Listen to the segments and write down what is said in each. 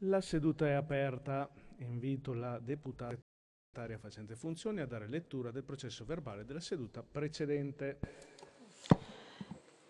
La seduta è aperta. Invito la deputata facente funzioni a dare lettura del processo verbale della seduta precedente.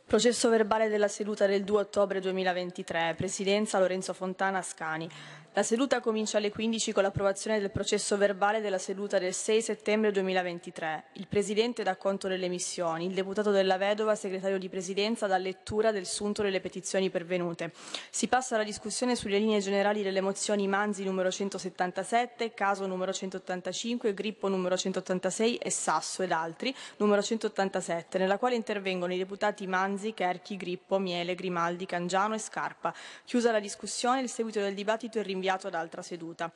Processo verbale della seduta del 2 ottobre 2023. Presidenza Lorenzo Fontana Scani. La seduta comincia alle 15 con l'approvazione del processo verbale della seduta del 6 settembre 2023. Il Presidente dà conto delle missioni, il deputato della vedova, segretario di Presidenza, dà lettura del sunto delle petizioni pervenute. Si passa alla discussione sulle linee generali delle mozioni Manzi numero 177, Caso numero 185, Grippo numero 186 e Sasso ed altri numero 187, nella quale intervengono i deputati Manzi, Cherchi, Grippo, Miele, Grimaldi, Cangiano e Scarpa. Chiusa la discussione, il seguito del dibattito è rinviato rinviato ad altra seduta.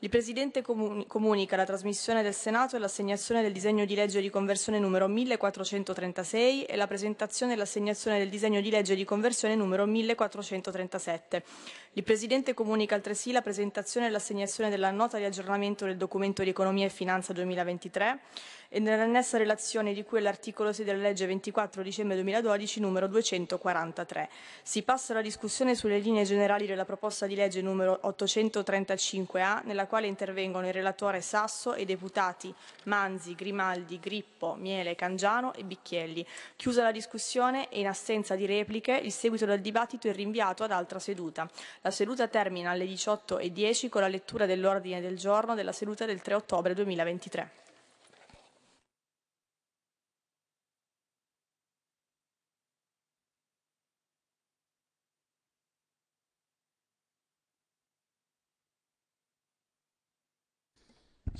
Il Presidente comunica la trasmissione del Senato e l'assegnazione del disegno di legge di conversione numero 1436 e la presentazione e l'assegnazione del disegno di legge di conversione numero 1437. Il Presidente comunica altresì la presentazione e l'assegnazione della nota di aggiornamento del documento di economia e finanza 2023 e nell'annessa relazione di cui è l'articolo 6 della legge 24 dicembre 2012 numero 243. Si passa alla discussione sulle linee generali della proposta di legge numero 835A, nella quale intervengono il relatore Sasso e i deputati Manzi, Grimaldi, Grippo, Miele, Cangiano e Bicchielli. Chiusa la discussione e in assenza di repliche, il seguito del dibattito è rinviato ad altra seduta. La seduta termina alle 18.10 con la lettura dell'ordine del giorno della seduta del 3 ottobre 2023.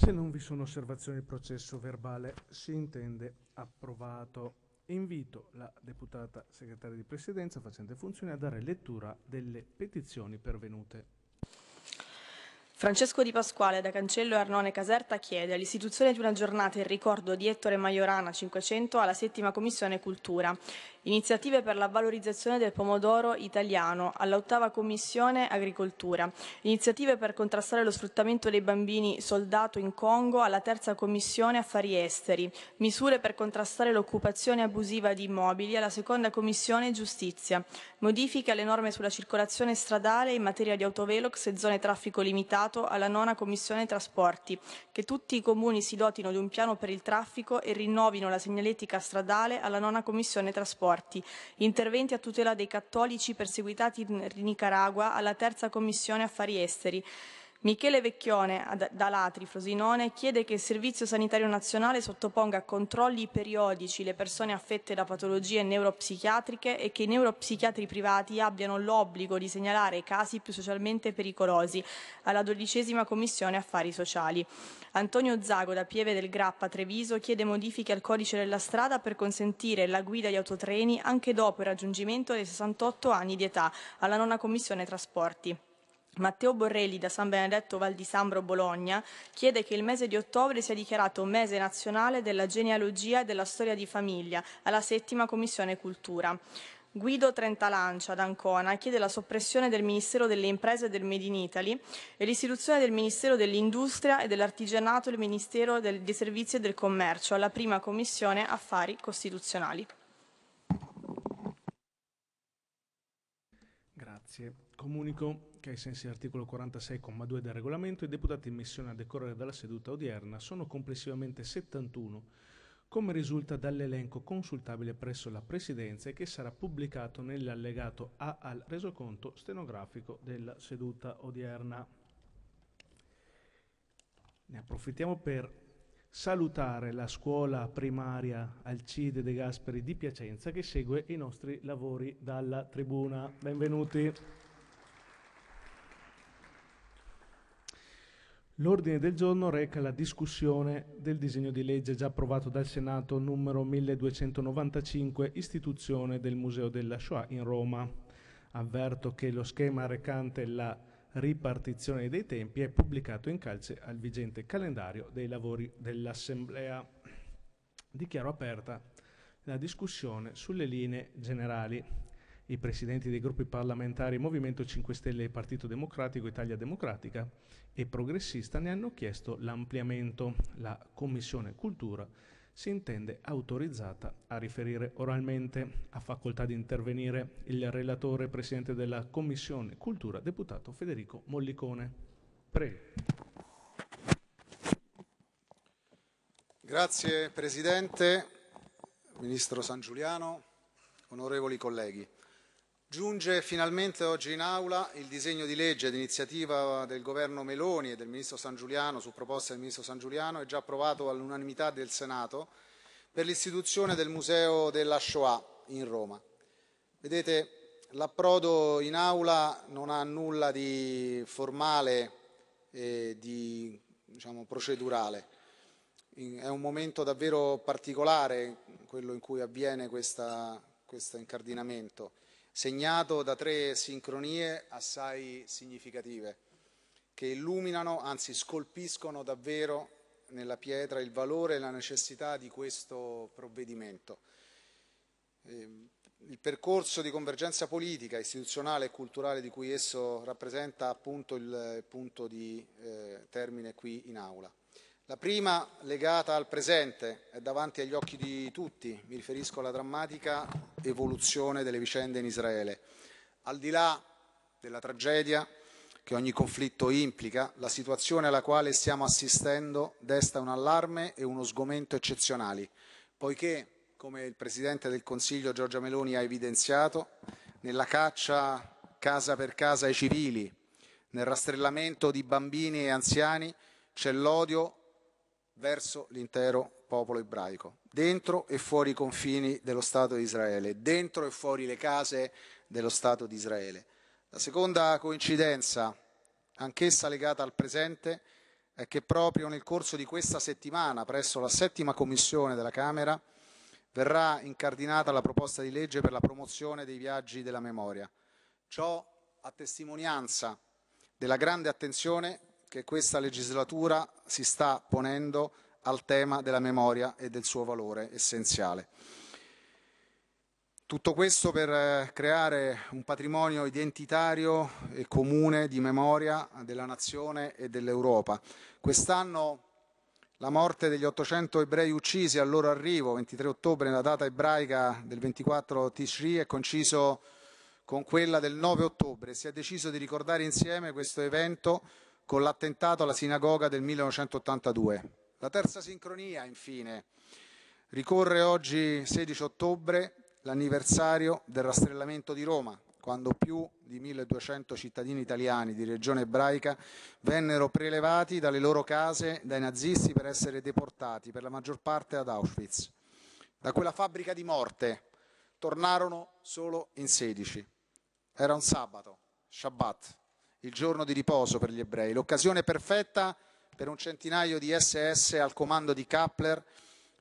Se non vi sono osservazioni il processo verbale si intende approvato. Invito la deputata segretaria di presidenza facente funzione a dare lettura delle petizioni pervenute. Francesco Di Pasquale da Cancello Arnone Caserta chiede all'istituzione di una giornata in ricordo di Ettore Majorana 500 alla settima commissione cultura Iniziative per la valorizzazione del pomodoro italiano all'ottava commissione agricoltura. Iniziative per contrastare lo sfruttamento dei bambini soldato in Congo alla terza commissione affari esteri. Misure per contrastare l'occupazione abusiva di immobili alla seconda commissione giustizia. Modifiche alle norme sulla circolazione stradale in materia di autovelox e zone traffico limitato alla nona commissione trasporti. Che tutti i comuni si dotino di un piano per il traffico e rinnovino la segnaletica stradale alla nona commissione trasporti forti, interventi a tutela dei cattolici perseguitati in Nicaragua alla terza commissione affari esteri, Michele Vecchione, ad, da Latri, Frosinone, chiede che il Servizio Sanitario Nazionale sottoponga a controlli periodici le persone affette da patologie neuropsichiatriche e che i neuropsichiatri privati abbiano l'obbligo di segnalare i casi più socialmente pericolosi alla dodicesima Commissione Affari Sociali. Antonio Zago, da Pieve del Grappa, Treviso, chiede modifiche al codice della strada per consentire la guida di autotreni anche dopo il raggiungimento dei 68 anni di età alla nona Commissione Trasporti. Matteo Borrelli da San Benedetto Val di Sambro Bologna chiede che il mese di ottobre sia dichiarato mese nazionale della genealogia e della storia di famiglia alla settima commissione cultura. Guido Trentalancia ad Ancona chiede la soppressione del Ministero delle Imprese e del Made in Italy e l'istituzione del Ministero dell'Industria e dell'Artigianato e del Ministero dei Servizi e del Commercio alla prima commissione affari costituzionali. Grazie. Comunico che ai sensi dell'articolo 46,2 del regolamento i deputati in missione a decorrere dalla seduta odierna sono complessivamente 71, come risulta dall'elenco consultabile presso la Presidenza e che sarà pubblicato nell'allegato A al resoconto stenografico della seduta odierna. Ne approfittiamo per salutare la scuola primaria Alcide De Gasperi di Piacenza che segue i nostri lavori dalla tribuna. Benvenuti. L'ordine del giorno reca la discussione del disegno di legge già approvato dal Senato numero 1295, istituzione del Museo della Shoah in Roma. Avverto che lo schema recante la ripartizione dei tempi è pubblicato in calce al vigente calendario dei lavori dell'Assemblea. Dichiaro aperta la discussione sulle linee generali i presidenti dei gruppi parlamentari Movimento 5 Stelle e Partito Democratico, Italia Democratica e Progressista ne hanno chiesto l'ampliamento. La Commissione Cultura si intende autorizzata a riferire oralmente. a facoltà di intervenire il relatore presidente della Commissione Cultura, deputato Federico Mollicone. Prego. Grazie Presidente, Ministro San Giuliano, onorevoli colleghi. Giunge finalmente oggi in aula il disegno di legge d'iniziativa del governo Meloni e del ministro San Giuliano, su proposta del ministro San Giuliano, e già approvato all'unanimità del Senato, per l'istituzione del Museo della Shoah in Roma. Vedete, l'approdo in aula non ha nulla di formale e di diciamo, procedurale. È un momento davvero particolare quello in cui avviene questa, questo incardinamento segnato da tre sincronie assai significative, che illuminano, anzi scolpiscono davvero nella pietra il valore e la necessità di questo provvedimento. Ehm, il percorso di convergenza politica, istituzionale e culturale di cui esso rappresenta appunto il punto di eh, termine qui in aula la prima legata al presente è davanti agli occhi di tutti mi riferisco alla drammatica evoluzione delle vicende in israele al di là della tragedia che ogni conflitto implica la situazione alla quale stiamo assistendo desta un allarme e uno sgomento eccezionali poiché come il presidente del consiglio giorgia meloni ha evidenziato nella caccia casa per casa ai civili nel rastrellamento di bambini e anziani c'è l'odio verso l'intero popolo ebraico, dentro e fuori i confini dello Stato di Israele, dentro e fuori le case dello Stato di Israele. La seconda coincidenza, anch'essa legata al presente, è che proprio nel corso di questa settimana, presso la settima commissione della Camera, verrà incardinata la proposta di legge per la promozione dei viaggi della memoria. Ciò a testimonianza della grande attenzione che questa legislatura si sta ponendo al tema della memoria e del suo valore essenziale. Tutto questo per eh, creare un patrimonio identitario e comune di memoria della nazione e dell'Europa. Quest'anno la morte degli 800 ebrei uccisi al loro arrivo, 23 ottobre, nella data ebraica del 24 Tishri, è conciso con quella del 9 ottobre. Si è deciso di ricordare insieme questo evento con l'attentato alla sinagoga del 1982. La terza sincronia, infine, ricorre oggi 16 ottobre l'anniversario del rastrellamento di Roma, quando più di 1200 cittadini italiani di regione ebraica vennero prelevati dalle loro case dai nazisti per essere deportati, per la maggior parte ad Auschwitz. Da quella fabbrica di morte tornarono solo in 16. Era un sabato, Shabbat il giorno di riposo per gli ebrei, l'occasione perfetta per un centinaio di SS al comando di Kappler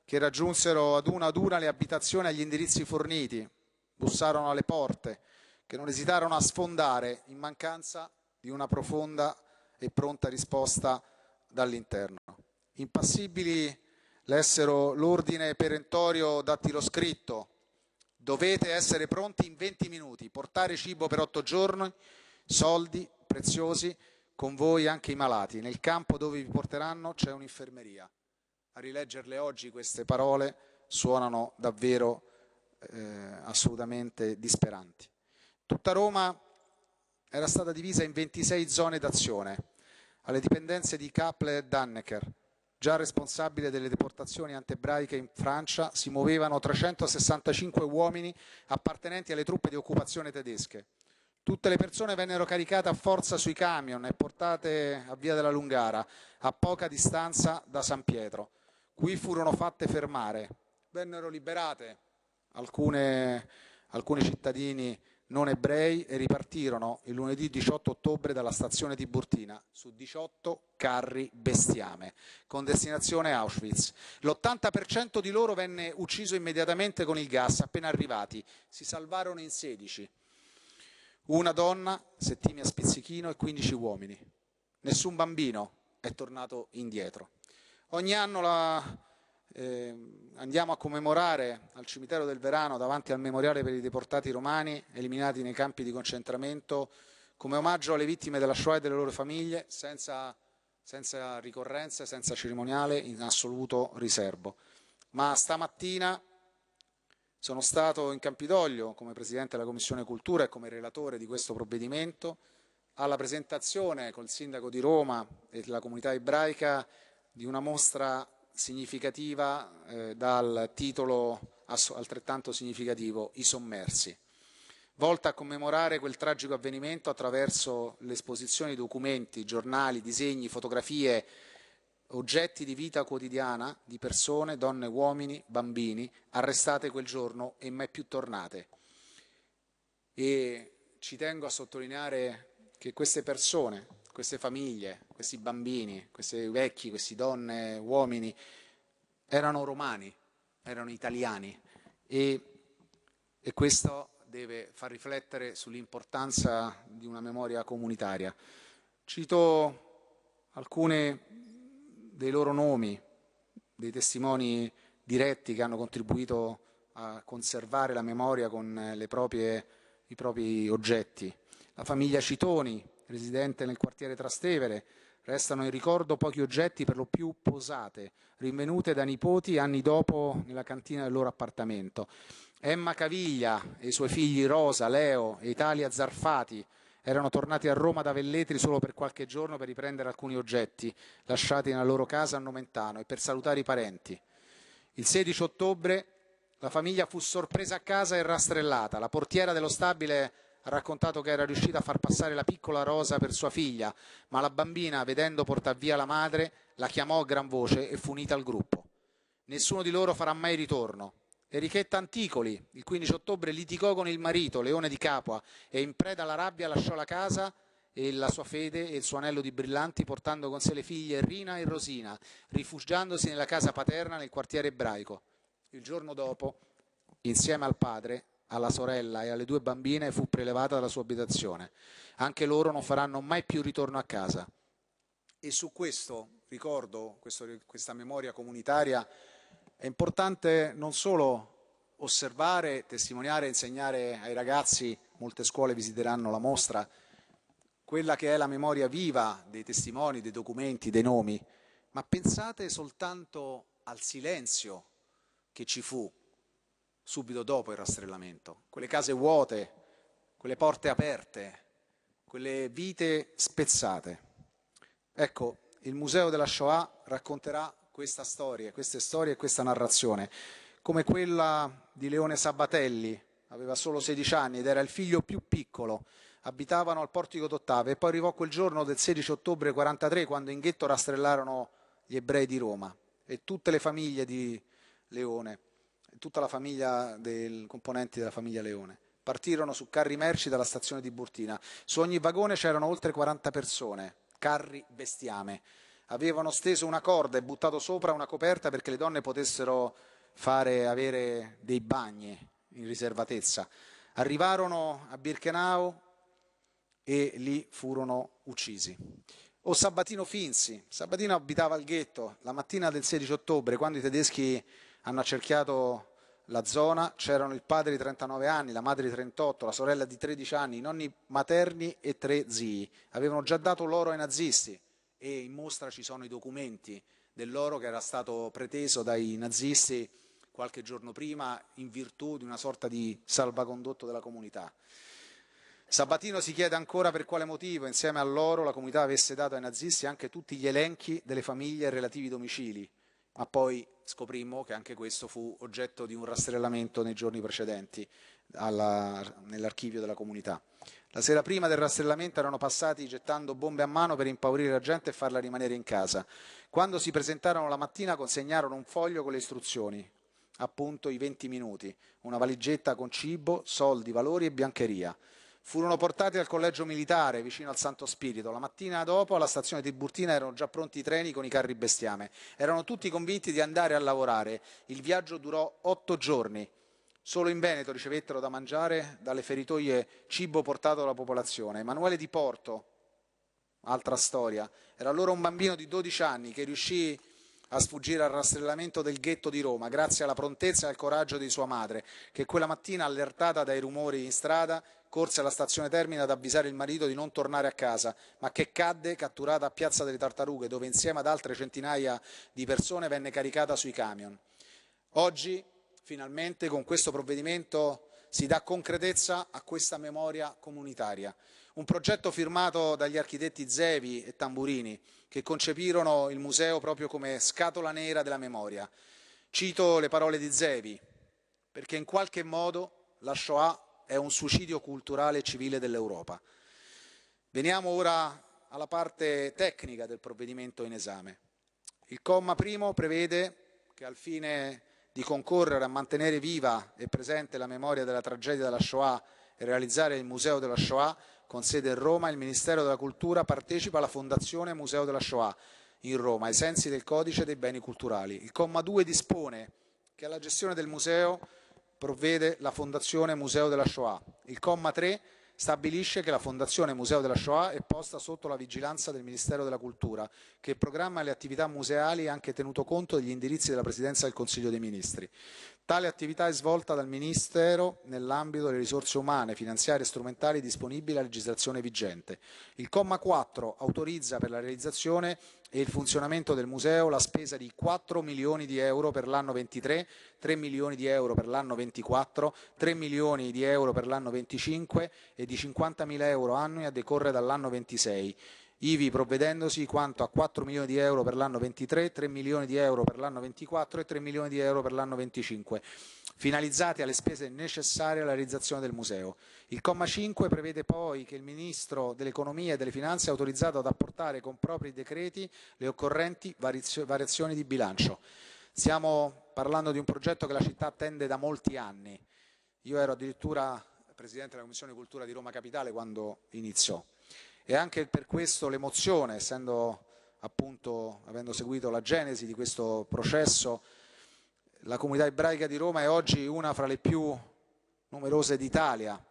che raggiunsero ad una ad una le abitazioni agli indirizzi forniti, bussarono alle porte, che non esitarono a sfondare in mancanza di una profonda e pronta risposta dall'interno. Impassibili lessero l'ordine perentorio dattiloscritto. Dovete essere pronti in 20 minuti, portare cibo per otto giorni, soldi, preziosi, con voi anche i malati. Nel campo dove vi porteranno c'è un'infermeria. A rileggerle oggi queste parole suonano davvero eh, assolutamente disperanti. Tutta Roma era stata divisa in 26 zone d'azione alle dipendenze di Kaple e Danneker, già responsabile delle deportazioni antebraiche in Francia, si muovevano 365 uomini appartenenti alle truppe di occupazione tedesche. Tutte le persone vennero caricate a forza sui camion e portate a Via della Lungara, a poca distanza da San Pietro. Qui furono fatte fermare. Vennero liberate alcune, alcuni cittadini non ebrei e ripartirono il lunedì 18 ottobre dalla stazione Tiburtina su 18 carri bestiame con destinazione Auschwitz. L'80% di loro venne ucciso immediatamente con il gas appena arrivati, si salvarono in 16. Una donna, Settimia Spizzichino e 15 uomini. Nessun bambino è tornato indietro. Ogni anno la, eh, andiamo a commemorare al cimitero del Verano davanti al memoriale per i deportati romani eliminati nei campi di concentramento come omaggio alle vittime della Shoah e delle loro famiglie senza, senza ricorrenze, senza cerimoniale, in assoluto riservo. Ma stamattina sono stato in Campidoglio come Presidente della Commissione Cultura e come relatore di questo provvedimento alla presentazione col Sindaco di Roma e la comunità ebraica di una mostra significativa eh, dal titolo altrettanto significativo I sommersi, volta a commemorare quel tragico avvenimento attraverso l'esposizione di documenti, giornali, disegni, fotografie, oggetti di vita quotidiana di persone, donne, uomini, bambini, arrestate quel giorno e mai più tornate. E ci tengo a sottolineare che queste persone, queste famiglie, questi bambini, questi vecchi, queste donne, uomini, erano romani, erano italiani e, e questo deve far riflettere sull'importanza di una memoria comunitaria. Cito alcune dei loro nomi, dei testimoni diretti che hanno contribuito a conservare la memoria con eh, proprie, i propri oggetti. La famiglia Citoni, residente nel quartiere Trastevere, restano in ricordo pochi oggetti per lo più posate, rinvenute da nipoti anni dopo nella cantina del loro appartamento. Emma Caviglia e i suoi figli Rosa, Leo e Italia Zarfati erano tornati a Roma da Velletri solo per qualche giorno per riprendere alcuni oggetti lasciati nella loro casa a Nomentano e per salutare i parenti. Il 16 ottobre la famiglia fu sorpresa a casa e rastrellata. La portiera dello stabile ha raccontato che era riuscita a far passare la piccola Rosa per sua figlia, ma la bambina, vedendo portar via la madre, la chiamò a gran voce e fu unita al gruppo. Nessuno di loro farà mai ritorno, Enrichetta Anticoli, il 15 ottobre, litigò con il marito, Leone di Capua, e in preda alla rabbia lasciò la casa e la sua fede e il suo anello di brillanti portando con sé le figlie Rina e Rosina, rifugiandosi nella casa paterna nel quartiere ebraico. Il giorno dopo, insieme al padre, alla sorella e alle due bambine, fu prelevata dalla sua abitazione. Anche loro non faranno mai più ritorno a casa. E su questo ricordo, questo, questa memoria comunitaria, è importante non solo osservare, testimoniare, insegnare ai ragazzi, molte scuole visiteranno la mostra, quella che è la memoria viva dei testimoni, dei documenti, dei nomi, ma pensate soltanto al silenzio che ci fu subito dopo il rastrellamento, quelle case vuote, quelle porte aperte, quelle vite spezzate. Ecco, il Museo della Shoah racconterà questa storia, queste storie e questa narrazione, come quella di Leone Sabatelli, aveva solo 16 anni ed era il figlio più piccolo, abitavano al portico d'Ottava e poi arrivò quel giorno del 16 ottobre 43 quando in ghetto rastrellarono gli ebrei di Roma e tutte le famiglie di Leone, tutta la famiglia dei componenti della famiglia Leone. Partirono su carri merci dalla stazione di Burtina. Su ogni vagone c'erano oltre 40 persone, carri bestiame avevano steso una corda e buttato sopra una coperta perché le donne potessero fare, avere dei bagni in riservatezza. Arrivarono a Birkenau e lì furono uccisi. O Sabatino Finzi, Sabatino abitava al ghetto, la mattina del 16 ottobre, quando i tedeschi hanno accerchiato la zona, c'erano il padre di 39 anni, la madre di 38, la sorella di 13 anni, i nonni materni e tre zii. Avevano già dato l'oro ai nazisti e in mostra ci sono i documenti dell'oro che era stato preteso dai nazisti qualche giorno prima in virtù di una sorta di salvacondotto della comunità. Sabatino si chiede ancora per quale motivo, insieme a loro, la comunità avesse dato ai nazisti anche tutti gli elenchi delle famiglie e relativi domicili, ma poi scoprimmo che anche questo fu oggetto di un rastrellamento nei giorni precedenti alla, nell'archivio della comunità. La sera prima del rastrellamento erano passati gettando bombe a mano per impaurire la gente e farla rimanere in casa. Quando si presentarono la mattina consegnarono un foglio con le istruzioni, appunto i 20 minuti, una valigetta con cibo, soldi, valori e biancheria. Furono portati al collegio militare vicino al Santo Spirito. La mattina dopo alla stazione Tiburtina erano già pronti i treni con i carri bestiame. Erano tutti convinti di andare a lavorare. Il viaggio durò otto giorni. Solo in Veneto ricevettero da mangiare dalle feritoie cibo portato dalla popolazione. Emanuele di Porto, altra storia, era allora un bambino di 12 anni che riuscì a sfuggire al rastrellamento del ghetto di Roma grazie alla prontezza e al coraggio di sua madre, che quella mattina, allertata dai rumori in strada, corse alla stazione Termine ad avvisare il marito di non tornare a casa, ma che cadde catturata a Piazza delle Tartarughe, dove insieme ad altre centinaia di persone venne caricata sui camion. Oggi Finalmente con questo provvedimento si dà concretezza a questa memoria comunitaria. Un progetto firmato dagli architetti Zevi e Tamburini che concepirono il museo proprio come scatola nera della memoria. Cito le parole di Zevi, perché in qualche modo la Shoah è un suicidio culturale e civile dell'Europa. Veniamo ora alla parte tecnica del provvedimento in esame. Il comma primo prevede che al fine di concorrere a mantenere viva e presente la memoria della tragedia della Shoah e realizzare il Museo della Shoah con sede a Roma, il Ministero della Cultura partecipa alla Fondazione Museo della Shoah in Roma, ai sensi del Codice dei Beni Culturali. Il comma 2 dispone che alla gestione del museo provvede la Fondazione Museo della Shoah. Il comma 3 Stabilisce che la Fondazione Museo della Shoah è posta sotto la vigilanza del Ministero della Cultura, che programma le attività museali anche tenuto conto degli indirizzi della Presidenza del Consiglio dei Ministri. Tale attività è svolta dal Ministero nell'ambito delle risorse umane, finanziarie e strumentali disponibili a legislazione vigente. Il comma 4 autorizza per la realizzazione e il funzionamento del museo la spesa di 4 milioni di euro per l'anno 23, 3 milioni di euro per l'anno 24, 3 milioni di euro per l'anno 25 e di 50 mila euro annui a decorrere dall'anno 26 ivi provvedendosi quanto a 4 milioni di euro per l'anno 23, 3 milioni di euro per l'anno 24 e 3 milioni di euro per l'anno 25 finalizzati alle spese necessarie alla realizzazione del museo. Il comma 5 prevede poi che il Ministro dell'Economia e delle Finanze è autorizzato ad apportare con propri decreti le occorrenti variazioni di bilancio. Stiamo parlando di un progetto che la città attende da molti anni. Io ero addirittura Presidente della Commissione Cultura di Roma Capitale quando iniziò e anche per questo l'emozione, essendo appunto, avendo seguito la genesi di questo processo, la comunità ebraica di Roma è oggi una fra le più numerose d'Italia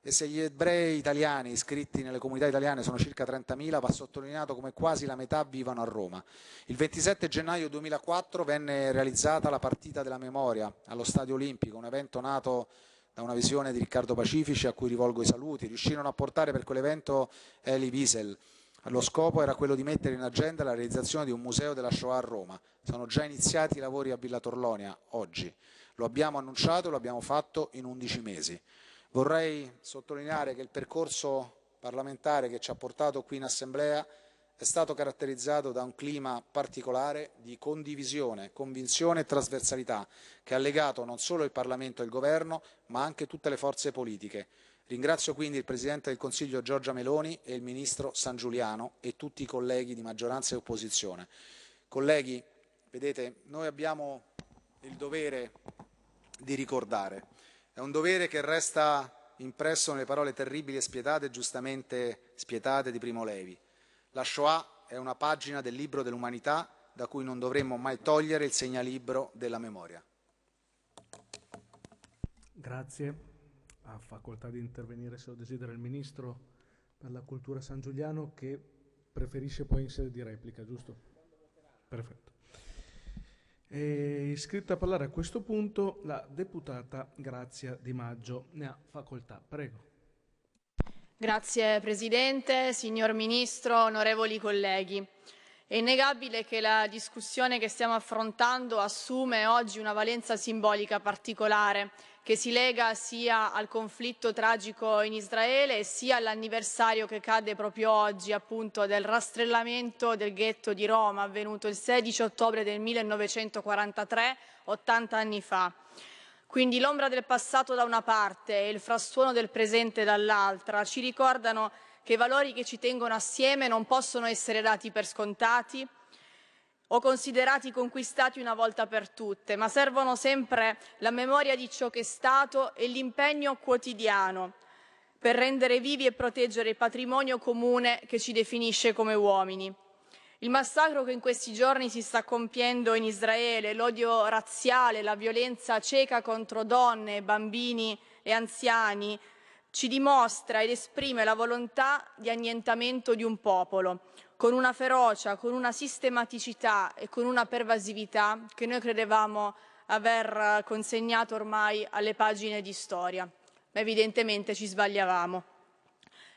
e se gli ebrei italiani iscritti nelle comunità italiane sono circa 30.000, va sottolineato come quasi la metà vivano a Roma. Il 27 gennaio 2004 venne realizzata la partita della memoria allo Stadio Olimpico, un evento nato da una visione di Riccardo Pacifici a cui rivolgo i saluti. Riuscirono a portare per quell'evento Eli Wiesel, lo scopo era quello di mettere in agenda la realizzazione di un museo della Shoah a Roma. Sono già iniziati i lavori a Villa Torlonia oggi. Lo abbiamo annunciato e lo abbiamo fatto in 11 mesi. Vorrei sottolineare che il percorso parlamentare che ci ha portato qui in Assemblea è stato caratterizzato da un clima particolare di condivisione, convinzione e trasversalità che ha legato non solo il Parlamento e il Governo, ma anche tutte le forze politiche. Ringrazio quindi il Presidente del Consiglio Giorgia Meloni e il Ministro San Giuliano e tutti i colleghi di maggioranza e opposizione. Colleghi, vedete, noi abbiamo il dovere di ricordare. È un dovere che resta impresso nelle parole terribili e spietate, giustamente spietate, di Primo Levi. La Shoah è una pagina del libro dell'umanità da cui non dovremmo mai togliere il segnalibro della memoria. Grazie facoltà di intervenire se lo desidera il Ministro per la Cultura San Giuliano che preferisce poi in sede di replica, giusto? Perfetto. È iscritta a parlare a questo punto la deputata Grazia Di Maggio. Ne ha facoltà. Prego. Grazie Presidente, signor Ministro, onorevoli colleghi. È innegabile che la discussione che stiamo affrontando assume oggi una valenza simbolica particolare che si lega sia al conflitto tragico in Israele sia all'anniversario che cade proprio oggi appunto del rastrellamento del ghetto di Roma avvenuto il 16 ottobre del 1943, 80 anni fa. Quindi l'ombra del passato da una parte e il frastuono del presente dall'altra ci ricordano che i valori che ci tengono assieme non possono essere dati per scontati, o considerati conquistati una volta per tutte, ma servono sempre la memoria di ciò che è stato e l'impegno quotidiano per rendere vivi e proteggere il patrimonio comune che ci definisce come uomini. Il massacro che in questi giorni si sta compiendo in Israele, l'odio razziale, la violenza cieca contro donne, bambini e anziani, ci dimostra ed esprime la volontà di annientamento di un popolo, con una ferocia, con una sistematicità e con una pervasività che noi credevamo aver consegnato ormai alle pagine di storia, ma evidentemente ci sbagliavamo.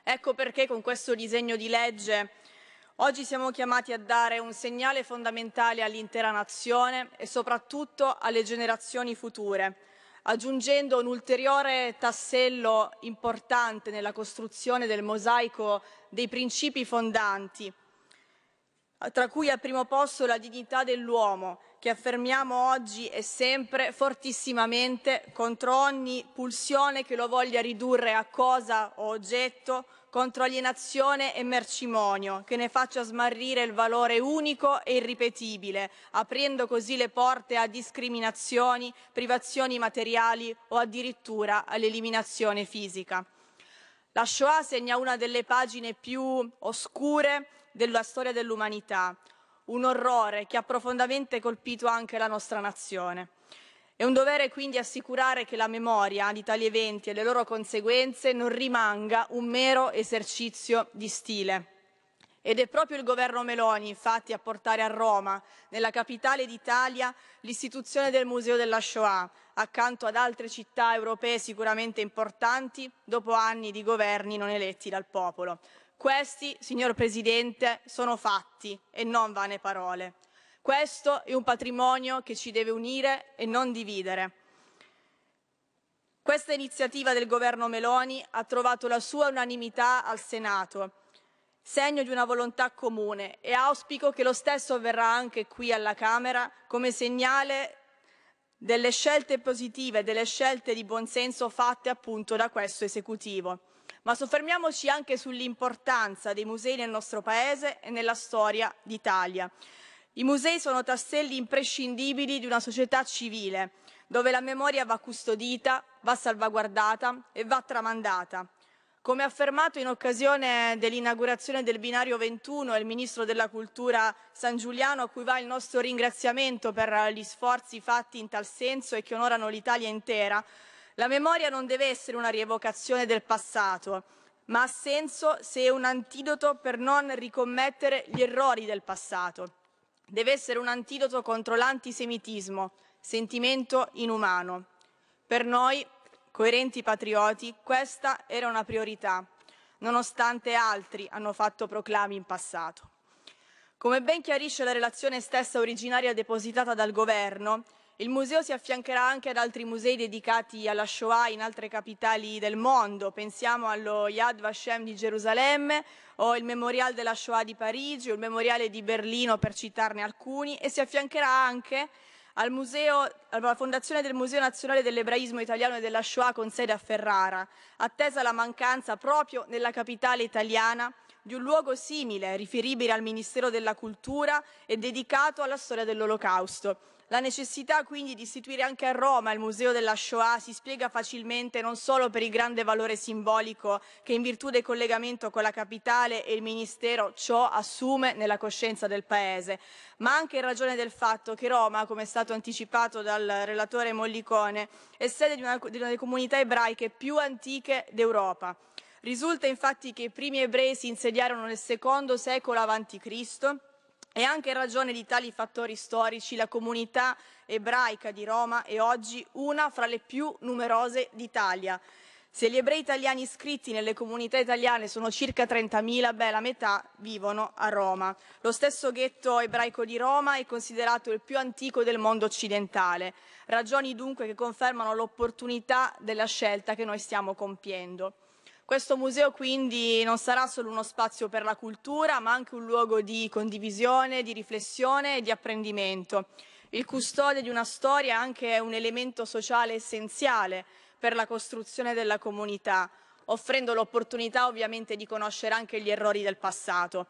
Ecco perché con questo disegno di legge oggi siamo chiamati a dare un segnale fondamentale all'intera nazione e soprattutto alle generazioni future, aggiungendo un ulteriore tassello importante nella costruzione del mosaico dei principi fondanti tra cui al primo posto la dignità dell'uomo, che affermiamo oggi e sempre fortissimamente contro ogni pulsione che lo voglia ridurre a cosa o oggetto, contro alienazione e mercimonio, che ne faccia smarrire il valore unico e irripetibile, aprendo così le porte a discriminazioni, privazioni materiali o addirittura all'eliminazione fisica. La Shoah segna una delle pagine più oscure della storia dell'umanità, un orrore che ha profondamente colpito anche la nostra nazione. È un dovere quindi assicurare che la memoria di tali eventi e le loro conseguenze non rimanga un mero esercizio di stile. Ed è proprio il governo Meloni, infatti, a portare a Roma, nella capitale d'Italia, l'istituzione del Museo della Shoah, accanto ad altre città europee sicuramente importanti, dopo anni di governi non eletti dal popolo. Questi, signor Presidente, sono fatti e non vane parole. Questo è un patrimonio che ci deve unire e non dividere. Questa iniziativa del governo Meloni ha trovato la sua unanimità al Senato, segno di una volontà comune e auspico che lo stesso avverrà anche qui alla Camera come segnale delle scelte positive, delle scelte di buonsenso fatte appunto da questo esecutivo ma soffermiamoci anche sull'importanza dei musei nel nostro Paese e nella storia d'Italia. I musei sono tasselli imprescindibili di una società civile, dove la memoria va custodita, va salvaguardata e va tramandata. Come affermato in occasione dell'inaugurazione del binario 21 il ministro della cultura San Giuliano, a cui va il nostro ringraziamento per gli sforzi fatti in tal senso e che onorano l'Italia intera, la memoria non deve essere una rievocazione del passato, ma ha senso se è un antidoto per non ricommettere gli errori del passato. Deve essere un antidoto contro l'antisemitismo, sentimento inumano. Per noi, coerenti patrioti, questa era una priorità, nonostante altri hanno fatto proclami in passato. Come ben chiarisce la relazione stessa originaria depositata dal Governo, il museo si affiancherà anche ad altri musei dedicati alla Shoah in altre capitali del mondo, pensiamo allo Yad Vashem di Gerusalemme o il Memorial della Shoah di Parigi o il Memoriale di Berlino per citarne alcuni e si affiancherà anche al museo, alla fondazione del Museo Nazionale dell'Ebraismo Italiano e della Shoah con sede a Ferrara, attesa la mancanza proprio nella capitale italiana di un luogo simile, riferibile al Ministero della Cultura e dedicato alla storia dell'Olocausto. La necessità quindi di istituire anche a Roma il Museo della Shoah si spiega facilmente non solo per il grande valore simbolico che in virtù del collegamento con la capitale e il Ministero ciò assume nella coscienza del Paese, ma anche in ragione del fatto che Roma, come è stato anticipato dal relatore Mollicone, è sede di una, di una delle comunità ebraiche più antiche d'Europa. Risulta infatti che i primi ebrei si insediarono nel secondo secolo a.C e anche in ragione di tali fattori storici la comunità ebraica di Roma è oggi una fra le più numerose d'Italia. Se gli ebrei italiani iscritti nelle comunità italiane sono circa 30.000, beh, la metà vivono a Roma. Lo stesso ghetto ebraico di Roma è considerato il più antico del mondo occidentale. Ragioni dunque che confermano l'opportunità della scelta che noi stiamo compiendo. Questo museo quindi non sarà solo uno spazio per la cultura, ma anche un luogo di condivisione, di riflessione e di apprendimento. Il custode di una storia è anche un elemento sociale essenziale per la costruzione della comunità, offrendo l'opportunità ovviamente di conoscere anche gli errori del passato.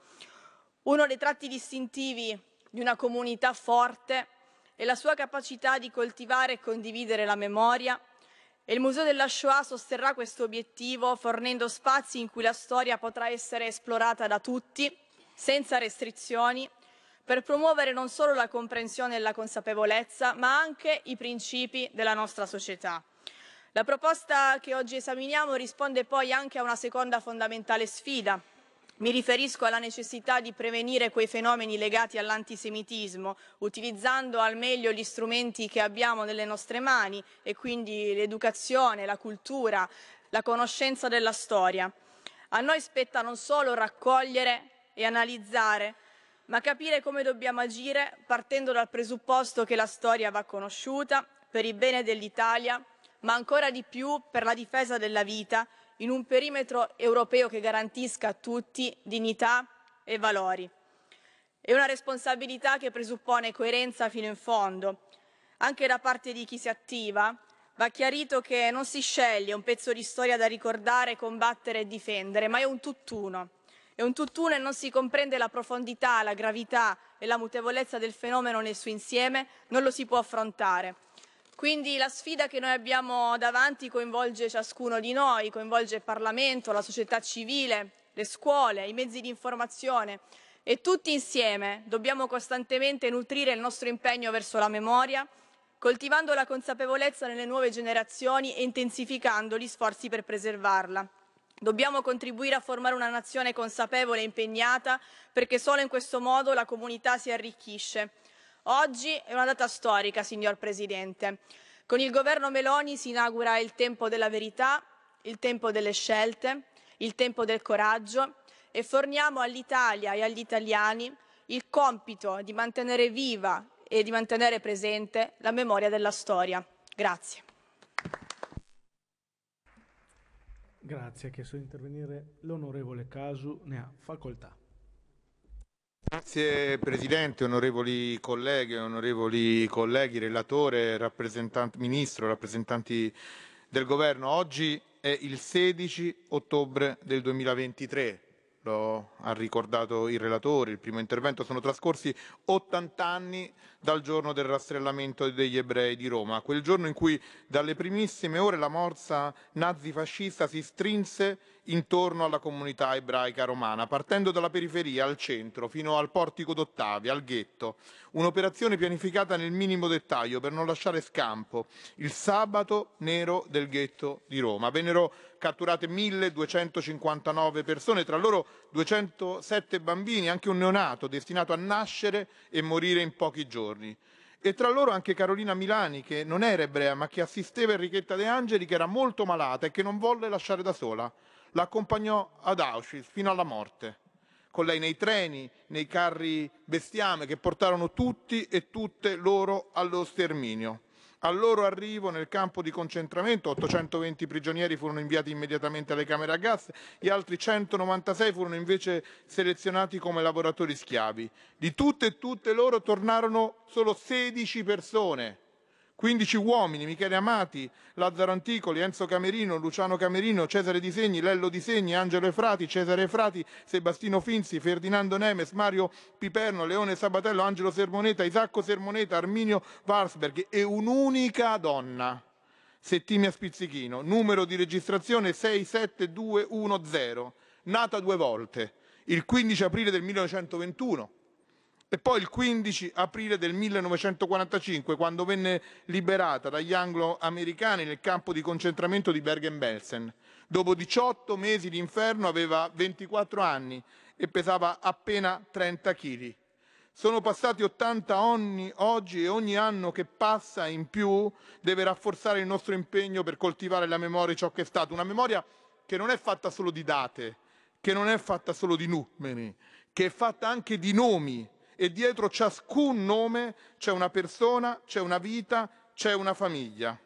Uno dei tratti distintivi di una comunità forte è la sua capacità di coltivare e condividere la memoria, e il Museo della Shoah sosterrà questo obiettivo fornendo spazi in cui la storia potrà essere esplorata da tutti, senza restrizioni, per promuovere non solo la comprensione e la consapevolezza, ma anche i principi della nostra società. La proposta che oggi esaminiamo risponde poi anche a una seconda fondamentale sfida, mi riferisco alla necessità di prevenire quei fenomeni legati all'antisemitismo, utilizzando al meglio gli strumenti che abbiamo nelle nostre mani e quindi l'educazione, la cultura, la conoscenza della storia. A noi spetta non solo raccogliere e analizzare, ma capire come dobbiamo agire partendo dal presupposto che la storia va conosciuta per il bene dell'Italia, ma ancora di più per la difesa della vita in un perimetro europeo che garantisca a tutti dignità e valori. È una responsabilità che presuppone coerenza fino in fondo. Anche da parte di chi si attiva va chiarito che non si sceglie un pezzo di storia da ricordare, combattere e difendere, ma è un tutt'uno. È un tutt'uno e non si comprende la profondità, la gravità e la mutevolezza del fenomeno nel suo insieme, non lo si può affrontare. Quindi la sfida che noi abbiamo davanti coinvolge ciascuno di noi, coinvolge il Parlamento, la società civile, le scuole, i mezzi di informazione e tutti insieme dobbiamo costantemente nutrire il nostro impegno verso la memoria, coltivando la consapevolezza nelle nuove generazioni e intensificando gli sforzi per preservarla. Dobbiamo contribuire a formare una nazione consapevole e impegnata perché solo in questo modo la comunità si arricchisce Oggi è una data storica, signor Presidente. Con il governo Meloni si inaugura il tempo della verità, il tempo delle scelte, il tempo del coraggio e forniamo all'Italia e agli italiani il compito di mantenere viva e di mantenere presente la memoria della storia. Grazie. Grazie, ha chiesto di intervenire l'onorevole Casu, ne ha facoltà. Grazie Presidente, onorevoli colleghe, onorevoli colleghi, relatore, rappresentant Ministro, rappresentanti del Governo. Oggi è il 16 ottobre del 2023, lo ha ricordato il relatore, il primo intervento, sono trascorsi 80 anni dal giorno del rastrellamento degli ebrei di Roma, quel giorno in cui dalle primissime ore la morsa nazifascista si strinse intorno alla comunità ebraica romana, partendo dalla periferia al centro, fino al portico d'Ottavia, al ghetto. Un'operazione pianificata nel minimo dettaglio per non lasciare scampo. Il sabato nero del ghetto di Roma. Vennero catturate 1259 persone, tra loro 207 bambini, anche un neonato destinato a nascere e morire in pochi giorni giorni. E tra loro anche Carolina Milani, che non era ebrea, ma che assisteva Enrichetta De Angeli, che era molto malata e che non volle lasciare da sola. L'accompagnò ad Auschwitz fino alla morte. Con lei nei treni, nei carri bestiame che portarono tutti e tutte loro allo sterminio. Al loro arrivo nel campo di concentramento 820 prigionieri furono inviati immediatamente alle camere a gas e altri 196 furono invece selezionati come lavoratori schiavi. Di tutte e tutte loro tornarono solo 16 persone 15 uomini, Michele Amati, Lazzaro Anticoli, Enzo Camerino, Luciano Camerino, Cesare Di Segni, Lello Di Segni, Angelo Efrati, Cesare Efrati, Sebastino Finzi, Ferdinando Nemes, Mario Piperno, Leone Sabatello, Angelo Sermoneta, Isacco Sermoneta, Arminio Varsberg e un'unica donna. Settimia Spizzichino, numero di registrazione 67210, nata due volte, il 15 aprile del 1921 e poi il 15 aprile del 1945, quando venne liberata dagli anglo-americani nel campo di concentramento di Bergen-Belsen. Dopo 18 mesi di inferno aveva 24 anni e pesava appena 30 kg. Sono passati 80 anni oggi e ogni anno che passa in più deve rafforzare il nostro impegno per coltivare la memoria di ciò che è stato. Una memoria che non è fatta solo di date, che non è fatta solo di numeri, che è fatta anche di nomi, e dietro ciascun nome c'è una persona, c'è una vita, c'è una famiglia.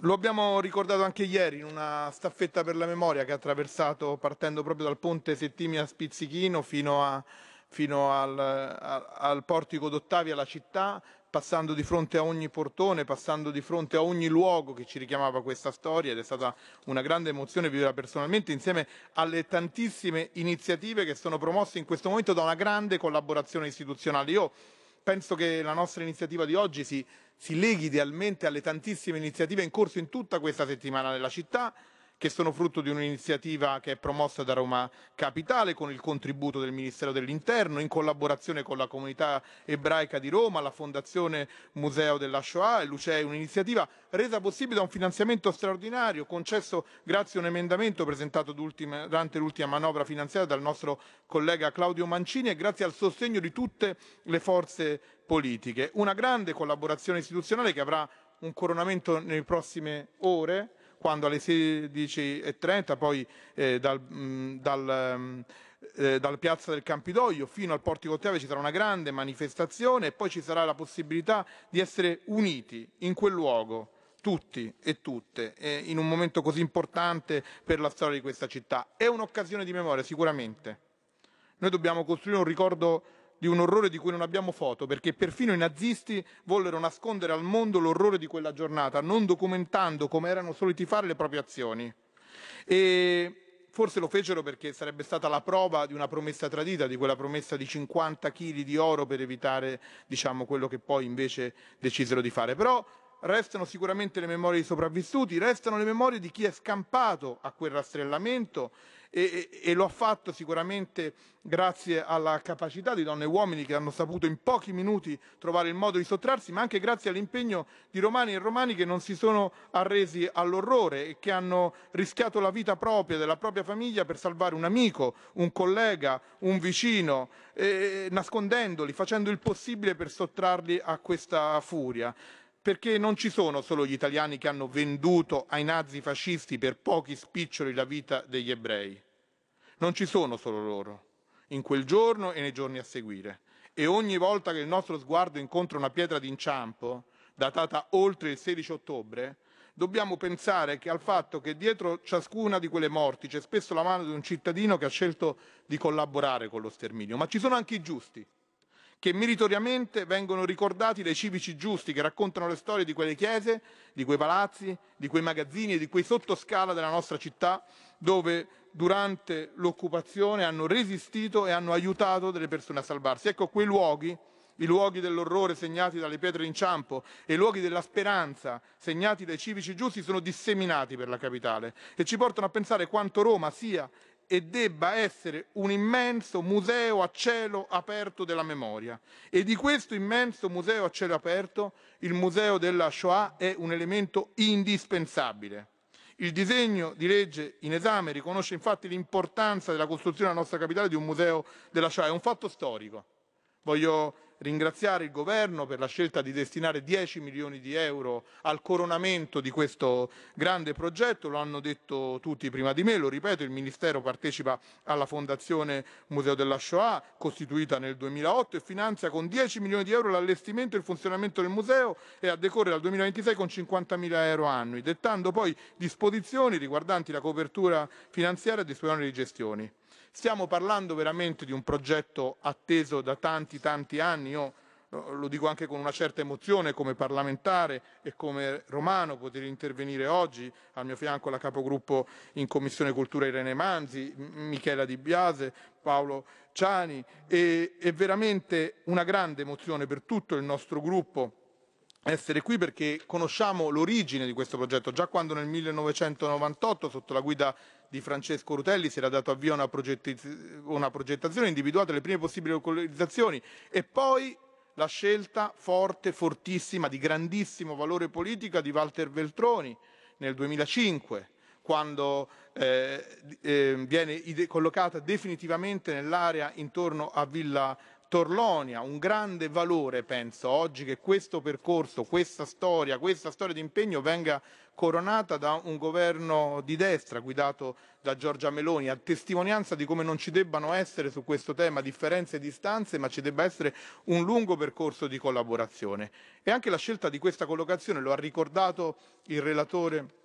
Lo abbiamo ricordato anche ieri in una staffetta per la memoria che ha attraversato partendo proprio dal ponte Settimia Spizzichino fino, a, fino al, al, al portico d'Ottavia, la città, passando di fronte a ogni portone, passando di fronte a ogni luogo che ci richiamava questa storia ed è stata una grande emozione viverla personalmente insieme alle tantissime iniziative che sono promosse in questo momento da una grande collaborazione istituzionale. Io penso che la nostra iniziativa di oggi si, si leghi idealmente alle tantissime iniziative in corso in tutta questa settimana nella città, che sono frutto di un'iniziativa che è promossa da Roma Capitale con il contributo del Ministero dell'Interno in collaborazione con la comunità ebraica di Roma, la Fondazione Museo della Shoah e l'UCE, un'iniziativa resa possibile da un finanziamento straordinario concesso grazie a un emendamento presentato durante l'ultima manovra finanziaria dal nostro collega Claudio Mancini e grazie al sostegno di tutte le forze politiche. Una grande collaborazione istituzionale che avrà un coronamento nelle prossime ore quando alle 16.30 poi eh, dal, mh, dal, mh, eh, dalla piazza del Campidoglio fino al portico Ottave ci sarà una grande manifestazione e poi ci sarà la possibilità di essere uniti in quel luogo tutti e tutte eh, in un momento così importante per la storia di questa città. È un'occasione di memoria sicuramente. Noi dobbiamo costruire un ricordo di un orrore di cui non abbiamo foto, perché perfino i nazisti vollero nascondere al mondo l'orrore di quella giornata, non documentando come erano soliti fare le proprie azioni. E forse lo fecero perché sarebbe stata la prova di una promessa tradita, di quella promessa di 50 kg di oro per evitare diciamo, quello che poi invece decisero di fare. Però restano sicuramente le memorie dei sopravvissuti, restano le memorie di chi è scampato a quel rastrellamento e, e, lo ha fatto sicuramente grazie alla capacità di donne e uomini che hanno saputo in pochi minuti trovare il modo di sottrarsi, ma anche grazie all'impegno di romani e romani che non si sono arresi all'orrore e che hanno rischiato la vita propria, della propria famiglia, per salvare un amico, un collega, un vicino, eh, nascondendoli, facendo il possibile per sottrarli a questa furia perché non ci sono solo gli italiani che hanno venduto ai nazifascisti per pochi spiccioli la vita degli ebrei. Non ci sono solo loro, in quel giorno e nei giorni a seguire. E ogni volta che il nostro sguardo incontra una pietra d'inciampo, datata oltre il 16 ottobre, dobbiamo pensare che al fatto che dietro ciascuna di quelle morti c'è spesso la mano di un cittadino che ha scelto di collaborare con lo sterminio, ma ci sono anche i giusti, che meritoriamente vengono ricordati dai civici giusti che raccontano le storie di quelle chiese, di quei palazzi, di quei magazzini e di quei sottoscala della nostra città dove durante l'occupazione hanno resistito e hanno aiutato delle persone a salvarsi. Ecco, quei luoghi, i luoghi dell'orrore segnati dalle pietre d'inciampo e i luoghi della speranza segnati dai civici giusti sono disseminati per la capitale e ci portano a pensare quanto Roma sia e debba essere un immenso museo a cielo aperto della memoria. E di questo immenso museo a cielo aperto il museo della Shoah è un elemento indispensabile. Il disegno di legge in esame riconosce infatti l'importanza della costruzione della nostra capitale di un museo della Shoah. È un fatto storico. Voglio ringraziare il governo per la scelta di destinare 10 milioni di euro al coronamento di questo grande progetto, lo hanno detto tutti prima di me, lo ripeto, il Ministero partecipa alla Fondazione Museo della Shoah, costituita nel 2008, e finanzia con 10 milioni di euro l'allestimento e il funzionamento del museo e a decorrere dal 2026 con 50 mila euro annui, dettando poi disposizioni riguardanti la copertura finanziaria e suoi di gestione. Stiamo parlando veramente di un progetto atteso da tanti tanti anni, io eh, lo dico anche con una certa emozione come parlamentare e come romano poter intervenire oggi al mio fianco la capogruppo in Commissione Cultura Irene Manzi, Michela Di Biase, Paolo Ciani e, è veramente una grande emozione per tutto il nostro gruppo essere qui perché conosciamo l'origine di questo progetto. Già quando nel 1998, sotto la guida di Francesco Rutelli si era dato avvio a una, una progettazione, individuate le prime possibili localizzazioni e poi la scelta forte, fortissima, di grandissimo valore politico di Walter Veltroni nel 2005, quando eh, eh, viene collocata definitivamente nell'area intorno a Villa Torlonia, un grande valore, penso, oggi che questo percorso, questa storia, questa storia di impegno venga coronata da un governo di destra guidato da Giorgia Meloni, a testimonianza di come non ci debbano essere su questo tema differenze e distanze, ma ci debba essere un lungo percorso di collaborazione. E anche la scelta di questa collocazione, lo ha ricordato il relatore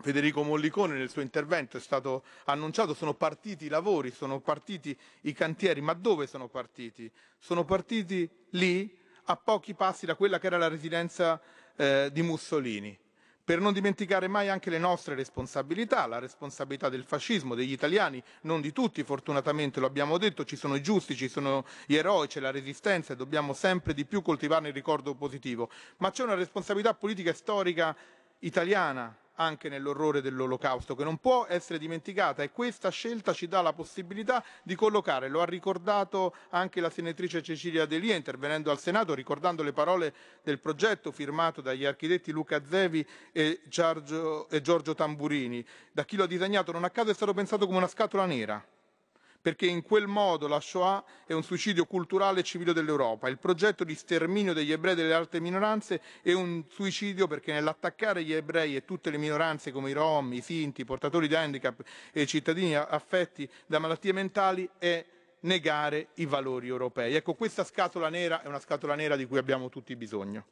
Federico Mollicone nel suo intervento è stato annunciato, sono partiti i lavori, sono partiti i cantieri, ma dove sono partiti? Sono partiti lì, a pochi passi da quella che era la residenza eh, di Mussolini, per non dimenticare mai anche le nostre responsabilità, la responsabilità del fascismo, degli italiani, non di tutti fortunatamente, lo abbiamo detto, ci sono i giusti, ci sono gli eroi, c'è la resistenza e dobbiamo sempre di più coltivarne il ricordo positivo, ma c'è una responsabilità politica e storica italiana anche nell'orrore dell'olocausto, che non può essere dimenticata e questa scelta ci dà la possibilità di collocare, lo ha ricordato anche la senatrice Cecilia Delia intervenendo al Senato, ricordando le parole del progetto firmato dagli architetti Luca Zevi e Giorgio, e Giorgio Tamburini. Da chi lo ha disegnato non a caso è stato pensato come una scatola nera perché in quel modo la Shoah è un suicidio culturale e civile dell'Europa. Il progetto di sterminio degli ebrei e delle altre minoranze è un suicidio perché nell'attaccare gli ebrei e tutte le minoranze come i rom, i sinti, i portatori di handicap e i cittadini affetti da malattie mentali è negare i valori europei. Ecco, questa scatola nera è una scatola nera di cui abbiamo tutti bisogno.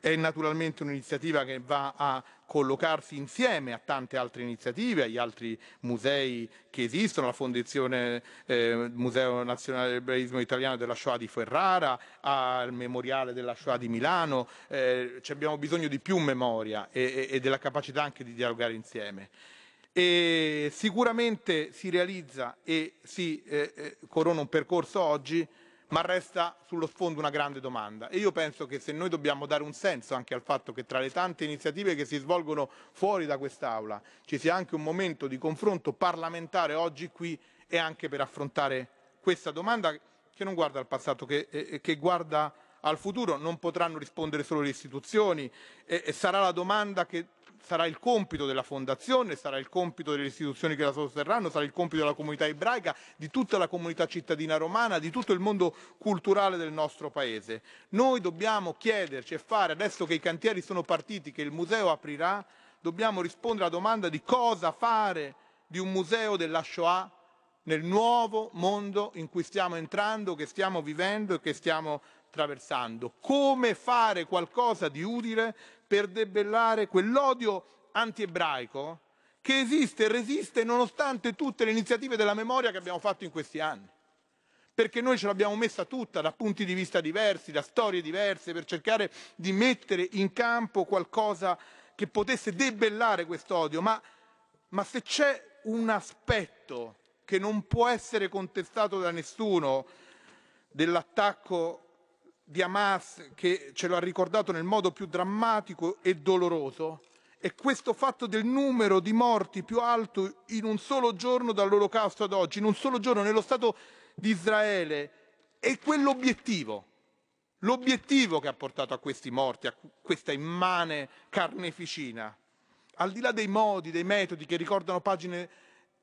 È naturalmente un'iniziativa che va a collocarsi insieme a tante altre iniziative, agli altri musei che esistono, la Fondazione eh, Museo Nazionale del Braismo Italiano della Shoah di Ferrara, al Memoriale della Shoah di Milano. Eh, abbiamo bisogno di più memoria e, e, e della capacità anche di dialogare insieme. E sicuramente si realizza e si eh, eh corona un percorso oggi ma resta sullo sfondo una grande domanda e io penso che se noi dobbiamo dare un senso anche al fatto che tra le tante iniziative che si svolgono fuori da quest'Aula ci sia anche un momento di confronto parlamentare oggi qui e anche per affrontare questa domanda che non guarda al passato, che, eh, che guarda al futuro, non potranno rispondere solo le istituzioni e, e sarà la domanda che sarà il compito della fondazione, sarà il compito delle istituzioni che la sosterranno, sarà il compito della comunità ebraica, di tutta la comunità cittadina romana, di tutto il mondo culturale del nostro paese. Noi dobbiamo chiederci e fare, adesso che i cantieri sono partiti, che il museo aprirà, dobbiamo rispondere alla domanda di cosa fare di un museo della Shoah nel nuovo mondo in cui stiamo entrando, che stiamo vivendo e che stiamo attraversando. Come fare qualcosa di utile per debellare quell'odio antiebraico che esiste e resiste nonostante tutte le iniziative della memoria che abbiamo fatto in questi anni. Perché noi ce l'abbiamo messa tutta da punti di vista diversi, da storie diverse, per cercare di mettere in campo qualcosa che potesse debellare quest'odio. Ma, ma se c'è un aspetto che non può essere contestato da nessuno dell'attacco di Hamas che ce lo ha ricordato nel modo più drammatico e doloroso è questo fatto del numero di morti più alto in un solo giorno dall'olocausto ad oggi, in un solo giorno nello Stato di Israele, è quell'obiettivo, l'obiettivo che ha portato a questi morti, a questa immane carneficina. Al di là dei modi, dei metodi che ricordano pagine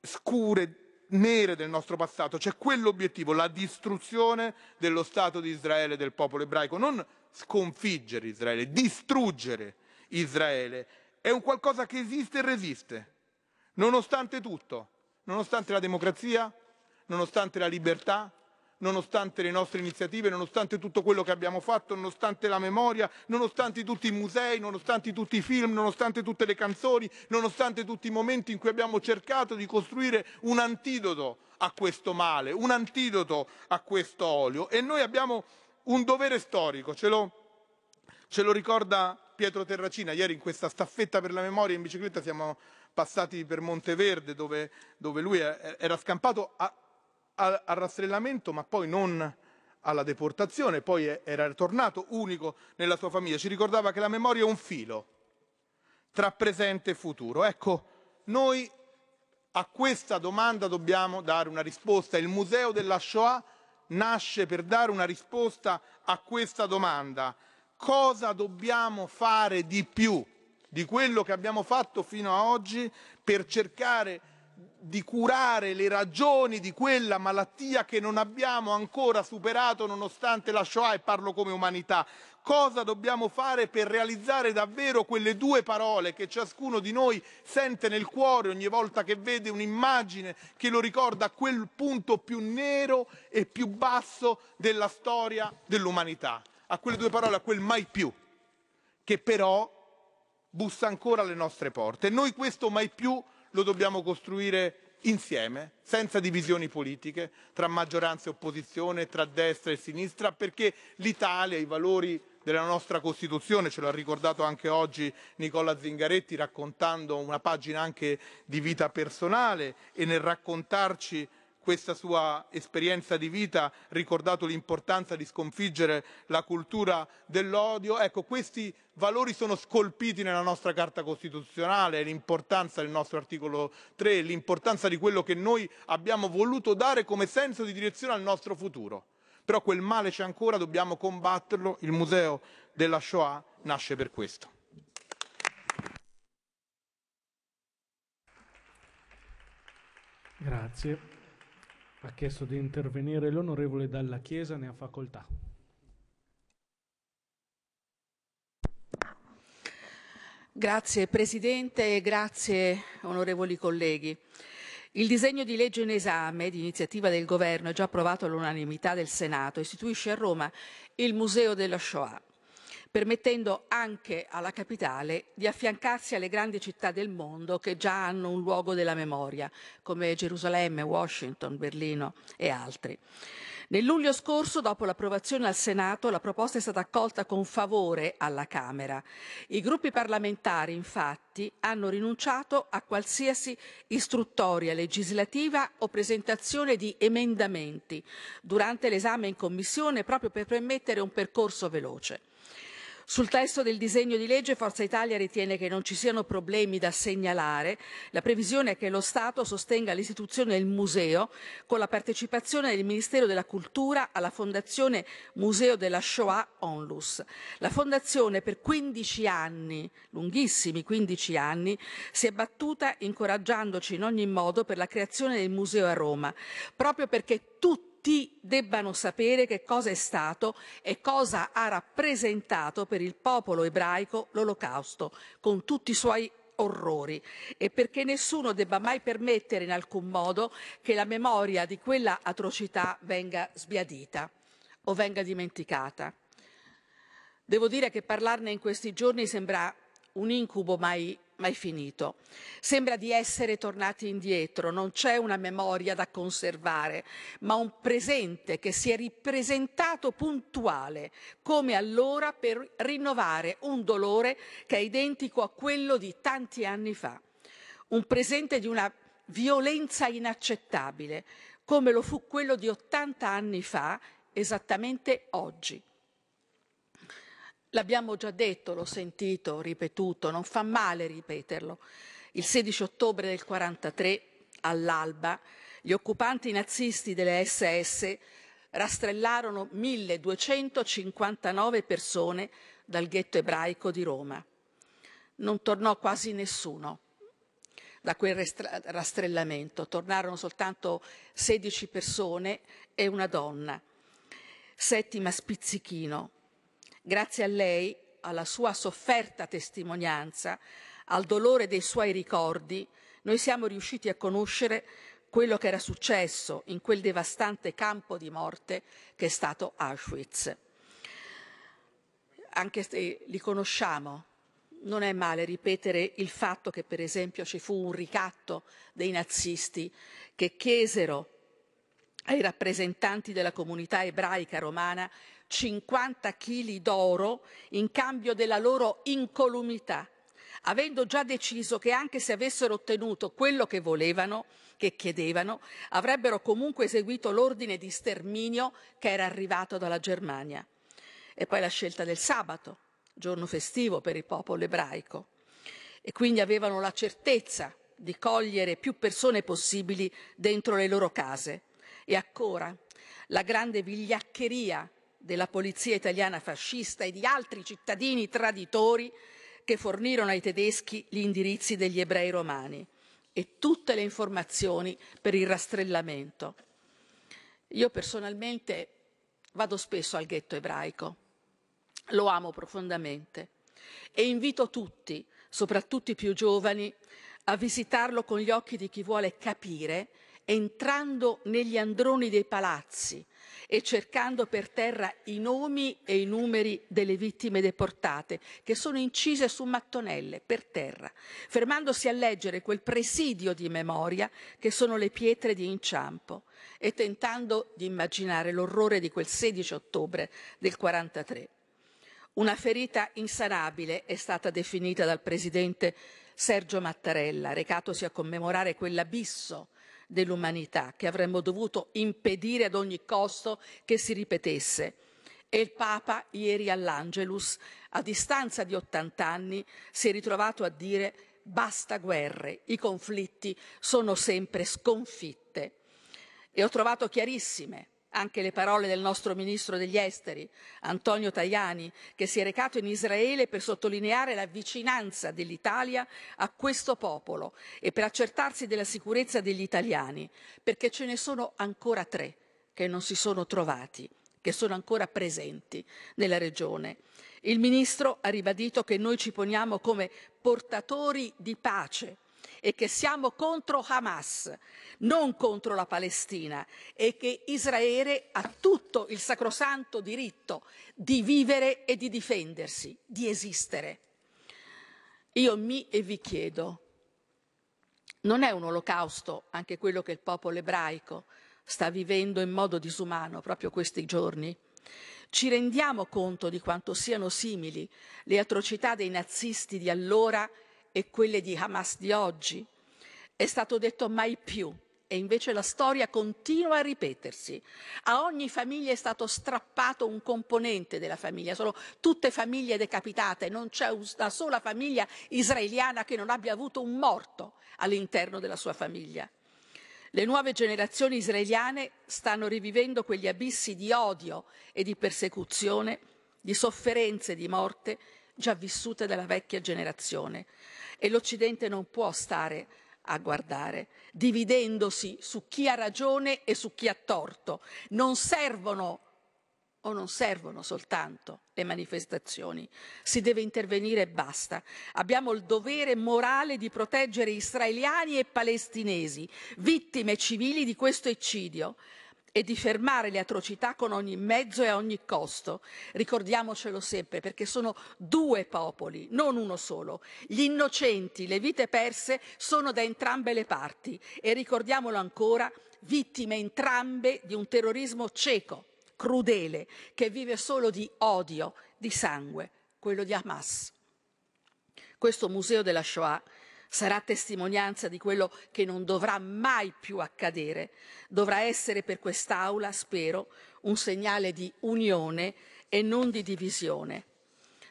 scure nere del nostro passato, c'è quell'obiettivo, la distruzione dello Stato di Israele e del popolo ebraico, non sconfiggere Israele, distruggere Israele, è un qualcosa che esiste e resiste, nonostante tutto, nonostante la democrazia, nonostante la libertà, nonostante le nostre iniziative, nonostante tutto quello che abbiamo fatto, nonostante la memoria, nonostante tutti i musei, nonostante tutti i film, nonostante tutte le canzoni, nonostante tutti i momenti in cui abbiamo cercato di costruire un antidoto a questo male, un antidoto a questo olio. E noi abbiamo un dovere storico, ce lo, ce lo ricorda Pietro Terracina, ieri in questa staffetta per la memoria in bicicletta siamo passati per Monteverde dove, dove lui era scampato, a, al, al rastrellamento ma poi non alla deportazione, poi era tornato unico nella sua famiglia. Ci ricordava che la memoria è un filo tra presente e futuro. Ecco, noi a questa domanda dobbiamo dare una risposta. Il Museo della Shoah nasce per dare una risposta a questa domanda. Cosa dobbiamo fare di più di quello che abbiamo fatto fino ad oggi per cercare di di curare le ragioni di quella malattia che non abbiamo ancora superato nonostante la Shoah e parlo come umanità. Cosa dobbiamo fare per realizzare davvero quelle due parole che ciascuno di noi sente nel cuore ogni volta che vede un'immagine che lo ricorda a quel punto più nero e più basso della storia dell'umanità? A quelle due parole, a quel mai più, che però bussa ancora alle nostre porte. Noi questo mai più lo dobbiamo costruire insieme, senza divisioni politiche tra maggioranza e opposizione, tra destra e sinistra, perché l'Italia, i valori della nostra Costituzione, ce l'ha ricordato anche oggi Nicola Zingaretti raccontando una pagina anche di vita personale e nel raccontarci questa sua esperienza di vita, ricordato l'importanza di sconfiggere la cultura dell'odio. Ecco, questi valori sono scolpiti nella nostra Carta Costituzionale, l'importanza del nostro articolo 3, l'importanza di quello che noi abbiamo voluto dare come senso di direzione al nostro futuro. Però quel male c'è ancora, dobbiamo combatterlo. Il Museo della Shoah nasce per questo. Grazie. Ha chiesto di intervenire l'onorevole Dalla Chiesa, ne ha facoltà. Grazie Presidente e grazie onorevoli colleghi. Il disegno di legge in esame, di iniziativa del Governo, già approvato all'unanimità del Senato, istituisce a Roma il Museo della Shoah permettendo anche alla capitale di affiancarsi alle grandi città del mondo che già hanno un luogo della memoria, come Gerusalemme, Washington, Berlino e altri. Nel luglio scorso, dopo l'approvazione al Senato, la proposta è stata accolta con favore alla Camera. I gruppi parlamentari, infatti, hanno rinunciato a qualsiasi istruttoria legislativa o presentazione di emendamenti durante l'esame in Commissione proprio per permettere un percorso veloce. Sul testo del disegno di legge Forza Italia ritiene che non ci siano problemi da segnalare. La previsione è che lo Stato sostenga l'istituzione del museo con la partecipazione del Ministero della Cultura alla Fondazione Museo della Shoah Onlus. La Fondazione per 15 anni, lunghissimi 15 anni, si è battuta incoraggiandoci in ogni modo per la creazione del museo a Roma, proprio perché tutti tutti debbano sapere che cosa è stato e cosa ha rappresentato per il popolo ebraico l'olocausto, con tutti i suoi orrori e perché nessuno debba mai permettere in alcun modo che la memoria di quella atrocità venga sbiadita o venga dimenticata. Devo dire che parlarne in questi giorni sembra un incubo mai ma è finito. Sembra di essere tornati indietro, non c'è una memoria da conservare, ma un presente che si è ripresentato puntuale, come allora per rinnovare un dolore che è identico a quello di tanti anni fa. Un presente di una violenza inaccettabile, come lo fu quello di 80 anni fa, esattamente oggi. L'abbiamo già detto, l'ho sentito, ripetuto, non fa male ripeterlo. Il 16 ottobre del 1943, all'alba, gli occupanti nazisti delle SS rastrellarono 1259 persone dal ghetto ebraico di Roma. Non tornò quasi nessuno da quel rastrellamento, tornarono soltanto 16 persone e una donna. Settima Spizzichino, Grazie a lei, alla sua sofferta testimonianza, al dolore dei suoi ricordi, noi siamo riusciti a conoscere quello che era successo in quel devastante campo di morte che è stato Auschwitz. Anche se li conosciamo, non è male ripetere il fatto che per esempio ci fu un ricatto dei nazisti che chiesero ai rappresentanti della comunità ebraica romana 50 kg d'oro in cambio della loro incolumità, avendo già deciso che anche se avessero ottenuto quello che volevano, che chiedevano, avrebbero comunque eseguito l'ordine di sterminio che era arrivato dalla Germania. E poi la scelta del sabato, giorno festivo per il popolo ebraico. E quindi avevano la certezza di cogliere più persone possibili dentro le loro case. E ancora la grande vigliaccheria della polizia italiana fascista e di altri cittadini traditori che fornirono ai tedeschi gli indirizzi degli ebrei romani e tutte le informazioni per il rastrellamento. Io personalmente vado spesso al ghetto ebraico, lo amo profondamente e invito tutti, soprattutto i più giovani, a visitarlo con gli occhi di chi vuole capire, entrando negli androni dei palazzi, e cercando per terra i nomi e i numeri delle vittime deportate, che sono incise su mattonelle, per terra, fermandosi a leggere quel presidio di memoria che sono le pietre di inciampo e tentando di immaginare l'orrore di quel 16 ottobre del 43. Una ferita insanabile è stata definita dal presidente Sergio Mattarella, recatosi a commemorare quell'abisso dell'umanità che avremmo dovuto impedire ad ogni costo che si ripetesse. E il Papa ieri all'Angelus, a distanza di 80 anni, si è ritrovato a dire basta guerre, i conflitti sono sempre sconfitte. E ho trovato chiarissime anche le parole del nostro ministro degli esteri, Antonio Tajani, che si è recato in Israele per sottolineare la vicinanza dell'Italia a questo popolo e per accertarsi della sicurezza degli italiani, perché ce ne sono ancora tre che non si sono trovati, che sono ancora presenti nella regione. Il ministro ha ribadito che noi ci poniamo come portatori di pace e che siamo contro Hamas, non contro la Palestina e che Israele ha tutto il sacrosanto diritto di vivere e di difendersi, di esistere. Io mi e vi chiedo, non è un olocausto anche quello che il popolo ebraico sta vivendo in modo disumano proprio questi giorni? Ci rendiamo conto di quanto siano simili le atrocità dei nazisti di allora e quelle di Hamas di oggi. È stato detto mai più e invece la storia continua a ripetersi. A ogni famiglia è stato strappato un componente della famiglia, sono tutte famiglie decapitate, non c'è una sola famiglia israeliana che non abbia avuto un morto all'interno della sua famiglia. Le nuove generazioni israeliane stanno rivivendo quegli abissi di odio e di persecuzione, di sofferenze e di morte già vissute dalla vecchia generazione e l'Occidente non può stare a guardare, dividendosi su chi ha ragione e su chi ha torto. Non servono o non servono soltanto le manifestazioni. Si deve intervenire e basta. Abbiamo il dovere morale di proteggere israeliani e palestinesi, vittime civili di questo eccidio e di fermare le atrocità con ogni mezzo e a ogni costo. Ricordiamocelo sempre perché sono due popoli, non uno solo. Gli innocenti, le vite perse sono da entrambe le parti e ricordiamolo ancora, vittime entrambe di un terrorismo cieco, crudele, che vive solo di odio, di sangue, quello di Hamas. Questo museo della Shoah sarà testimonianza di quello che non dovrà mai più accadere, dovrà essere per quest'Aula, spero, un segnale di unione e non di divisione.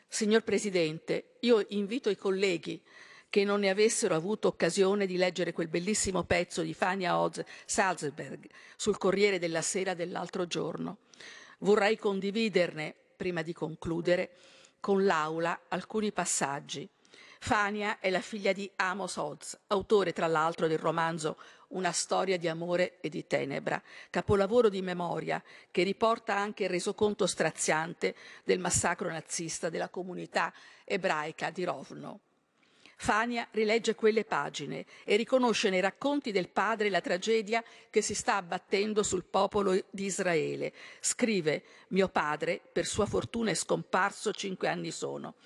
Signor Presidente, io invito i colleghi che non ne avessero avuto occasione di leggere quel bellissimo pezzo di Fania Oz Salzberg sul Corriere della Sera dell'altro giorno. Vorrei condividerne, prima di concludere, con l'Aula alcuni passaggi. Fania è la figlia di Amos Oz, autore tra l'altro del romanzo Una storia di amore e di tenebra, capolavoro di memoria che riporta anche il resoconto straziante del massacro nazista della comunità ebraica di Rovno. Fania rilegge quelle pagine e riconosce nei racconti del padre la tragedia che si sta abbattendo sul popolo di Israele. Scrive Mio padre, per sua fortuna è scomparso cinque anni sono.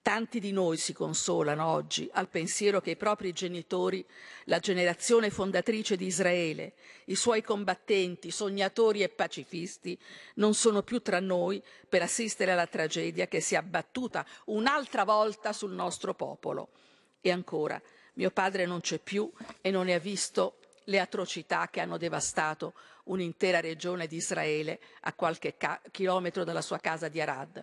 Tanti di noi si consolano oggi al pensiero che i propri genitori, la generazione fondatrice di Israele, i suoi combattenti, sognatori e pacifisti, non sono più tra noi per assistere alla tragedia che si è abbattuta un'altra volta sul nostro popolo. E ancora, mio padre non c'è più e non ne ha visto le atrocità che hanno devastato un'intera regione di Israele a qualche chilometro dalla sua casa di Arad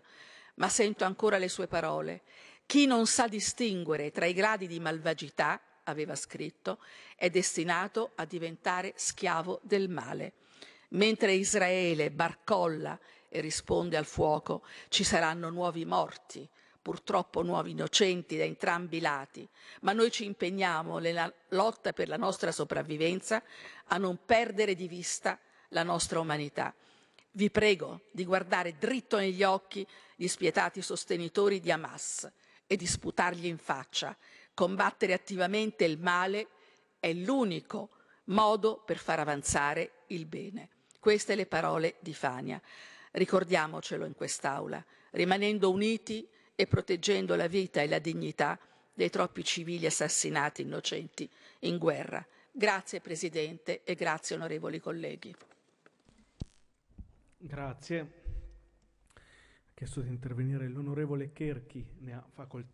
ma sento ancora le sue parole. Chi non sa distinguere tra i gradi di malvagità, aveva scritto, è destinato a diventare schiavo del male. Mentre Israele barcolla e risponde al fuoco, ci saranno nuovi morti, purtroppo nuovi innocenti da entrambi i lati, ma noi ci impegniamo nella lotta per la nostra sopravvivenza a non perdere di vista la nostra umanità. Vi prego di guardare dritto negli occhi gli spietati sostenitori di Hamas e di sputargli in faccia. Combattere attivamente il male è l'unico modo per far avanzare il bene. Queste le parole di Fania. Ricordiamocelo in quest'Aula, rimanendo uniti e proteggendo la vita e la dignità dei troppi civili assassinati innocenti in guerra. Grazie Presidente e grazie onorevoli colleghi. Grazie chiesto di intervenire l'onorevole Kerchi, ne ha facoltà.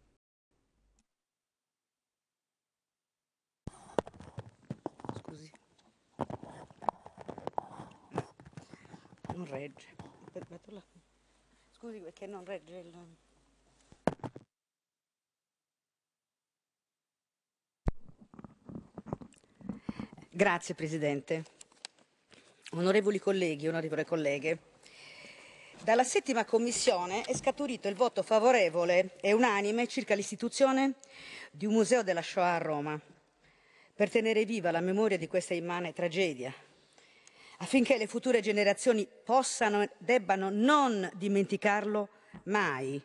Scusi. Non regge. Scusi perché non regge il... Grazie Presidente. Onorevoli colleghi, onorevole colleghe, dalla settima commissione è scaturito il voto favorevole e unanime circa l'istituzione di un museo della Shoah a Roma per tenere viva la memoria di questa immane tragedia, affinché le future generazioni possano e debbano non dimenticarlo mai.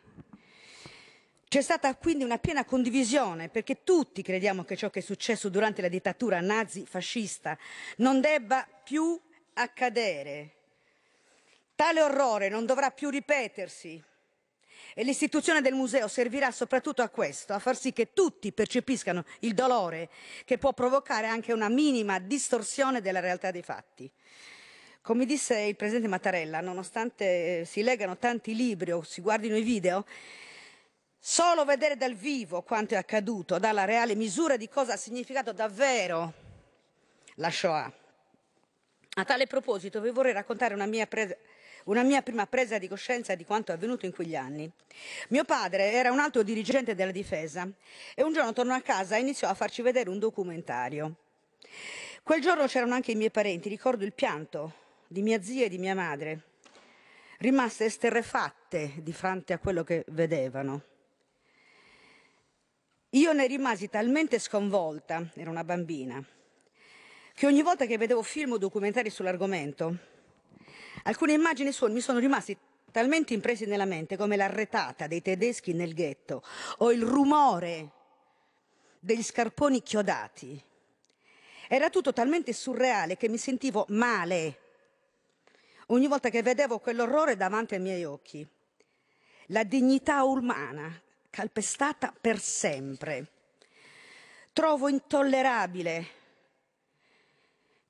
C'è stata quindi una piena condivisione perché tutti crediamo che ciò che è successo durante la dittatura nazi-fascista non debba più accadere Tale orrore non dovrà più ripetersi e l'istituzione del museo servirà soprattutto a questo, a far sì che tutti percepiscano il dolore che può provocare anche una minima distorsione della realtà dei fatti. Come disse il Presidente Mattarella, nonostante eh, si leggano tanti libri o si guardino i video, solo vedere dal vivo quanto è accaduto dà la reale misura di cosa ha significato davvero la Shoah. A tale proposito vi vorrei raccontare una mia presa una mia prima presa di coscienza di quanto avvenuto in quegli anni. Mio padre era un alto dirigente della difesa e un giorno tornò a casa e iniziò a farci vedere un documentario. Quel giorno c'erano anche i miei parenti, ricordo il pianto di mia zia e di mia madre, rimaste esterrefatte di fronte a quello che vedevano. Io ne rimasi talmente sconvolta, era una bambina, che ogni volta che vedevo film o documentari sull'argomento Alcune immagini su, mi sono rimaste talmente imprese nella mente come l'arretata dei tedeschi nel ghetto o il rumore degli scarponi chiodati. Era tutto talmente surreale che mi sentivo male ogni volta che vedevo quell'orrore davanti ai miei occhi. La dignità umana calpestata per sempre. Trovo intollerabile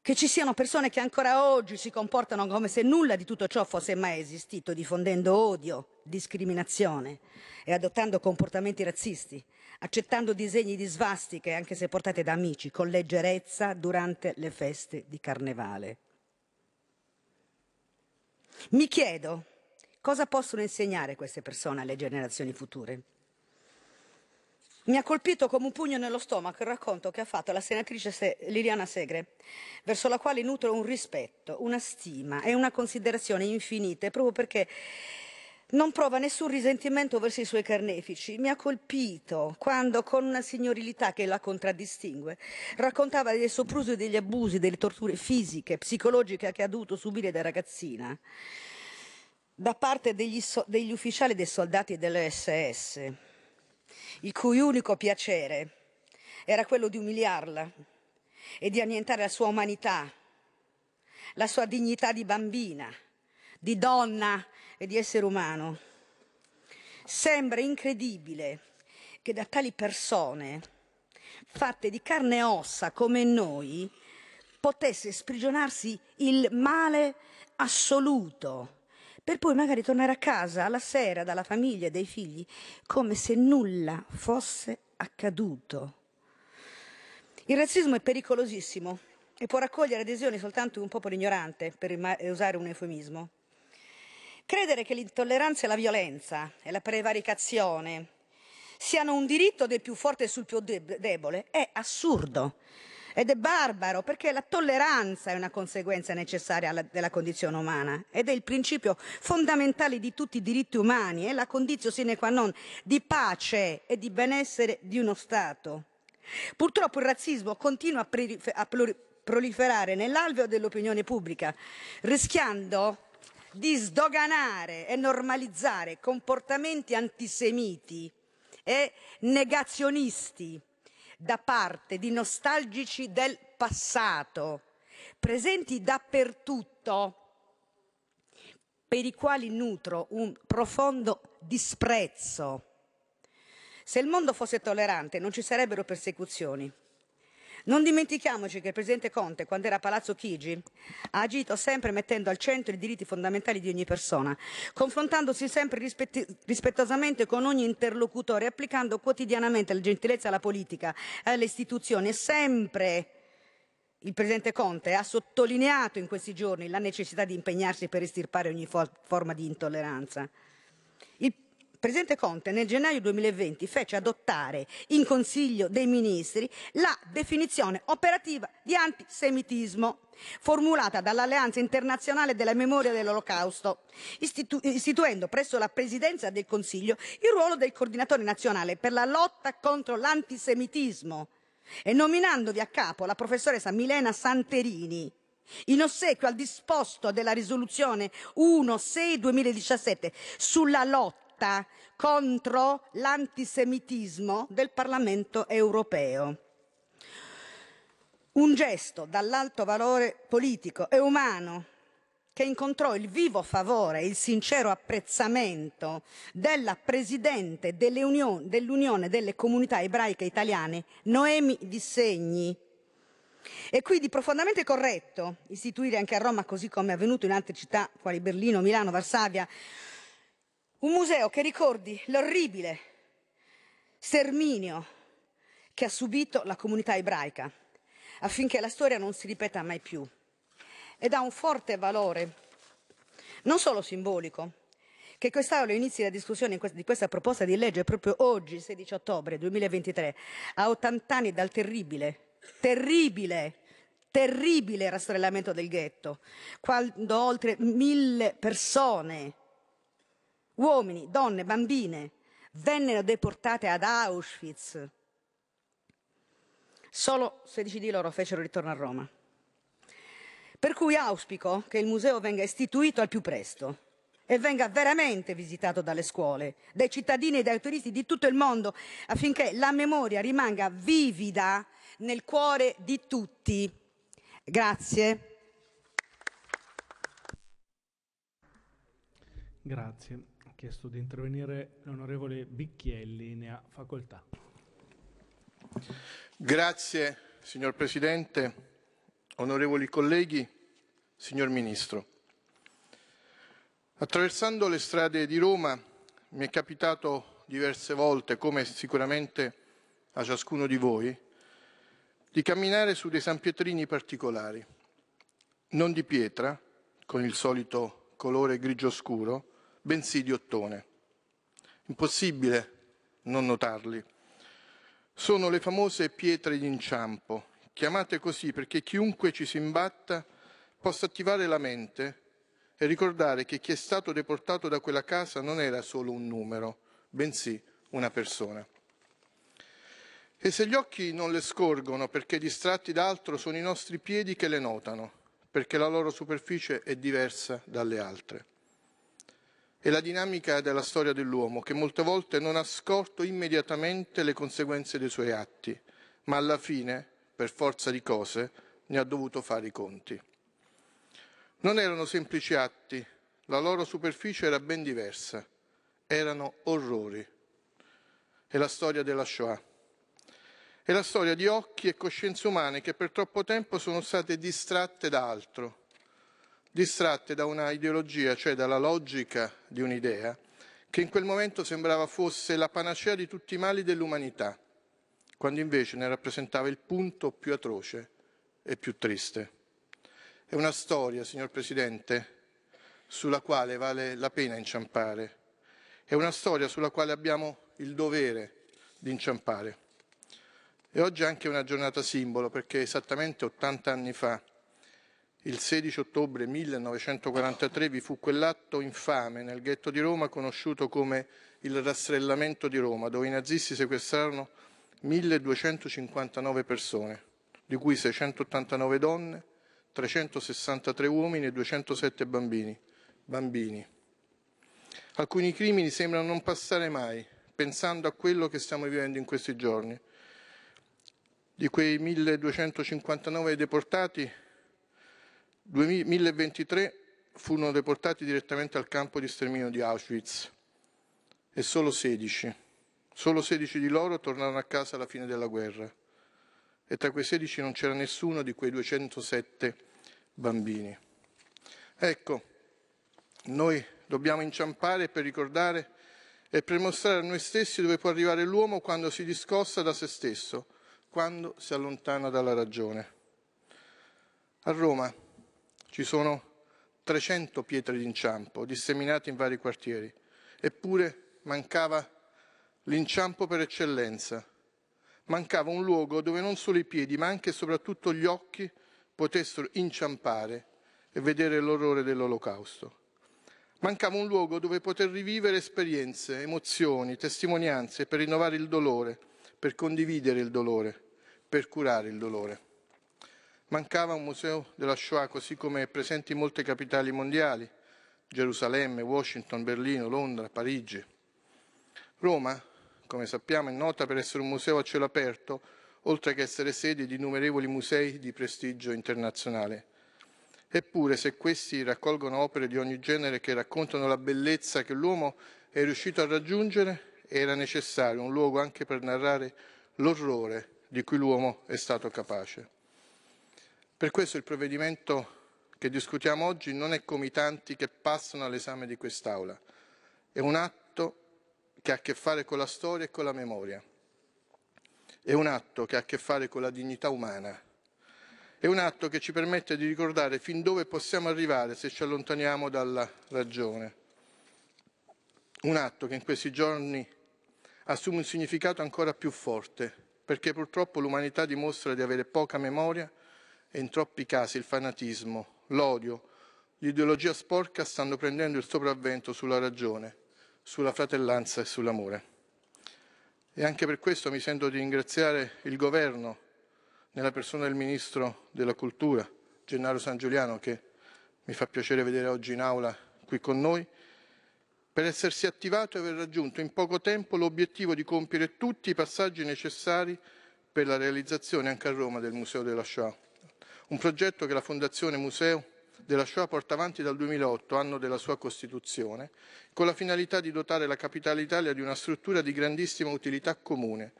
che ci siano persone che ancora oggi si comportano come se nulla di tutto ciò fosse mai esistito, diffondendo odio, discriminazione e adottando comportamenti razzisti, accettando disegni di svastiche, anche se portate da amici, con leggerezza durante le feste di carnevale. Mi chiedo cosa possono insegnare queste persone alle generazioni future. Mi ha colpito come un pugno nello stomaco il racconto che ha fatto la senatrice Se- Liliana Segre, verso la quale nutro un rispetto, una stima e una considerazione infinite, proprio perché non prova nessun risentimento verso i suoi carnefici. Mi ha colpito quando, con una signorilità che la contraddistingue, raccontava dei soprusi e degli abusi, delle torture fisiche, psicologiche che ha dovuto subire da ragazzina da parte degli, so- degli ufficiali, dei soldati dell'SS il cui unico piacere era quello di umiliarla e di annientare la sua umanità, la sua dignità di bambina, di donna e di essere umano. Sembra incredibile che da tali persone, fatte di carne e ossa come noi, potesse sprigionarsi il male assoluto per poi magari tornare a casa alla sera dalla famiglia, e dai figli, come se nulla fosse accaduto. Il razzismo è pericolosissimo e può raccogliere adesioni soltanto di un popolo ignorante, per eh, usare un eufemismo. Credere che l'intolleranza e la violenza e la prevaricazione siano un diritto del più forte sul più debole è assurdo. Ed è barbaro perché la tolleranza è una conseguenza necessaria alla, della condizione umana ed è il principio fondamentale di tutti i diritti umani, è la condizio sine qua non di pace e di benessere di uno Stato. Purtroppo il razzismo continua a, pre- a proliferare nell'alveo dell'opinione pubblica, rischiando di sdoganare e normalizzare comportamenti antisemiti e negazionisti da parte di nostalgici del passato, presenti dappertutto, per i quali nutro un profondo disprezzo. Se il mondo fosse tollerante non ci sarebbero persecuzioni, non dimentichiamoci che il presidente Conte, quando era a Palazzo Chigi, ha agito sempre mettendo al centro i diritti fondamentali di ogni persona, confrontandosi sempre rispetti- rispettosamente con ogni interlocutore, applicando quotidianamente la gentilezza alla politica e alle istituzioni e sempre il presidente Conte ha sottolineato in questi giorni la necessità di impegnarsi per estirpare ogni forma di intolleranza. Il il presidente Conte nel gennaio 2020 fece adottare in Consiglio dei Ministri la definizione operativa di antisemitismo formulata dall'Alleanza internazionale della memoria dell'Olocausto, istitu istituendo presso la Presidenza del Consiglio il ruolo del coordinatore nazionale per la lotta contro l'antisemitismo e nominandovi a capo la professoressa Milena Santerini in ossequio al disposto della risoluzione 1.6.2017 sulla lotta lotta contro l'antisemitismo del Parlamento europeo. Un gesto dall'alto valore politico e umano che incontrò il vivo favore e il sincero apprezzamento della Presidente dell'Unione dell delle Comunità Ebraiche Italiane, Noemi Di Segni, è quindi profondamente corretto istituire anche a Roma, così come è avvenuto in altre città quali Berlino, Milano, Varsavia, un museo che ricordi l'orribile sterminio che ha subito la comunità ebraica affinché la storia non si ripeta mai più ed ha un forte valore, non solo simbolico, che quest'Aula inizi la discussione di questa proposta di legge proprio oggi, 16 ottobre 2023, a 80 anni dal terribile, terribile, terribile rastrellamento del ghetto, quando oltre mille persone Uomini, donne, bambine vennero deportate ad Auschwitz. Solo 16 di loro fecero ritorno a Roma. Per cui auspico che il museo venga istituito al più presto e venga veramente visitato dalle scuole, dai cittadini e dai turisti di tutto il mondo, affinché la memoria rimanga vivida nel cuore di tutti. Grazie. Grazie chiesto di intervenire l'onorevole Bicchielli, ne ha facoltà. Grazie, signor Presidente, onorevoli colleghi, signor Ministro. Attraversando le strade di Roma mi è capitato diverse volte, come sicuramente a ciascuno di voi, di camminare su dei San Pietrini particolari, non di pietra, con il solito colore grigio scuro, bensì di ottone. Impossibile non notarli. Sono le famose pietre d'inciampo, chiamate così perché chiunque ci si imbatta possa attivare la mente e ricordare che chi è stato deportato da quella casa non era solo un numero, bensì una persona. E se gli occhi non le scorgono perché distratti da altro, sono i nostri piedi che le notano, perché la loro superficie è diversa dalle altre è la dinamica della storia dell'uomo che molte volte non ha scorto immediatamente le conseguenze dei suoi atti, ma alla fine, per forza di cose, ne ha dovuto fare i conti. Non erano semplici atti, la loro superficie era ben diversa, erano orrori. È la storia della Shoah. È la storia di occhi e coscienze umane che per troppo tempo sono state distratte da altro distratte da una ideologia, cioè dalla logica di un'idea, che in quel momento sembrava fosse la panacea di tutti i mali dell'umanità, quando invece ne rappresentava il punto più atroce e più triste. È una storia, signor Presidente, sulla quale vale la pena inciampare. È una storia sulla quale abbiamo il dovere di inciampare. E oggi è anche una giornata simbolo perché esattamente 80 anni fa il 16 ottobre 1943 vi fu quell'atto infame nel ghetto di Roma conosciuto come il rastrellamento di Roma, dove i nazisti sequestrarono 1259 persone, di cui 689 donne, 363 uomini e 207 bambini. bambini. Alcuni crimini sembrano non passare mai, pensando a quello che stiamo vivendo in questi giorni. Di quei 1259 deportati, 1023 furono deportati direttamente al campo di sterminio di Auschwitz e solo 16. Solo 16 di loro tornarono a casa alla fine della guerra e tra quei 16 non c'era nessuno di quei 207 bambini. Ecco, noi dobbiamo inciampare per ricordare e per mostrare a noi stessi dove può arrivare l'uomo quando si discosta da se stesso, quando si allontana dalla ragione. A Roma ci sono 300 pietre d'inciampo disseminate in vari quartieri, eppure mancava l'inciampo per eccellenza. Mancava un luogo dove non solo i piedi, ma anche e soprattutto gli occhi potessero inciampare e vedere l'orrore dell'olocausto. Mancava un luogo dove poter rivivere esperienze, emozioni, testimonianze per rinnovare il dolore, per condividere il dolore, per curare il dolore. Mancava un museo della Shoah così come è presente in molte capitali mondiali, Gerusalemme, Washington, Berlino, Londra, Parigi. Roma, come sappiamo, è nota per essere un museo a cielo aperto, oltre che essere sede di innumerevoli musei di prestigio internazionale. Eppure, se questi raccolgono opere di ogni genere che raccontano la bellezza che l'uomo è riuscito a raggiungere, era necessario un luogo anche per narrare l'orrore di cui l'uomo è stato capace. Per questo il provvedimento che discutiamo oggi non è come i tanti che passano all'esame di quest'Aula. È un atto che ha a che fare con la storia e con la memoria. È un atto che ha a che fare con la dignità umana. È un atto che ci permette di ricordare fin dove possiamo arrivare se ci allontaniamo dalla ragione. Un atto che in questi giorni assume un significato ancora più forte, perché purtroppo l'umanità dimostra di avere poca memoria e in troppi casi il fanatismo, l'odio, l'ideologia sporca stanno prendendo il sopravvento sulla ragione, sulla fratellanza e sull'amore. E anche per questo mi sento di ringraziare il governo, nella persona del Ministro della Cultura, Gennaro San Giuliano, che mi fa piacere vedere oggi in aula qui con noi, per essersi attivato e aver raggiunto in poco tempo l'obiettivo di compiere tutti i passaggi necessari per la realizzazione anche a Roma del Museo della Shoah un progetto che la Fondazione Museo della Shoah porta avanti dal 2008, anno della sua costituzione, con la finalità di dotare la capitale Italia di una struttura di grandissima utilità comune,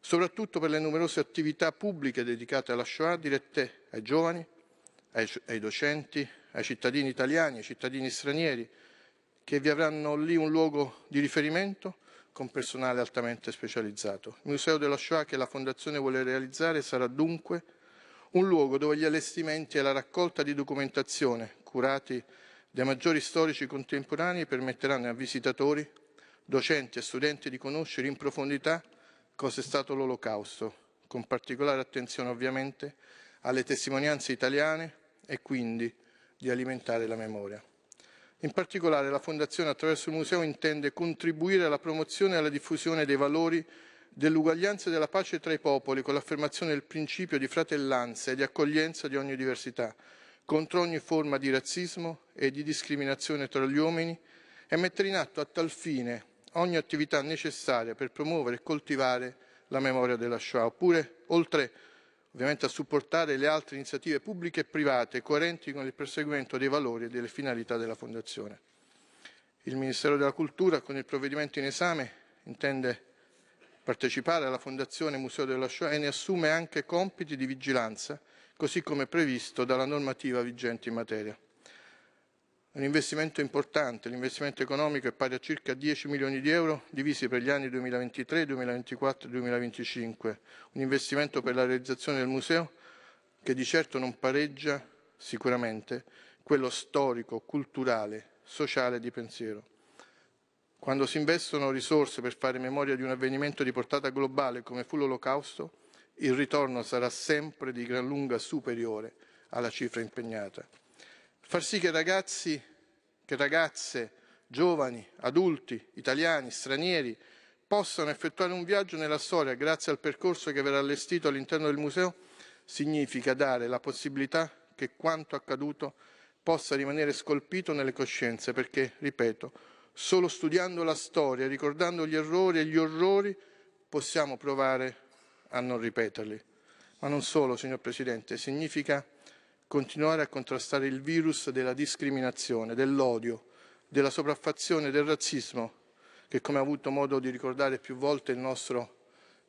soprattutto per le numerose attività pubbliche dedicate alla Shoah dirette ai giovani, ai, ai docenti, ai cittadini italiani, ai cittadini stranieri, che vi avranno lì un luogo di riferimento con personale altamente specializzato. Il Museo della Shoah che la Fondazione vuole realizzare sarà dunque un luogo dove gli allestimenti e la raccolta di documentazione curati dai maggiori storici contemporanei permetteranno a visitatori, docenti e studenti di conoscere in profondità cosa è stato l'Olocausto, con particolare attenzione ovviamente alle testimonianze italiane e quindi di alimentare la memoria. In particolare la Fondazione attraverso il Museo intende contribuire alla promozione e alla diffusione dei valori dell'uguaglianza e della pace tra i popoli con l'affermazione del principio di fratellanza e di accoglienza di ogni diversità, contro ogni forma di razzismo e di discriminazione tra gli uomini e mettere in atto a tal fine ogni attività necessaria per promuovere e coltivare la memoria della Shoah, oppure oltre ovviamente a supportare le altre iniziative pubbliche e private coerenti con il perseguimento dei valori e delle finalità della Fondazione. Il Ministero della Cultura, con il provvedimento in esame, intende Partecipare alla Fondazione Museo della Shoah e ne assume anche compiti di vigilanza, così come previsto dalla normativa vigente in materia. Un investimento importante, l'investimento economico è pari a circa 10 milioni di euro divisi per gli anni 2023, 2024 e 2025. Un investimento per la realizzazione del museo che di certo non pareggia sicuramente quello storico, culturale, sociale di pensiero. Quando si investono risorse per fare memoria di un avvenimento di portata globale come fu l'Olocausto, il ritorno sarà sempre di gran lunga superiore alla cifra impegnata. Far sì che ragazzi, che ragazze, giovani, adulti, italiani, stranieri possano effettuare un viaggio nella storia grazie al percorso che verrà allestito all'interno del museo significa dare la possibilità che quanto accaduto possa rimanere scolpito nelle coscienze perché, ripeto, Solo studiando la storia, ricordando gli errori e gli orrori, possiamo provare a non ripeterli. Ma non solo, signor Presidente, significa continuare a contrastare il virus della discriminazione, dell'odio, della sopraffazione, del razzismo, che come ha avuto modo di ricordare più volte il nostro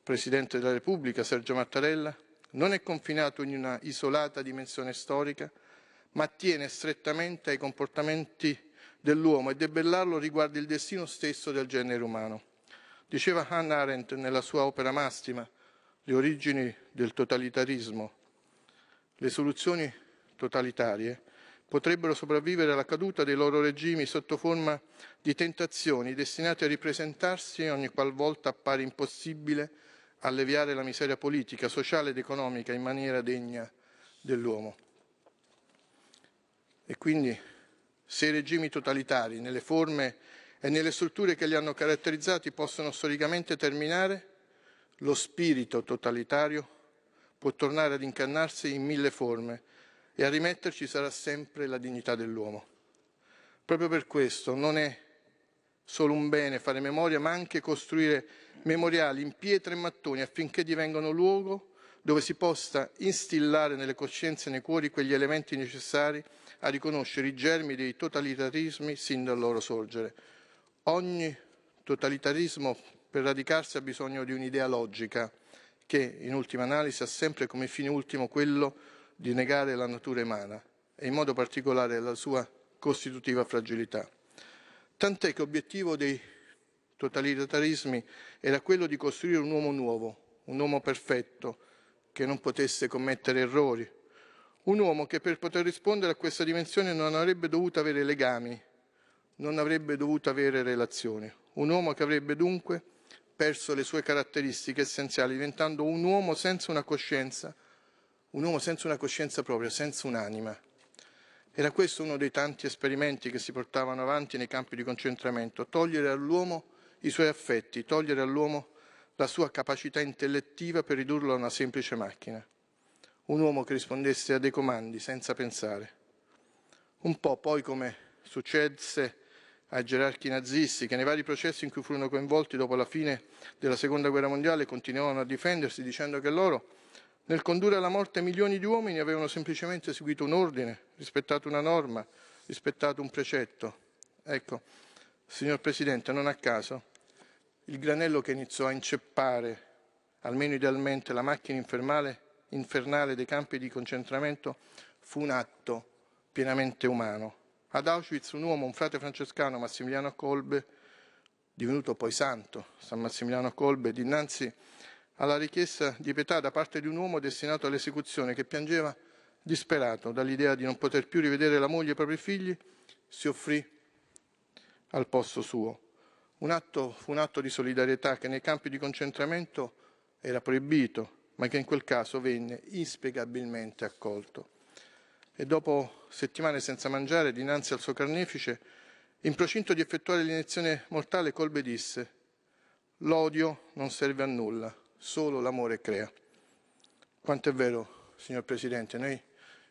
Presidente della Repubblica, Sergio Mattarella, non è confinato in una isolata dimensione storica, ma attiene strettamente ai comportamenti dell'uomo e debellarlo riguarda il destino stesso del genere umano. Diceva Hannah Arendt nella sua opera massima Le origini del totalitarismo, le soluzioni totalitarie potrebbero sopravvivere alla caduta dei loro regimi sotto forma di tentazioni destinate a ripresentarsi ogni qualvolta appare impossibile alleviare la miseria politica, sociale ed economica in maniera degna dell'uomo. E quindi se i regimi totalitari, nelle forme e nelle strutture che li hanno caratterizzati, possono storicamente terminare, lo spirito totalitario può tornare ad incarnarsi in mille forme e a rimetterci sarà sempre la dignità dell'uomo. Proprio per questo non è solo un bene fare memoria, ma anche costruire memoriali in pietra e mattoni affinché divengano luogo dove si possa instillare nelle coscienze e nei cuori quegli elementi necessari a riconoscere i germi dei totalitarismi sin dal loro sorgere. Ogni totalitarismo per radicarsi ha bisogno di un'idea logica che, in ultima analisi, ha sempre come fine ultimo quello di negare la natura umana e in modo particolare la sua costitutiva fragilità. Tant'è che obiettivo dei totalitarismi era quello di costruire un uomo nuovo, un uomo perfetto, che non potesse commettere errori, un uomo che per poter rispondere a questa dimensione non avrebbe dovuto avere legami, non avrebbe dovuto avere relazioni. Un uomo che avrebbe dunque perso le sue caratteristiche essenziali, diventando un uomo senza una coscienza, un uomo senza una coscienza propria, senza un'anima. Era questo uno dei tanti esperimenti che si portavano avanti nei campi di concentramento, togliere all'uomo i suoi affetti, togliere all'uomo la sua capacità intellettiva per ridurlo a una semplice macchina un uomo che rispondesse a dei comandi senza pensare. Un po' poi come successe ai gerarchi nazisti che nei vari processi in cui furono coinvolti dopo la fine della seconda guerra mondiale continuavano a difendersi dicendo che loro nel condurre alla morte milioni di uomini avevano semplicemente seguito un ordine, rispettato una norma, rispettato un precetto. Ecco, signor Presidente, non a caso il granello che iniziò a inceppare, almeno idealmente, la macchina infermale infernale dei campi di concentramento fu un atto pienamente umano. Ad Auschwitz un uomo, un frate francescano, Massimiliano Colbe, divenuto poi santo, San Massimiliano Colbe, dinanzi alla richiesta di pietà da parte di un uomo destinato all'esecuzione che piangeva disperato dall'idea di non poter più rivedere la moglie e i propri figli, si offrì al posto suo. Un atto, un atto di solidarietà che nei campi di concentramento era proibito ma che in quel caso venne inspiegabilmente accolto. E dopo settimane senza mangiare, dinanzi al suo carnefice, in procinto di effettuare l'iniezione mortale, Colbe disse L'odio non serve a nulla, solo l'amore crea. Quanto è vero, signor Presidente, noi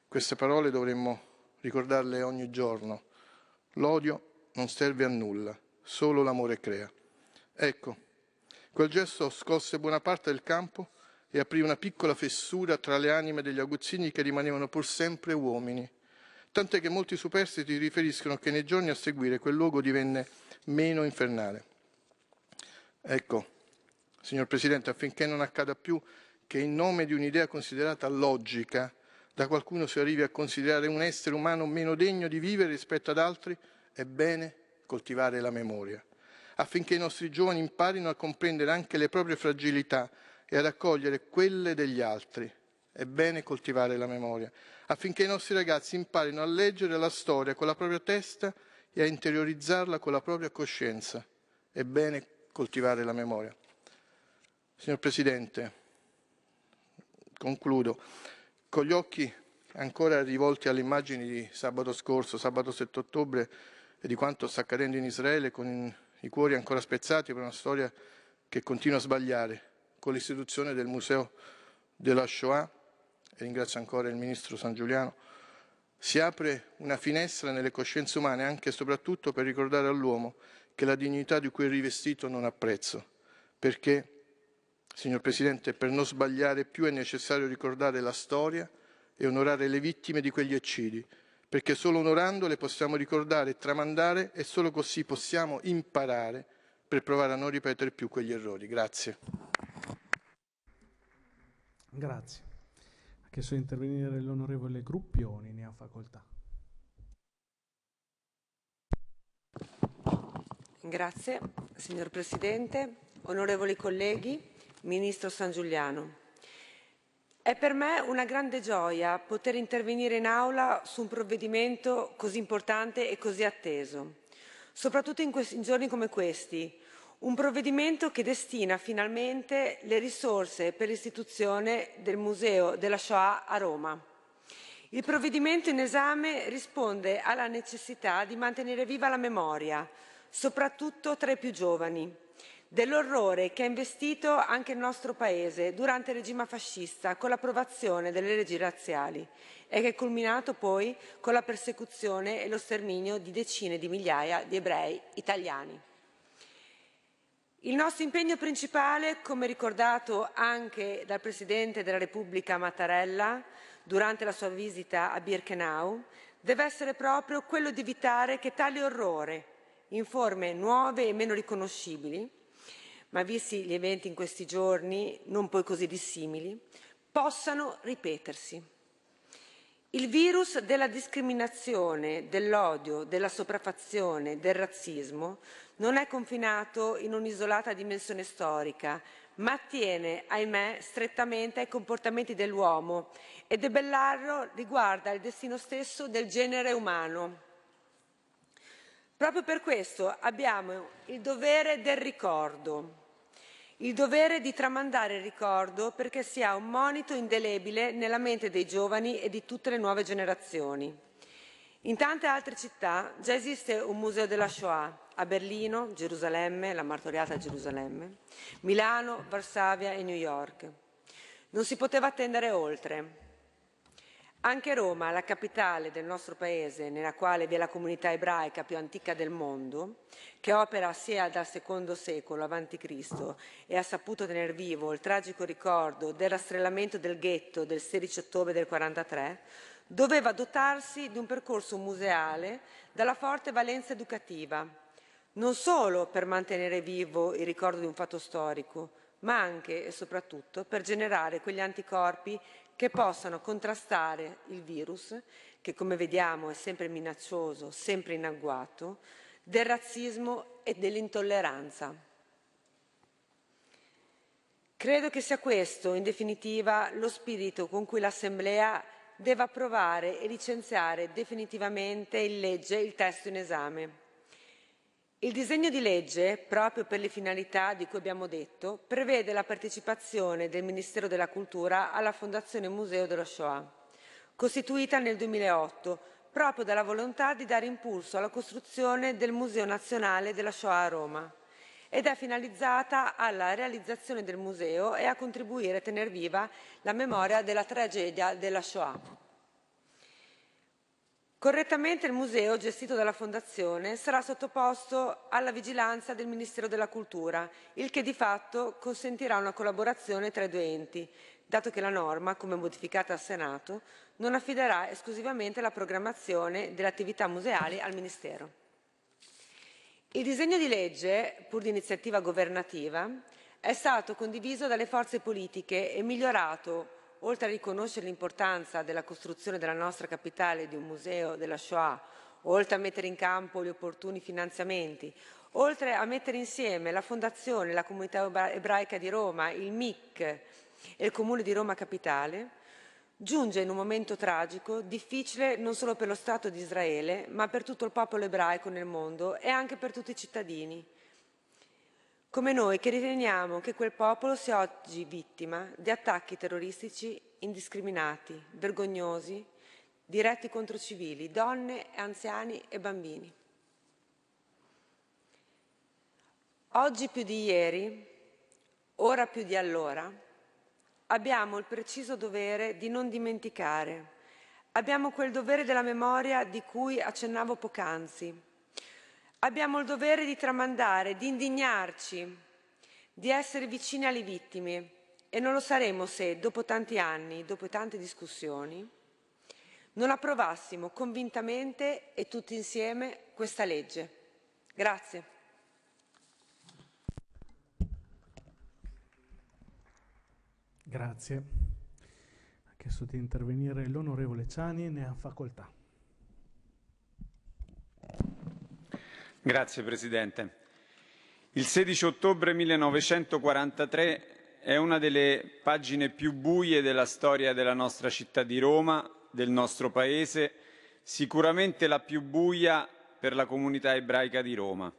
queste parole dovremmo ricordarle ogni giorno. L'odio non serve a nulla, solo l'amore crea. Ecco, quel gesto scosse buona parte del campo e aprì una piccola fessura tra le anime degli aguzzini che rimanevano pur sempre uomini, tant'è che molti superstiti riferiscono che nei giorni a seguire quel luogo divenne meno infernale. Ecco, signor Presidente, affinché non accada più che in nome di un'idea considerata logica da qualcuno si arrivi a considerare un essere umano meno degno di vivere rispetto ad altri, è bene coltivare la memoria, affinché i nostri giovani imparino a comprendere anche le proprie fragilità, e ad accogliere quelle degli altri. È bene coltivare la memoria, affinché i nostri ragazzi imparino a leggere la storia con la propria testa e a interiorizzarla con la propria coscienza. È bene coltivare la memoria. Signor Presidente, concludo con gli occhi ancora rivolti alle immagini di sabato scorso, sabato 7 ottobre, e di quanto sta accadendo in Israele con i cuori ancora spezzati per una storia che continua a sbagliare con l'istituzione del Museo della Shoah, e ringrazio ancora il Ministro San Giuliano, si apre una finestra nelle coscienze umane anche e soprattutto per ricordare all'uomo che la dignità di cui è rivestito non ha prezzo, perché, signor Presidente, per non sbagliare più è necessario ricordare la storia e onorare le vittime di quegli eccidi, perché solo onorandole possiamo ricordare e tramandare e solo così possiamo imparare per provare a non ripetere più quegli errori. Grazie. Grazie. Ha chiesto di intervenire l'onorevole Gruppioni, ne ha facoltà. Grazie, signor Presidente, onorevoli colleghi, Ministro San Giuliano. È per me una grande gioia poter intervenire in aula su un provvedimento così importante e così atteso, soprattutto in, in giorni come questi, un provvedimento che destina finalmente le risorse per l'istituzione del Museo della Shoah a Roma. Il provvedimento in esame risponde alla necessità di mantenere viva la memoria, soprattutto tra i più giovani, dell'orrore che ha investito anche il nostro Paese durante il regime fascista con l'approvazione delle leggi razziali e che è culminato poi con la persecuzione e lo sterminio di decine di migliaia di ebrei italiani. Il nostro impegno principale, come ricordato anche dal Presidente della Repubblica Mattarella durante la sua visita a Birkenau, deve essere proprio quello di evitare che tale orrore, in forme nuove e meno riconoscibili, ma visti gli eventi in questi giorni non poi così dissimili, possano ripetersi. Il virus della discriminazione, dell'odio, della sopraffazione, del razzismo non è confinato in un'isolata dimensione storica, ma attiene, ahimè, strettamente ai comportamenti dell'uomo e debellarlo riguarda il destino stesso del genere umano. Proprio per questo abbiamo il dovere del ricordo, il dovere di tramandare il ricordo perché sia un monito indelebile nella mente dei giovani e di tutte le nuove generazioni. In tante altre città già esiste un museo della Shoah, a Berlino, Gerusalemme, la martoriata Gerusalemme, Milano, Varsavia e New York. Non si poteva attendere oltre. Anche Roma, la capitale del nostro paese, nella quale vi è la comunità ebraica più antica del mondo, che opera sia dal secondo secolo a.C. e ha saputo tenere vivo il tragico ricordo del rastrellamento del ghetto del 16 ottobre del 1943, doveva dotarsi di un percorso museale dalla forte valenza educativa, non solo per mantenere vivo il ricordo di un fatto storico, ma anche e soprattutto per generare quegli anticorpi che possano contrastare il virus, che come vediamo è sempre minaccioso, sempre in agguato, del razzismo e dell'intolleranza. Credo che sia questo, in definitiva, lo spirito con cui l'Assemblea deve approvare e licenziare definitivamente in legge il testo in esame. Il disegno di legge, proprio per le finalità di cui abbiamo detto, prevede la partecipazione del Ministero della Cultura alla Fondazione Museo dello Shoah, costituita nel 2008 proprio dalla volontà di dare impulso alla costruzione del Museo Nazionale della Shoah a Roma ed è finalizzata alla realizzazione del museo e a contribuire a tenere viva la memoria della tragedia della Shoah. Correttamente il museo, gestito dalla Fondazione, sarà sottoposto alla vigilanza del Ministero della Cultura, il che di fatto consentirà una collaborazione tra i due enti, dato che la norma, come modificata al Senato, non affiderà esclusivamente la programmazione delle attività museali al Ministero. Il disegno di legge, pur di iniziativa governativa, è stato condiviso dalle forze politiche e migliorato, oltre a riconoscere l'importanza della costruzione della nostra capitale di un museo della Shoah, oltre a mettere in campo gli opportuni finanziamenti, oltre a mettere insieme la Fondazione, la Comunità Ebraica di Roma, il MIC e il Comune di Roma Capitale, giunge in un momento tragico, difficile non solo per lo Stato di Israele, ma per tutto il popolo ebraico nel mondo e anche per tutti i cittadini, come noi che riteniamo che quel popolo sia oggi vittima di attacchi terroristici indiscriminati, vergognosi, diretti contro civili, donne, anziani e bambini. Oggi più di ieri, ora più di allora, abbiamo il preciso dovere di non dimenticare. Abbiamo quel dovere della memoria di cui accennavo poc'anzi. Abbiamo il dovere di tramandare, di indignarci, di essere vicini alle vittime e non lo saremo se, dopo tanti anni, dopo tante discussioni, non approvassimo convintamente e tutti insieme questa legge. Grazie. Grazie. Ha chiesto di intervenire l'onorevole Ciani, ne ha facoltà. Grazie Presidente. Il 16 ottobre 1943 è una delle pagine più buie della storia della nostra città di Roma, del nostro Paese, sicuramente la più buia per la comunità ebraica di Roma.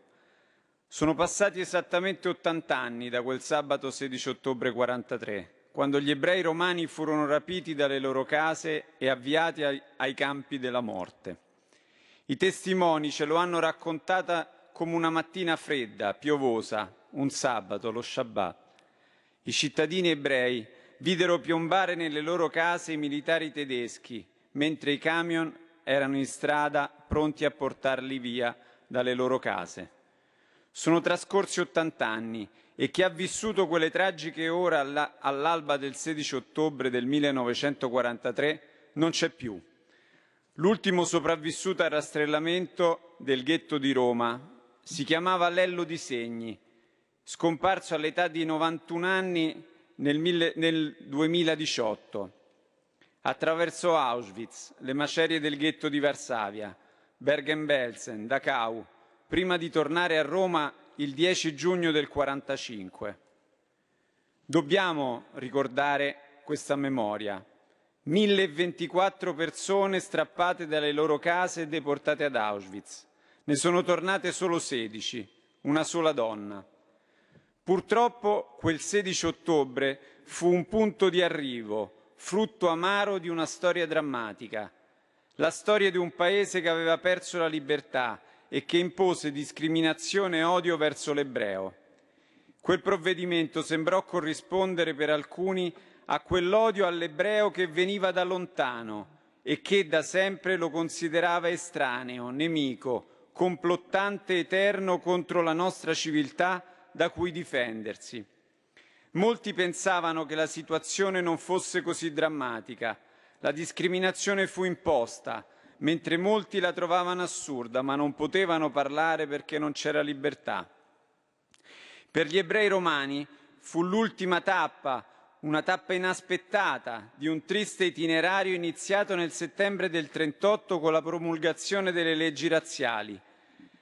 Sono passati esattamente 80 anni da quel sabato 16 ottobre 1943 quando gli ebrei romani furono rapiti dalle loro case e avviati ai, ai campi della morte. I testimoni ce lo hanno raccontata come una mattina fredda, piovosa, un sabato, lo Shabbat. I cittadini ebrei videro piombare nelle loro case i militari tedeschi, mentre i camion erano in strada pronti a portarli via dalle loro case. Sono trascorsi 80 anni e chi ha vissuto quelle tragiche ore all'alba del 16 ottobre del 1943 non c'è più. L'ultimo sopravvissuto al rastrellamento del ghetto di Roma si chiamava Lello Di Segni, scomparso all'età di 91 anni nel, 2018. Attraversò Auschwitz, le macerie del ghetto di Varsavia, Bergen-Belsen, Dachau, prima di tornare a Roma il 10 giugno del 1945. Dobbiamo ricordare questa memoria. 1024 persone strappate dalle loro case e deportate ad Auschwitz. Ne sono tornate solo 16, una sola donna. Purtroppo quel 16 ottobre fu un punto di arrivo, frutto amaro di una storia drammatica, la storia di un paese che aveva perso la libertà, e che impose discriminazione e odio verso l'ebreo. Quel provvedimento sembrò corrispondere per alcuni a quell'odio all'ebreo che veniva da lontano e che da sempre lo considerava estraneo, nemico, complottante eterno contro la nostra civiltà da cui difendersi. Molti pensavano che la situazione non fosse così drammatica. La discriminazione fu imposta, mentre molti la trovavano assurda, ma non potevano parlare perché non c'era libertà. Per gli ebrei romani fu l'ultima tappa, una tappa inaspettata di un triste itinerario iniziato nel settembre del 38 con la promulgazione delle leggi razziali.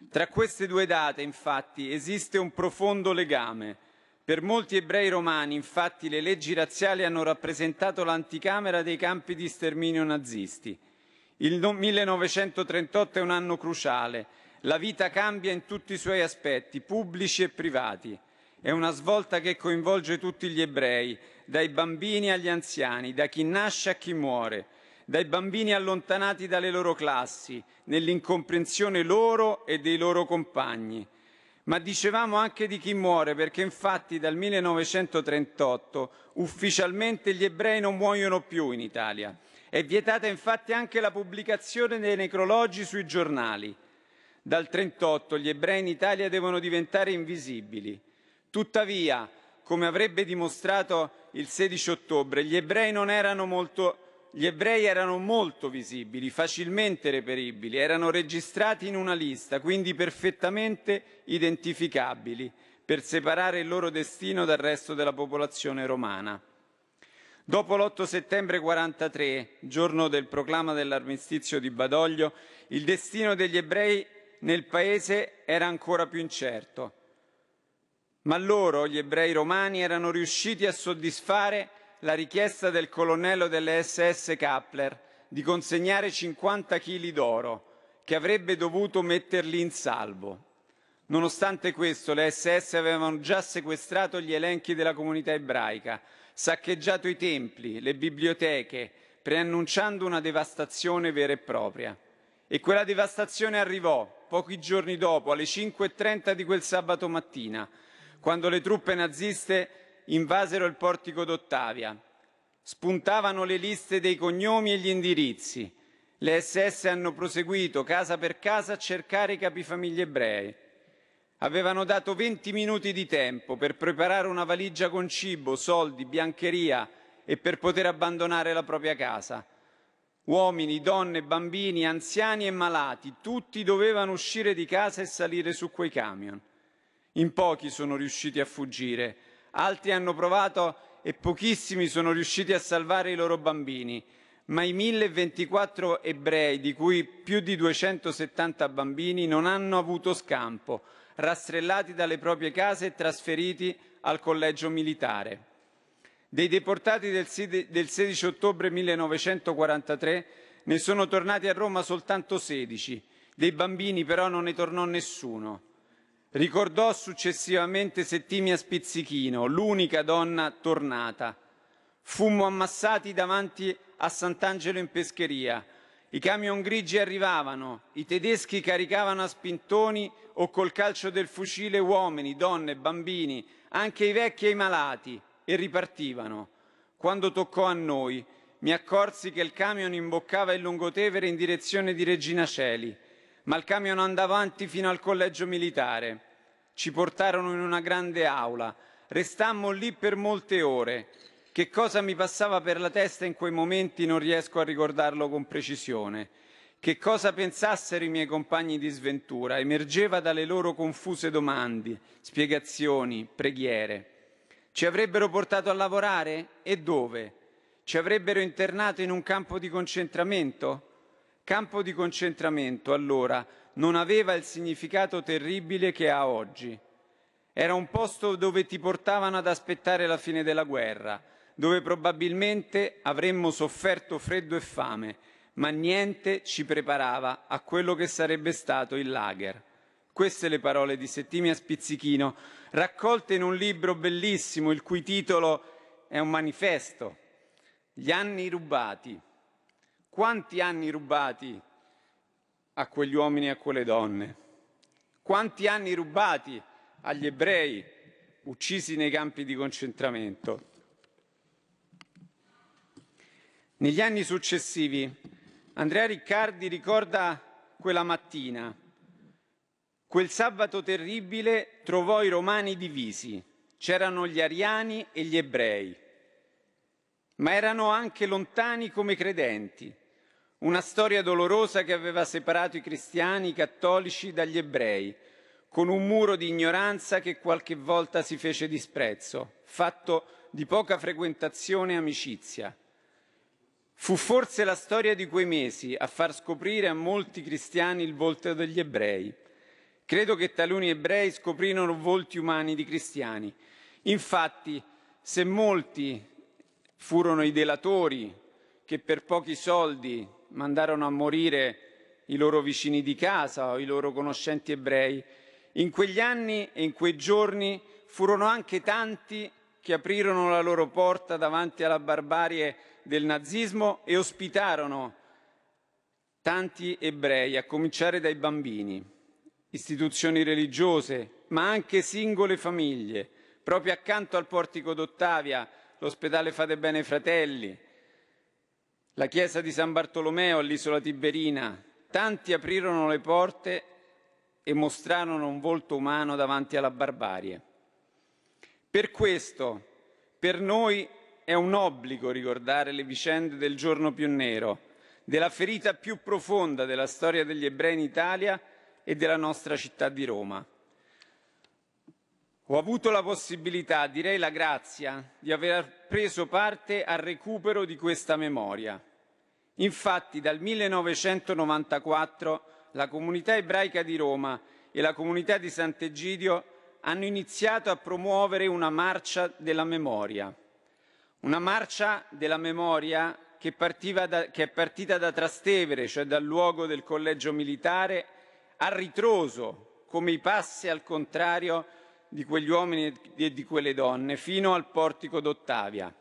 Tra queste due date, infatti, esiste un profondo legame. Per molti ebrei romani, infatti, le leggi razziali hanno rappresentato l'anticamera dei campi di sterminio nazisti. Il 1938 è un anno cruciale. La vita cambia in tutti i suoi aspetti, pubblici e privati. È una svolta che coinvolge tutti gli ebrei, dai bambini agli anziani, da chi nasce a chi muore, dai bambini allontanati dalle loro classi, nell'incomprensione loro e dei loro compagni. Ma dicevamo anche di chi muore, perché infatti dal 1938 ufficialmente gli ebrei non muoiono più in Italia. È vietata infatti anche la pubblicazione dei necrologi sui giornali. Dal 38 gli ebrei in Italia devono diventare invisibili. Tuttavia, come avrebbe dimostrato il 16 ottobre, gli ebrei, erano molto, gli ebrei erano molto visibili, facilmente reperibili, erano registrati in una lista, quindi perfettamente identificabili, per separare il loro destino dal resto della popolazione romana. Dopo l'8 settembre 43, giorno del proclama dell'armistizio di Badoglio, il destino degli ebrei nel paese era ancora più incerto. Ma loro, gli ebrei romani, erano riusciti a soddisfare la richiesta del colonnello delle SS Kappler di consegnare 50 kg d'oro, che avrebbe dovuto metterli in salvo. Nonostante questo, le SS avevano già sequestrato gli elenchi della comunità ebraica, saccheggiato i templi, le biblioteche, preannunciando una devastazione vera e propria. E quella devastazione arrivò pochi giorni dopo, alle 5.30 di quel sabato mattina, quando le truppe naziste invasero il portico d'Ottavia. Spuntavano le liste dei cognomi e gli indirizzi. Le SS hanno proseguito casa per casa a cercare i capifamiglie ebrei. Avevano dato 20 minuti di tempo per preparare una valigia con cibo, soldi, biancheria e per poter abbandonare la propria casa. Uomini, donne, bambini, anziani e malati, tutti dovevano uscire di casa e salire su quei camion. In pochi sono riusciti a fuggire, altri hanno provato e pochissimi sono riusciti a salvare i loro bambini, ma i 1024 ebrei, di cui più di 270 bambini, non hanno avuto scampo, rastrellati dalle proprie case e trasferiti al collegio militare. Dei deportati del 16 ottobre 1943 ne sono tornati a Roma soltanto 16, dei bambini però non ne tornò nessuno. Ricordò successivamente Settimia Spizzichino, l'unica donna tornata. Fummo ammassati davanti a Sant'Angelo in pescheria, i camion grigi arrivavano, i tedeschi caricavano a spintoni o col calcio del fucile uomini, donne, bambini, anche i vecchi e i malati, e ripartivano. Quando toccò a noi, mi accorsi che il camion imboccava il lungotevere in direzione di Regina Celi, ma il camion andava avanti fino al collegio militare. Ci portarono in una grande aula, restammo lì per molte ore che cosa mi passava per la testa in quei momenti non riesco a ricordarlo con precisione. Che cosa pensassero i miei compagni di sventura emergeva dalle loro confuse domande, spiegazioni, preghiere. Ci avrebbero portato a lavorare? E dove? Ci avrebbero internato in un campo di concentramento? Campo di concentramento, allora, non aveva il significato terribile che ha oggi. Era un posto dove ti portavano ad aspettare la fine della guerra, dove probabilmente avremmo sofferto freddo e fame, ma niente ci preparava a quello che sarebbe stato il lager. Queste le parole di Settimia Spizzichino, raccolte in un libro bellissimo, il cui titolo è un manifesto, Gli anni rubati. Quanti anni rubati a quegli uomini e a quelle donne? Quanti anni rubati agli ebrei uccisi nei campi di concentramento? Negli anni successivi Andrea Riccardi ricorda quella mattina. Quel sabato terribile trovò i romani divisi. C'erano gli ariani e gli ebrei, ma erano anche lontani come credenti. Una storia dolorosa che aveva separato i cristiani, i cattolici dagli ebrei, con un muro di ignoranza che qualche volta si fece disprezzo, fatto di poca frequentazione e amicizia. Fu forse la storia di quei mesi a far scoprire a molti cristiani il volto degli ebrei. Credo che taluni ebrei scoprirono volti umani di cristiani. Infatti, se molti furono i delatori che per pochi soldi mandarono a morire i loro vicini di casa o i loro conoscenti ebrei, in quegli anni e in quei giorni furono anche tanti che aprirono la loro porta davanti alla barbarie del nazismo e ospitarono tanti ebrei, a cominciare dai bambini, istituzioni religiose, ma anche singole famiglie. Proprio accanto al portico d'Ottavia, l'ospedale Fate Bene Fratelli, la chiesa di San Bartolomeo all'isola Tiberina, tanti aprirono le porte e mostrarono un volto umano davanti alla barbarie. Per questo, per noi è un obbligo ricordare le vicende del giorno più nero, della ferita più profonda della storia degli ebrei in Italia e della nostra città di Roma. Ho avuto la possibilità, direi la grazia, di aver preso parte al recupero di questa memoria. Infatti dal 1994 la comunità ebraica di Roma e la comunità di Sant'Egidio hanno iniziato a promuovere una marcia della memoria una marcia della memoria che, da, che, è partita da Trastevere, cioè dal luogo del collegio militare, a ritroso, come i passi al contrario di quegli uomini e di quelle donne, fino al portico d'Ottavia.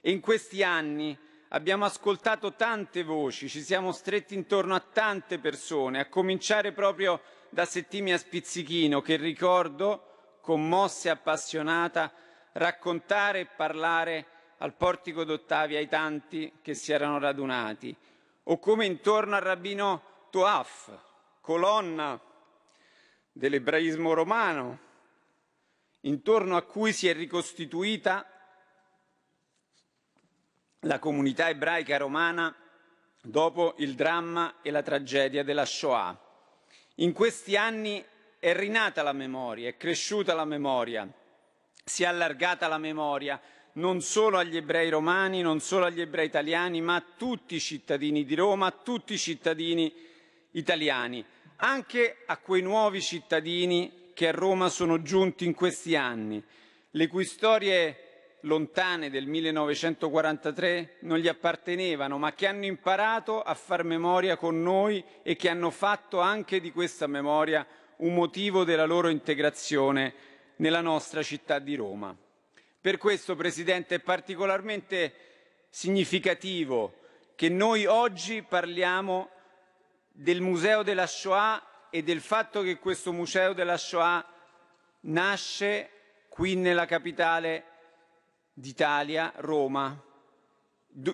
E in questi anni abbiamo ascoltato tante voci, ci siamo stretti intorno a tante persone, a cominciare proprio da Settimia Spizzichino, che ricordo, commossa e appassionata, raccontare e parlare di al portico d'Ottavia ai tanti che si erano radunati, o come intorno al rabbino Toaf, colonna dell'ebraismo romano, intorno a cui si è ricostituita la comunità ebraica romana dopo il dramma e la tragedia della Shoah. In questi anni è rinata la memoria, è cresciuta la memoria, si è allargata la memoria, non solo agli ebrei romani, non solo agli ebrei italiani, ma a tutti i cittadini di Roma, a tutti i cittadini italiani, anche a quei nuovi cittadini che a Roma sono giunti in questi anni, le cui storie lontane del 1943 non gli appartenevano, ma che hanno imparato a far memoria con noi e che hanno fatto anche di questa memoria un motivo della loro integrazione nella nostra città di Roma. Per questo, Presidente, è particolarmente significativo che noi oggi parliamo del Museo della Shoah e del fatto che questo Museo della Shoah nasce qui nella capitale d'Italia, Roma,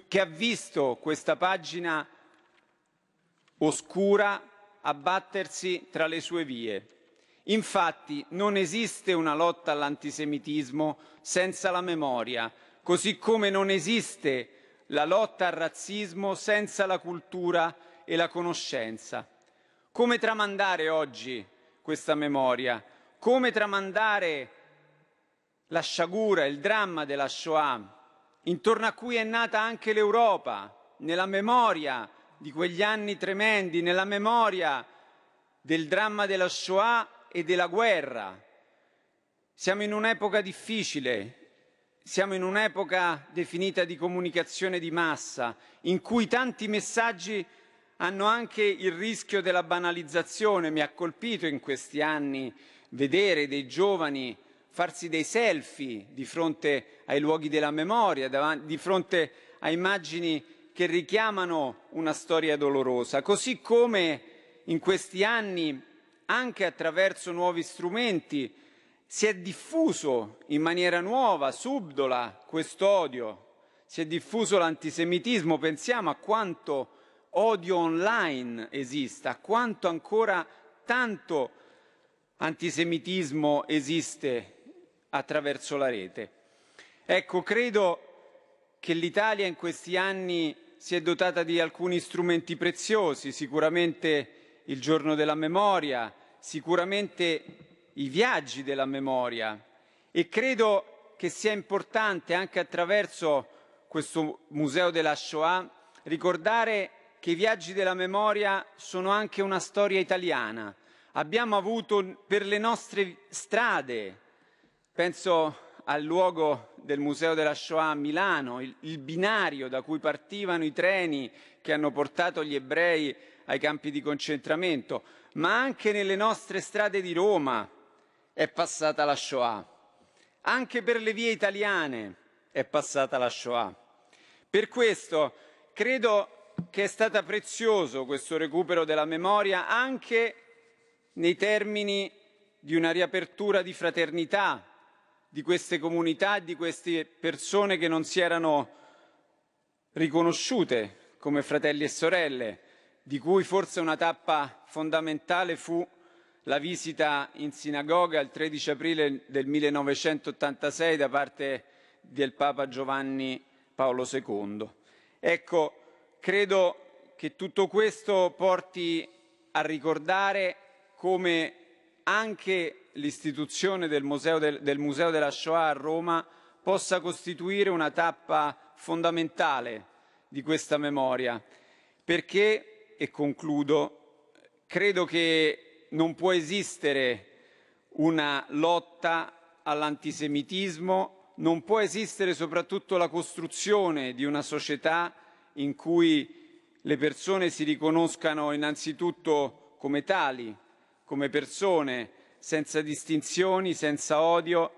che ha visto questa pagina oscura abbattersi tra le sue vie. Infatti non esiste una lotta all'antisemitismo senza la memoria, così come non esiste la lotta al razzismo senza la cultura e la conoscenza. Come tramandare oggi questa memoria? Come tramandare la sciagura, il dramma della Shoah, intorno a cui è nata anche l'Europa, nella memoria di quegli anni tremendi, nella memoria del dramma della Shoah e della guerra. Siamo in un'epoca difficile, siamo in un'epoca definita di comunicazione di massa, in cui tanti messaggi hanno anche il rischio della banalizzazione. Mi ha colpito in questi anni vedere dei giovani farsi dei selfie di fronte ai luoghi della memoria, di fronte a immagini che richiamano una storia dolorosa, così come in questi anni anche attraverso nuovi strumenti, si è diffuso in maniera nuova, subdola, quest'odio, si è diffuso l'antisemitismo, pensiamo a quanto odio online esista, a quanto ancora tanto antisemitismo esiste attraverso la rete. Ecco, credo che l'Italia in questi anni si è dotata di alcuni strumenti preziosi, sicuramente il giorno della memoria, sicuramente i viaggi della memoria e credo che sia importante anche attraverso questo museo della Shoah ricordare che i viaggi della memoria sono anche una storia italiana. Abbiamo avuto per le nostre strade, penso al luogo del Museo della Shoah a Milano, il, il binario da cui partivano i treni che hanno portato gli ebrei ai campi di concentramento, ma anche nelle nostre strade di Roma è passata la Shoah. Anche per le vie italiane è passata la Shoah. Per questo credo che è stato prezioso questo recupero della memoria anche nei termini di una riapertura di fraternità di queste comunità, di queste persone che non si erano riconosciute come fratelli e sorelle, di cui forse una tappa fondamentale fu la visita in sinagoga il 13 aprile del 1986 da parte del Papa Giovanni Paolo II. Ecco, credo che tutto questo porti a ricordare come anche l'istituzione del Museo, del, del Museo della Shoah a Roma possa costituire una tappa fondamentale di questa memoria, perché e concludo, credo che non può esistere una lotta all'antisemitismo, non può esistere soprattutto la costruzione di una società in cui le persone si riconoscano innanzitutto come tali, come persone, senza distinzioni, senza odio,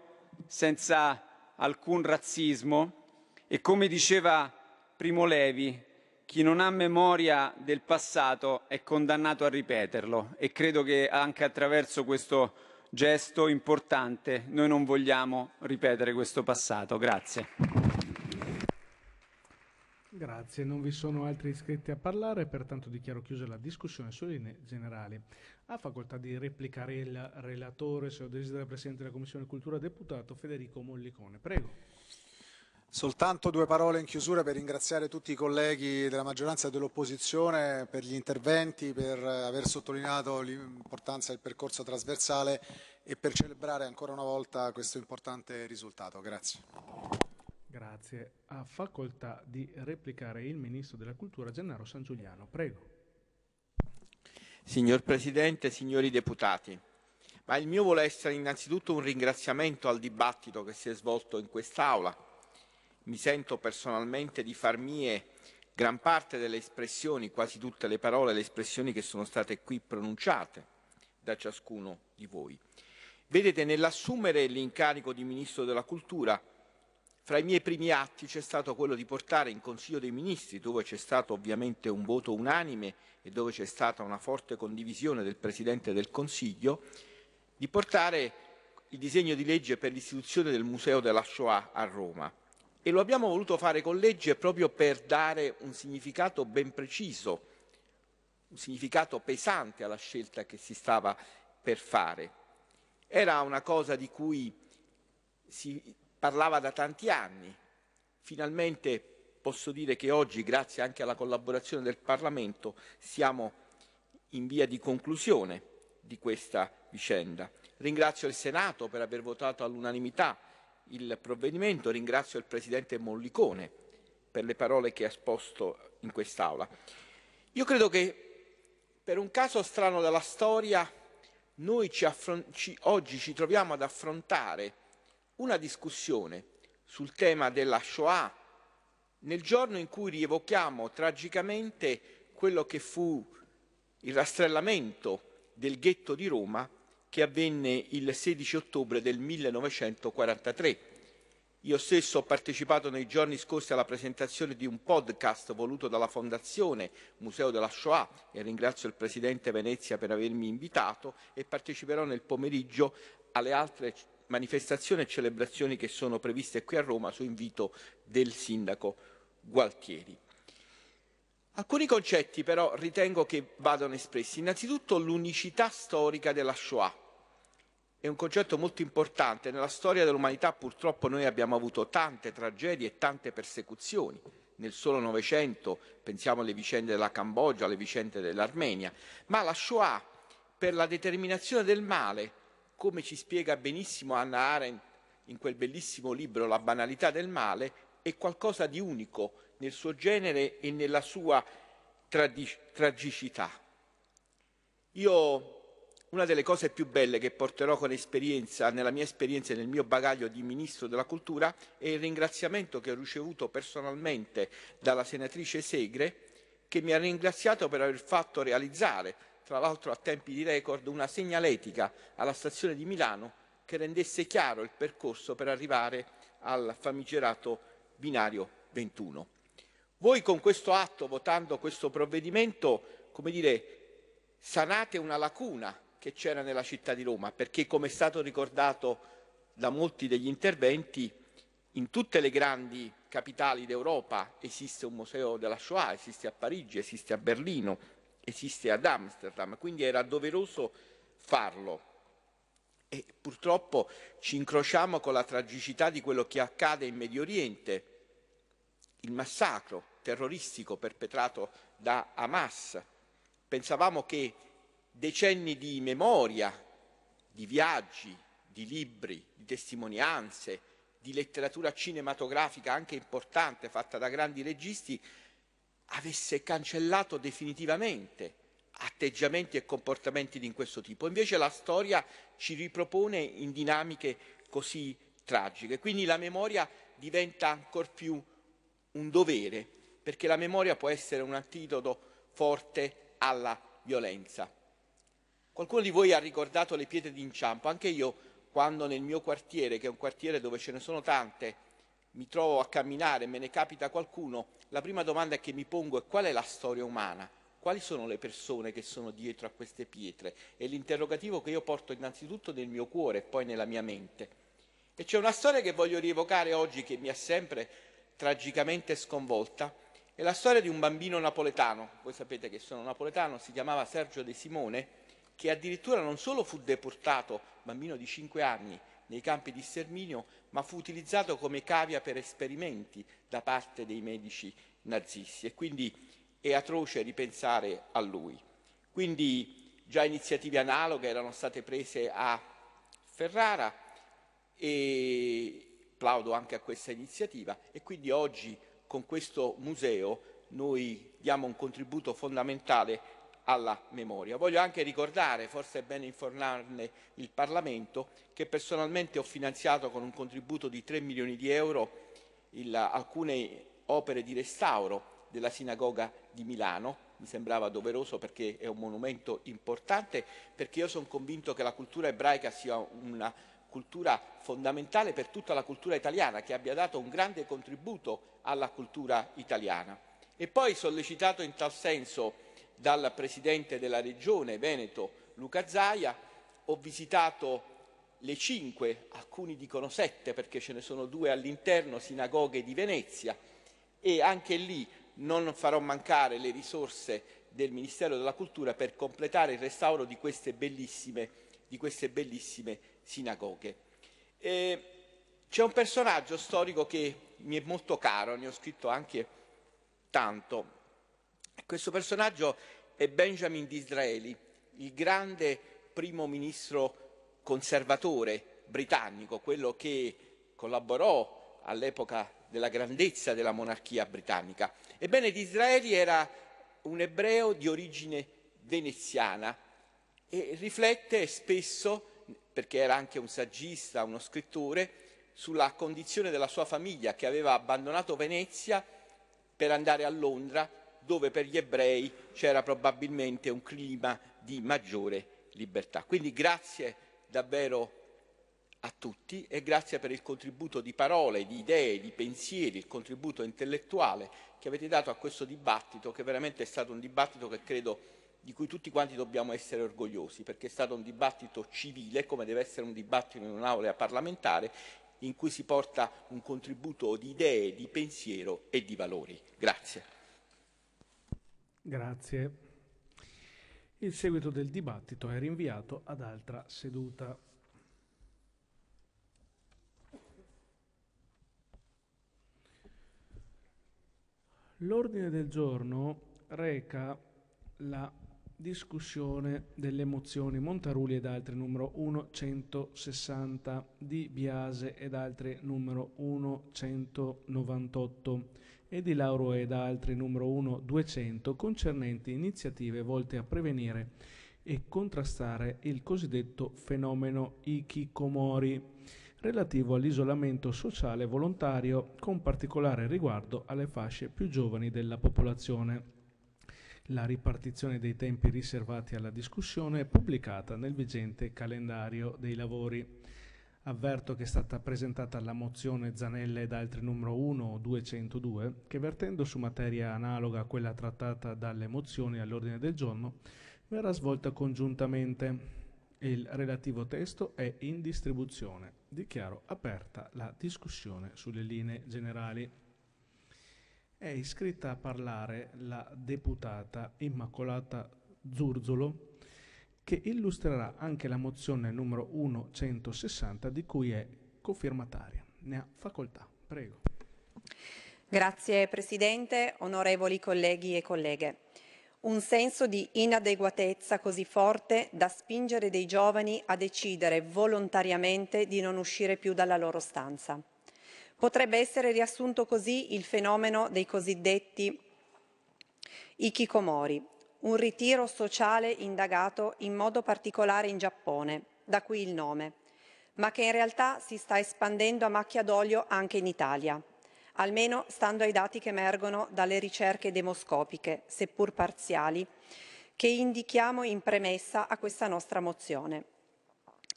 senza alcun razzismo e come diceva Primo Levi, chi non ha memoria del passato è condannato a ripeterlo e credo che anche attraverso questo gesto importante noi non vogliamo ripetere questo passato. Grazie. Grazie, non vi sono altri iscritti a parlare, pertanto dichiaro chiusa la discussione sulle linee generali. Ha facoltà di replicare il relatore, se lo desidera Presidente della Commissione Cultura, deputato Federico Mollicone. Prego. Soltanto due parole in chiusura per ringraziare tutti i colleghi della maggioranza e dell'opposizione per gli interventi, per aver sottolineato l'importanza del percorso trasversale e per celebrare ancora una volta questo importante risultato. Grazie. Grazie. Ha facoltà di replicare il Ministro della Cultura Gennaro San Giuliano. Prego. Signor Presidente, signori deputati, ma il mio vuole essere innanzitutto un ringraziamento al dibattito che si è svolto in quest'Aula mi sento personalmente di far mie gran parte delle espressioni, quasi tutte le parole, le espressioni che sono state qui pronunciate da ciascuno di voi. Vedete, nell'assumere l'incarico di Ministro della Cultura, fra i miei primi atti c'è stato quello di portare in Consiglio dei Ministri, dove c'è stato ovviamente un voto unanime e dove c'è stata una forte condivisione del Presidente del Consiglio, di portare il disegno di legge per l'istituzione del Museo della Shoah a Roma. E lo abbiamo voluto fare con legge proprio per dare un significato ben preciso, un significato pesante alla scelta che si stava per fare. Era una cosa di cui si parlava da tanti anni. Finalmente posso dire che oggi, grazie anche alla collaborazione del Parlamento, siamo in via di conclusione di questa vicenda. Ringrazio il Senato per aver votato all'unanimità il provvedimento. Ringrazio il Presidente Mollicone per le parole che ha esposto in quest'Aula. Io credo che per un caso strano della storia noi ci ci, oggi ci troviamo ad affrontare una discussione sul tema della Shoah nel giorno in cui rievochiamo tragicamente quello che fu il rastrellamento del ghetto di Roma che avvenne il 16 ottobre del 1943. Io stesso ho partecipato nei giorni scorsi alla presentazione di un podcast voluto dalla Fondazione Museo della Shoah e ringrazio il Presidente Venezia per avermi invitato e parteciperò nel pomeriggio alle altre manifestazioni e celebrazioni che sono previste qui a Roma su invito del Sindaco Gualtieri. Alcuni concetti però ritengo che vadano espressi. Innanzitutto l'unicità storica della Shoah, è un concetto molto importante. Nella storia dell'umanità purtroppo noi abbiamo avuto tante tragedie e tante persecuzioni. Nel solo Novecento pensiamo alle vicende della Cambogia, alle vicende dell'Armenia. Ma la Shoah, per la determinazione del male, come ci spiega benissimo Anna Arendt in quel bellissimo libro La banalità del male, è qualcosa di unico nel suo genere e nella sua tragicità. Io una delle cose più belle che porterò con esperienza, nella mia esperienza e nel mio bagaglio di Ministro della Cultura è il ringraziamento che ho ricevuto personalmente dalla senatrice Segre, che mi ha ringraziato per aver fatto realizzare, tra l'altro a tempi di record, una segnaletica alla stazione di Milano che rendesse chiaro il percorso per arrivare al famigerato binario 21. Voi con questo atto, votando questo provvedimento, come dire, sanate una lacuna che c'era nella città di Roma, perché come è stato ricordato da molti degli interventi, in tutte le grandi capitali d'Europa esiste un museo della Shoah, esiste a Parigi, esiste a Berlino, esiste ad Amsterdam, quindi era doveroso farlo. E purtroppo ci incrociamo con la tragicità di quello che accade in Medio Oriente, il massacro terroristico perpetrato da Hamas. Pensavamo che decenni di memoria, di viaggi, di libri, di testimonianze, di letteratura cinematografica anche importante fatta da grandi registi, avesse cancellato definitivamente atteggiamenti e comportamenti di questo tipo. Invece la storia ci ripropone in dinamiche così tragiche. Quindi la memoria diventa ancor più un dovere, perché la memoria può essere un antidoto forte alla violenza. Qualcuno di voi ha ricordato le pietre d'inciampo, anche io quando nel mio quartiere, che è un quartiere dove ce ne sono tante, mi trovo a camminare, me ne capita qualcuno, la prima domanda che mi pongo è qual è la storia umana? Quali sono le persone che sono dietro a queste pietre? È l'interrogativo che io porto innanzitutto nel mio cuore e poi nella mia mente. E c'è una storia che voglio rievocare oggi che mi ha sempre tragicamente sconvolta, è la storia di un bambino napoletano, voi sapete che sono napoletano, si chiamava Sergio De Simone, che addirittura non solo fu deportato, bambino di 5 anni, nei campi di sterminio, ma fu utilizzato come cavia per esperimenti da parte dei medici nazisti e quindi è atroce ripensare a lui. Quindi già iniziative analoghe erano state prese a Ferrara e plaudo anche a questa iniziativa e quindi oggi con questo museo noi diamo un contributo fondamentale alla memoria. Voglio anche ricordare, forse è bene informarne il Parlamento, che personalmente ho finanziato con un contributo di 3 milioni di euro il, alcune opere di restauro della sinagoga di Milano. Mi sembrava doveroso perché è un monumento importante, perché io sono convinto che la cultura ebraica sia una cultura fondamentale per tutta la cultura italiana, che abbia dato un grande contributo alla cultura italiana. E poi sollecitato in tal senso dal Presidente della Regione Veneto, Luca Zaia. Ho visitato le cinque, alcuni dicono sette perché ce ne sono due all'interno, sinagoghe di Venezia e anche lì non farò mancare le risorse del Ministero della Cultura per completare il restauro di queste bellissime, di queste bellissime sinagoghe. c'è un personaggio storico che mi è molto caro, ne ho scritto anche tanto, questo personaggio è Benjamin Disraeli, il grande primo ministro conservatore britannico, quello che collaborò all'epoca della grandezza della monarchia britannica. Ebbene, Disraeli era un ebreo di origine veneziana e riflette spesso, perché era anche un saggista, uno scrittore, sulla condizione della sua famiglia che aveva abbandonato Venezia per andare a Londra dove per gli ebrei c'era probabilmente un clima di maggiore libertà. Quindi grazie davvero a tutti e grazie per il contributo di parole, di idee, di pensieri, il contributo intellettuale che avete dato a questo dibattito che veramente è stato un dibattito che credo di cui tutti quanti dobbiamo essere orgogliosi perché è stato un dibattito civile come deve essere un dibattito in un'aula parlamentare in cui si porta un contributo di idee, di pensiero e di valori. Grazie. Grazie. Il seguito del dibattito è rinviato ad altra seduta. L'ordine del giorno reca la discussione delle mozioni Montaruli ed altri numero 160 di Biase ed altri numero 198 e di Lauro Eda altri numero 1 200 concernenti iniziative volte a prevenire e contrastare il cosiddetto fenomeno Ikikomori relativo all'isolamento sociale volontario con particolare riguardo alle fasce più giovani della popolazione. La ripartizione dei tempi riservati alla discussione è pubblicata nel vigente calendario dei lavori avverto che è stata presentata la mozione Zanella ed altri numero 1 202 che vertendo su materia analoga a quella trattata dalle mozioni all'ordine del giorno verrà svolta congiuntamente. Il relativo testo è in distribuzione. Dichiaro aperta la discussione sulle linee generali. È iscritta a parlare la deputata Immacolata Zurzolo che illustrerà anche la mozione numero 1160 di cui è cofirmataria. Ne ha facoltà. Prego. Grazie Presidente, onorevoli colleghi e colleghe. Un senso di inadeguatezza così forte da spingere dei giovani a decidere volontariamente di non uscire più dalla loro stanza. Potrebbe essere riassunto così il fenomeno dei cosiddetti ikikomori, un ritiro sociale indagato in modo particolare in Giappone, da qui il nome, ma che in realtà si sta espandendo a macchia d'olio anche in Italia, almeno stando ai dati che emergono dalle ricerche demoscopiche, seppur parziali, che indichiamo in premessa a questa nostra mozione.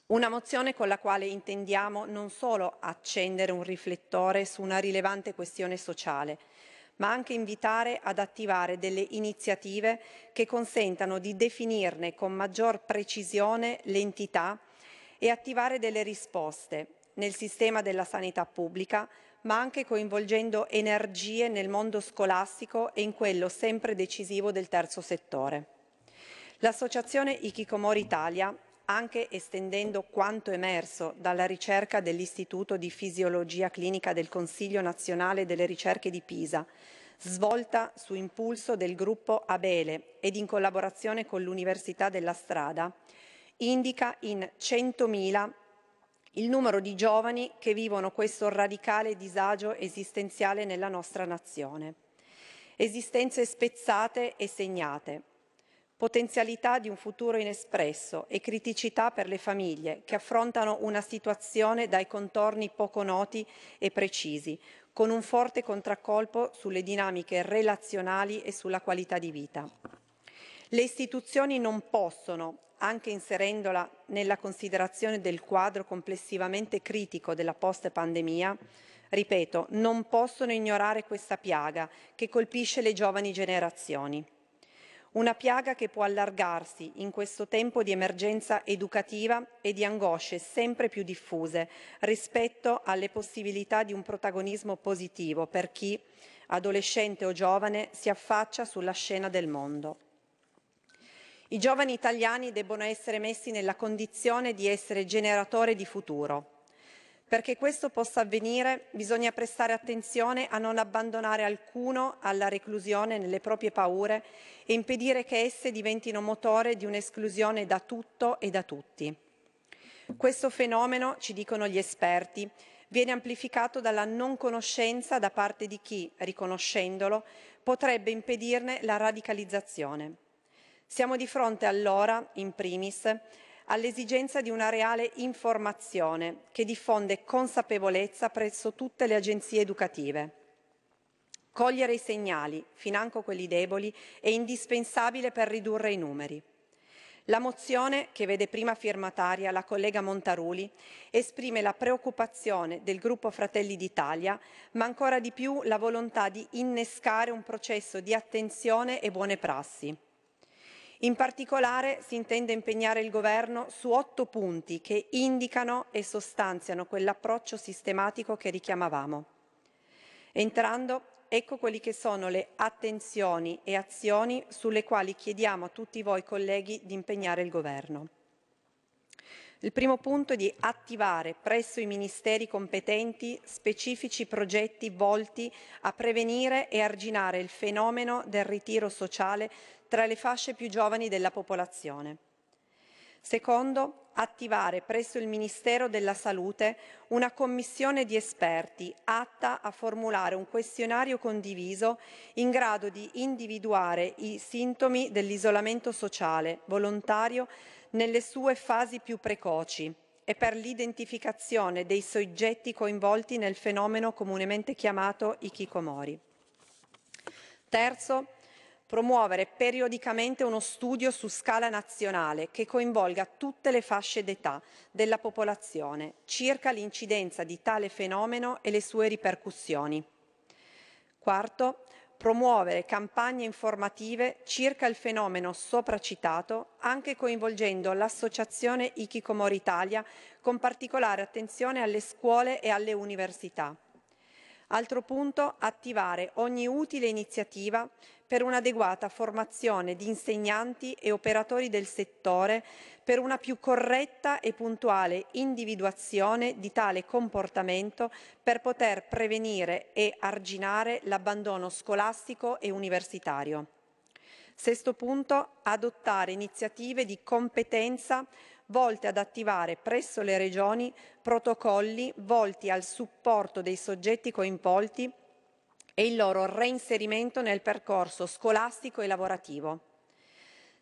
Una mozione con la quale intendiamo non solo accendere un riflettore su una rilevante questione sociale, ma anche invitare ad attivare delle iniziative che consentano di definirne con maggior precisione l'entità e attivare delle risposte nel sistema della sanità pubblica, ma anche coinvolgendo energie nel mondo scolastico e in quello sempre decisivo del terzo settore. L'associazione Ichikomori Italia anche estendendo quanto emerso dalla ricerca dell'Istituto di Fisiologia Clinica del Consiglio Nazionale delle Ricerche di Pisa, svolta su impulso del gruppo Abele ed in collaborazione con l'Università della Strada, indica in 100.000 il numero di giovani che vivono questo radicale disagio esistenziale nella nostra nazione. Esistenze spezzate e segnate, potenzialità di un futuro inespresso e criticità per le famiglie che affrontano una situazione dai contorni poco noti e precisi, con un forte contraccolpo sulle dinamiche relazionali e sulla qualità di vita. Le istituzioni non possono, anche inserendola nella considerazione del quadro complessivamente critico della post-pandemia, ripeto, non possono ignorare questa piaga che colpisce le giovani generazioni una piaga che può allargarsi in questo tempo di emergenza educativa e di angosce sempre più diffuse rispetto alle possibilità di un protagonismo positivo per chi, adolescente o giovane, si affaccia sulla scena del mondo. I giovani italiani debbono essere messi nella condizione di essere generatori di futuro perché questo possa avvenire bisogna prestare attenzione a non abbandonare alcuno alla reclusione nelle proprie paure e impedire che esse diventino motore di un'esclusione da tutto e da tutti. Questo fenomeno, ci dicono gli esperti, viene amplificato dalla non conoscenza da parte di chi, riconoscendolo, potrebbe impedirne la radicalizzazione. Siamo di fronte allora, in primis, all'esigenza di una reale informazione che diffonde consapevolezza presso tutte le agenzie educative. Cogliere i segnali, financo quelli deboli, è indispensabile per ridurre i numeri. La mozione, che vede prima firmataria la collega Montaruli, esprime la preoccupazione del gruppo Fratelli d'Italia, ma ancora di più la volontà di innescare un processo di attenzione e buone prassi. In particolare si intende impegnare il Governo su otto punti che indicano e sostanziano quell'approccio sistematico che richiamavamo. Entrando, ecco quelli che sono le attenzioni e azioni sulle quali chiediamo a tutti voi colleghi di impegnare il Governo. Il primo punto è di attivare presso i ministeri competenti specifici progetti volti a prevenire e arginare il fenomeno del ritiro sociale tra le fasce più giovani della popolazione. Secondo, attivare presso il Ministero della Salute una commissione di esperti atta a formulare un questionario condiviso in grado di individuare i sintomi dell'isolamento sociale volontario nelle sue fasi più precoci e per l'identificazione dei soggetti coinvolti nel fenomeno comunemente chiamato ikikomori. Terzo, promuovere periodicamente uno studio su scala nazionale che coinvolga tutte le fasce d'età della popolazione circa l'incidenza di tale fenomeno e le sue ripercussioni. Quarto, promuovere campagne informative circa il fenomeno sopracitato, anche coinvolgendo l'associazione Ikikomori Italia, con particolare attenzione alle scuole e alle università. Altro punto, attivare ogni utile iniziativa per un'adeguata formazione di insegnanti e operatori del settore per una più corretta e puntuale individuazione di tale comportamento per poter prevenire e arginare l'abbandono scolastico e universitario. Sesto punto, adottare iniziative di competenza volte ad attivare presso le regioni protocolli volti al supporto dei soggetti coinvolti e il loro reinserimento nel percorso scolastico e lavorativo.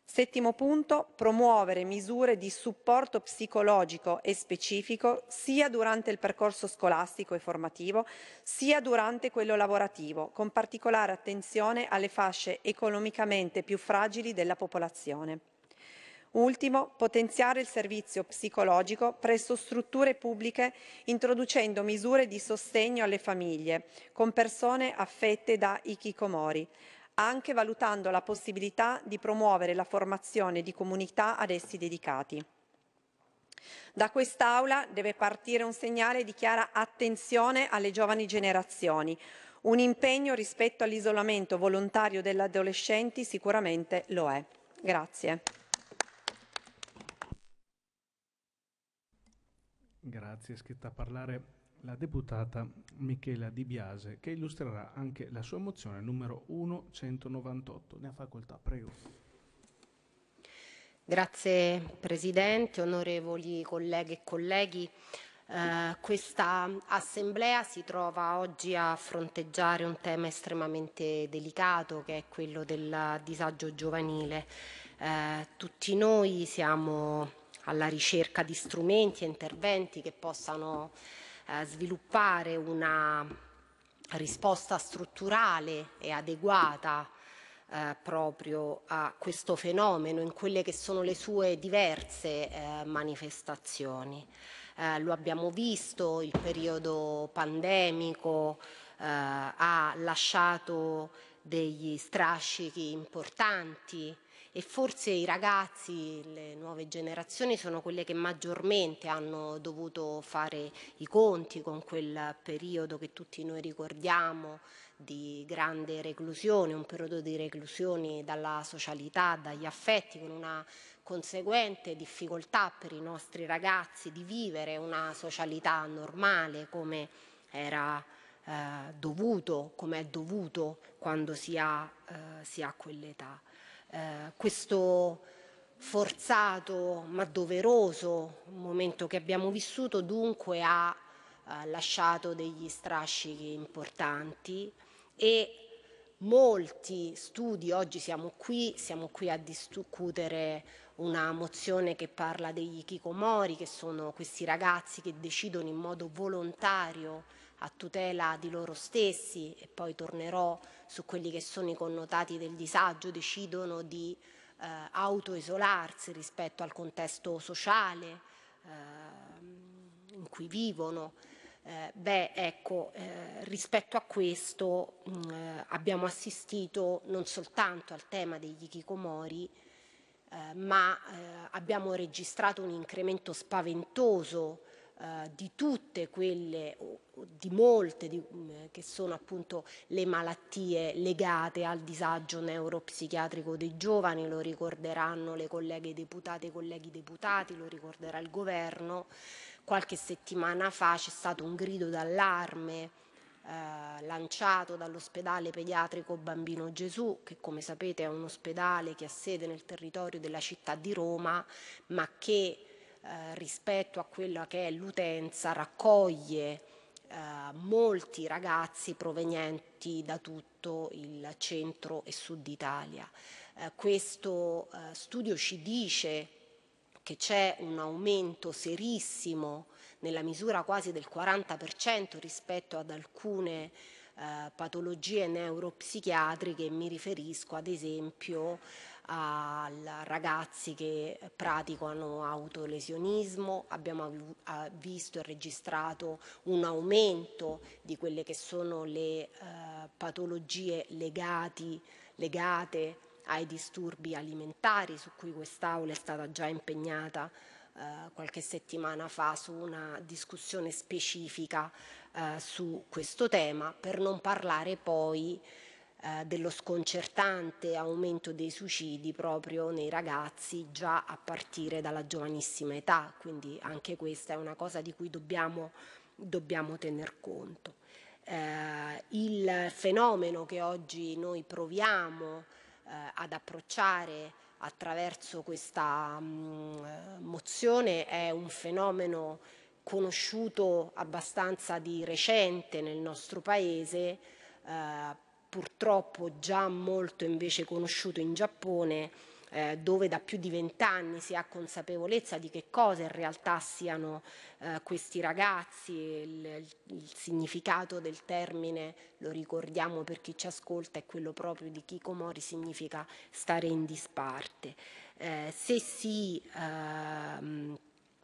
Settimo punto, promuovere misure di supporto psicologico e specifico sia durante il percorso scolastico e formativo, sia durante quello lavorativo, con particolare attenzione alle fasce economicamente più fragili della popolazione. Ultimo, potenziare il servizio psicologico presso strutture pubbliche introducendo misure di sostegno alle famiglie con persone affette da ikikomori, anche valutando la possibilità di promuovere la formazione di comunità ad essi dedicati. Da quest'Aula deve partire un segnale di chiara attenzione alle giovani generazioni, un impegno rispetto all'isolamento volontario degli adolescenti sicuramente lo è. Grazie. Grazie, è scritta a parlare la deputata Michela Di Biase che illustrerà anche la sua mozione numero 1198. Ne ha facoltà, prego. Grazie Presidente, onorevoli colleghe e colleghi. Eh, questa assemblea si trova oggi a fronteggiare un tema estremamente delicato che è quello del disagio giovanile. Eh, tutti noi siamo alla ricerca di strumenti e interventi che possano eh, sviluppare una risposta strutturale e adeguata eh, proprio a questo fenomeno in quelle che sono le sue diverse eh, manifestazioni. Eh, lo abbiamo visto, il periodo pandemico eh, ha lasciato degli strascichi importanti e forse i ragazzi, le nuove generazioni sono quelle che maggiormente hanno dovuto fare i conti con quel periodo che tutti noi ricordiamo di grande reclusione, un periodo di reclusione dalla socialità, dagli affetti, con una conseguente difficoltà per i nostri ragazzi di vivere una socialità normale come era eh, dovuto, come è dovuto quando si ha, eh, si ha quell'età. Eh, questo forzato ma doveroso momento che abbiamo vissuto dunque ha eh, lasciato degli strascichi importanti e molti studi, oggi siamo qui, siamo qui a discutere una mozione che parla degli Kikomori, che sono questi ragazzi che decidono in modo volontario a tutela di loro stessi e poi tornerò su quelli che sono i connotati del disagio, decidono di eh, autoisolarsi rispetto al contesto sociale eh, in cui vivono. Eh, beh, ecco, eh, rispetto a questo mh, mm, abbiamo assistito non soltanto al tema degli Kikomori, eh, ma eh, abbiamo registrato un incremento spaventoso eh, di tutte quelle, o, di molte, di, mm, che sono appunto le malattie legate al disagio neuropsichiatrico dei giovani, lo ricorderanno le colleghe deputate e i colleghi deputati, lo ricorderà il governo. Qualche settimana fa c'è stato un grido d'allarme eh, lanciato dall'ospedale pediatrico Bambino Gesù, che come sapete è un ospedale che ha sede nel territorio della città di Roma, ma che eh, rispetto a quella che è l'utenza raccoglie eh, molti ragazzi provenienti da tutto il centro e sud Italia. Eh, questo eh, studio ci dice che c'è un aumento serissimo nella misura quasi del 40% rispetto ad alcune eh, patologie neuropsichiatriche, mi riferisco ad esempio a ragazzi che praticano autolesionismo, abbiamo visto e registrato un aumento di quelle che sono le eh, patologie legati, legate ai disturbi alimentari su cui quest'Aula è stata già impegnata eh, qualche settimana fa su una discussione specifica eh, su questo tema, per non parlare poi eh, dello sconcertante aumento dei suicidi proprio nei ragazzi già a partire dalla giovanissima età, quindi anche questa è una cosa di cui dobbiamo, dobbiamo tener conto. Eh, il fenomeno che oggi noi proviamo eh, ad approcciare attraverso questa mh, mm, eh, mozione è un fenomeno conosciuto abbastanza di recente nel nostro paese, eh, purtroppo già molto invece conosciuto in Giappone, eh, dove da più di vent'anni si ha consapevolezza di che cosa in realtà siano eh, questi ragazzi, il, il, significato del termine, lo ricordiamo per chi ci ascolta, è quello proprio di Kikomori, significa stare in disparte. Eh, se si ehm,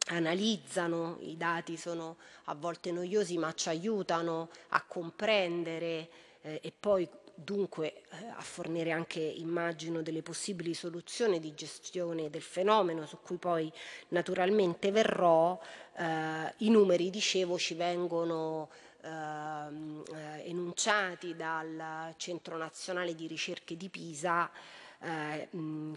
analizzano, i dati sono a volte noiosi ma ci aiutano a comprendere eh, e poi dunque eh, a fornire anche, immagino, delle possibili soluzioni di gestione del fenomeno su cui poi naturalmente verrò, eh, i numeri, dicevo, ci vengono ehm, enunciati dal Centro Nazionale di Ricerche di Pisa eh,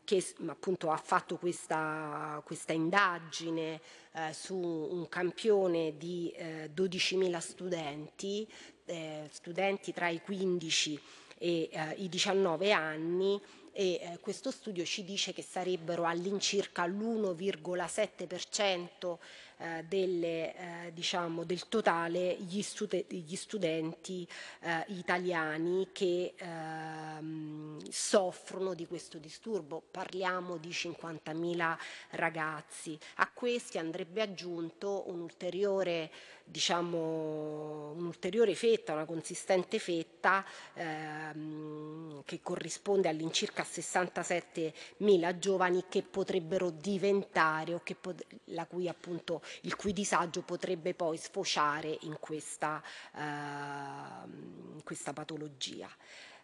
che appunto ha fatto questa, questa indagine eh, su un campione di eh, 12.000 studenti eh, studenti tra i 15 e eh, i 19 anni e eh, questo studio ci dice che sarebbero all'incirca l'1,7% eh, eh, diciamo, del totale gli, stud gli studenti eh, italiani che ehm, soffrono di questo disturbo. Parliamo di 50.000 ragazzi. A questi andrebbe aggiunto un ulteriore diciamo, un'ulteriore fetta, una consistente fetta ehm, che corrisponde all'incirca 67.000 giovani che potrebbero diventare o pot- cui, appunto, il cui disagio potrebbe poi sfociare in questa, ehm, in questa patologia.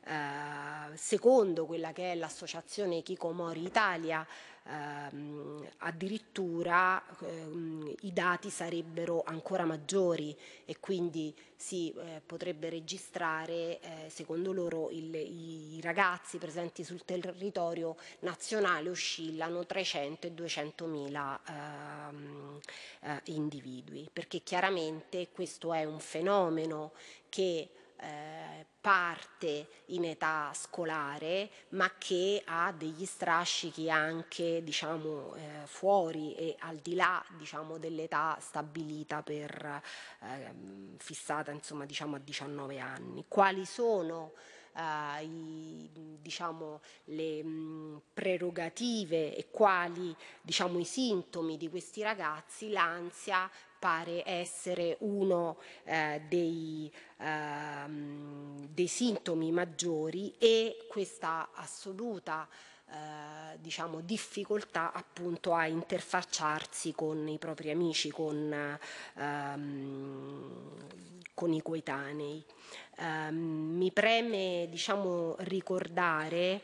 Eh, secondo quella che è l'associazione Chico Mori Italia, ehm, addirittura ehm, i dati sarebbero ancora maggiori e quindi si eh, potrebbe registrare, eh, secondo loro, il, i ragazzi presenti sul territorio nazionale oscillano tra i 100 e i 200 mila ehm, eh, individui, perché chiaramente questo è un fenomeno che eh, parte in età scolare, ma che ha degli strascichi anche diciamo, eh, fuori e al di là diciamo, dell'età stabilita per, eh, fissata insomma, diciamo, a 19 anni. Quali sono Uh, i, diciamo, le mh, mm, prerogative e quali diciamo, i sintomi di questi ragazzi, l'ansia pare essere uno eh, dei, ehm, dei, sintomi maggiori e questa assoluta eh, diciamo, difficoltà appunto a interfacciarsi con i propri amici, con, ehm, con i coetanei. Eh, mi preme diciamo, ricordare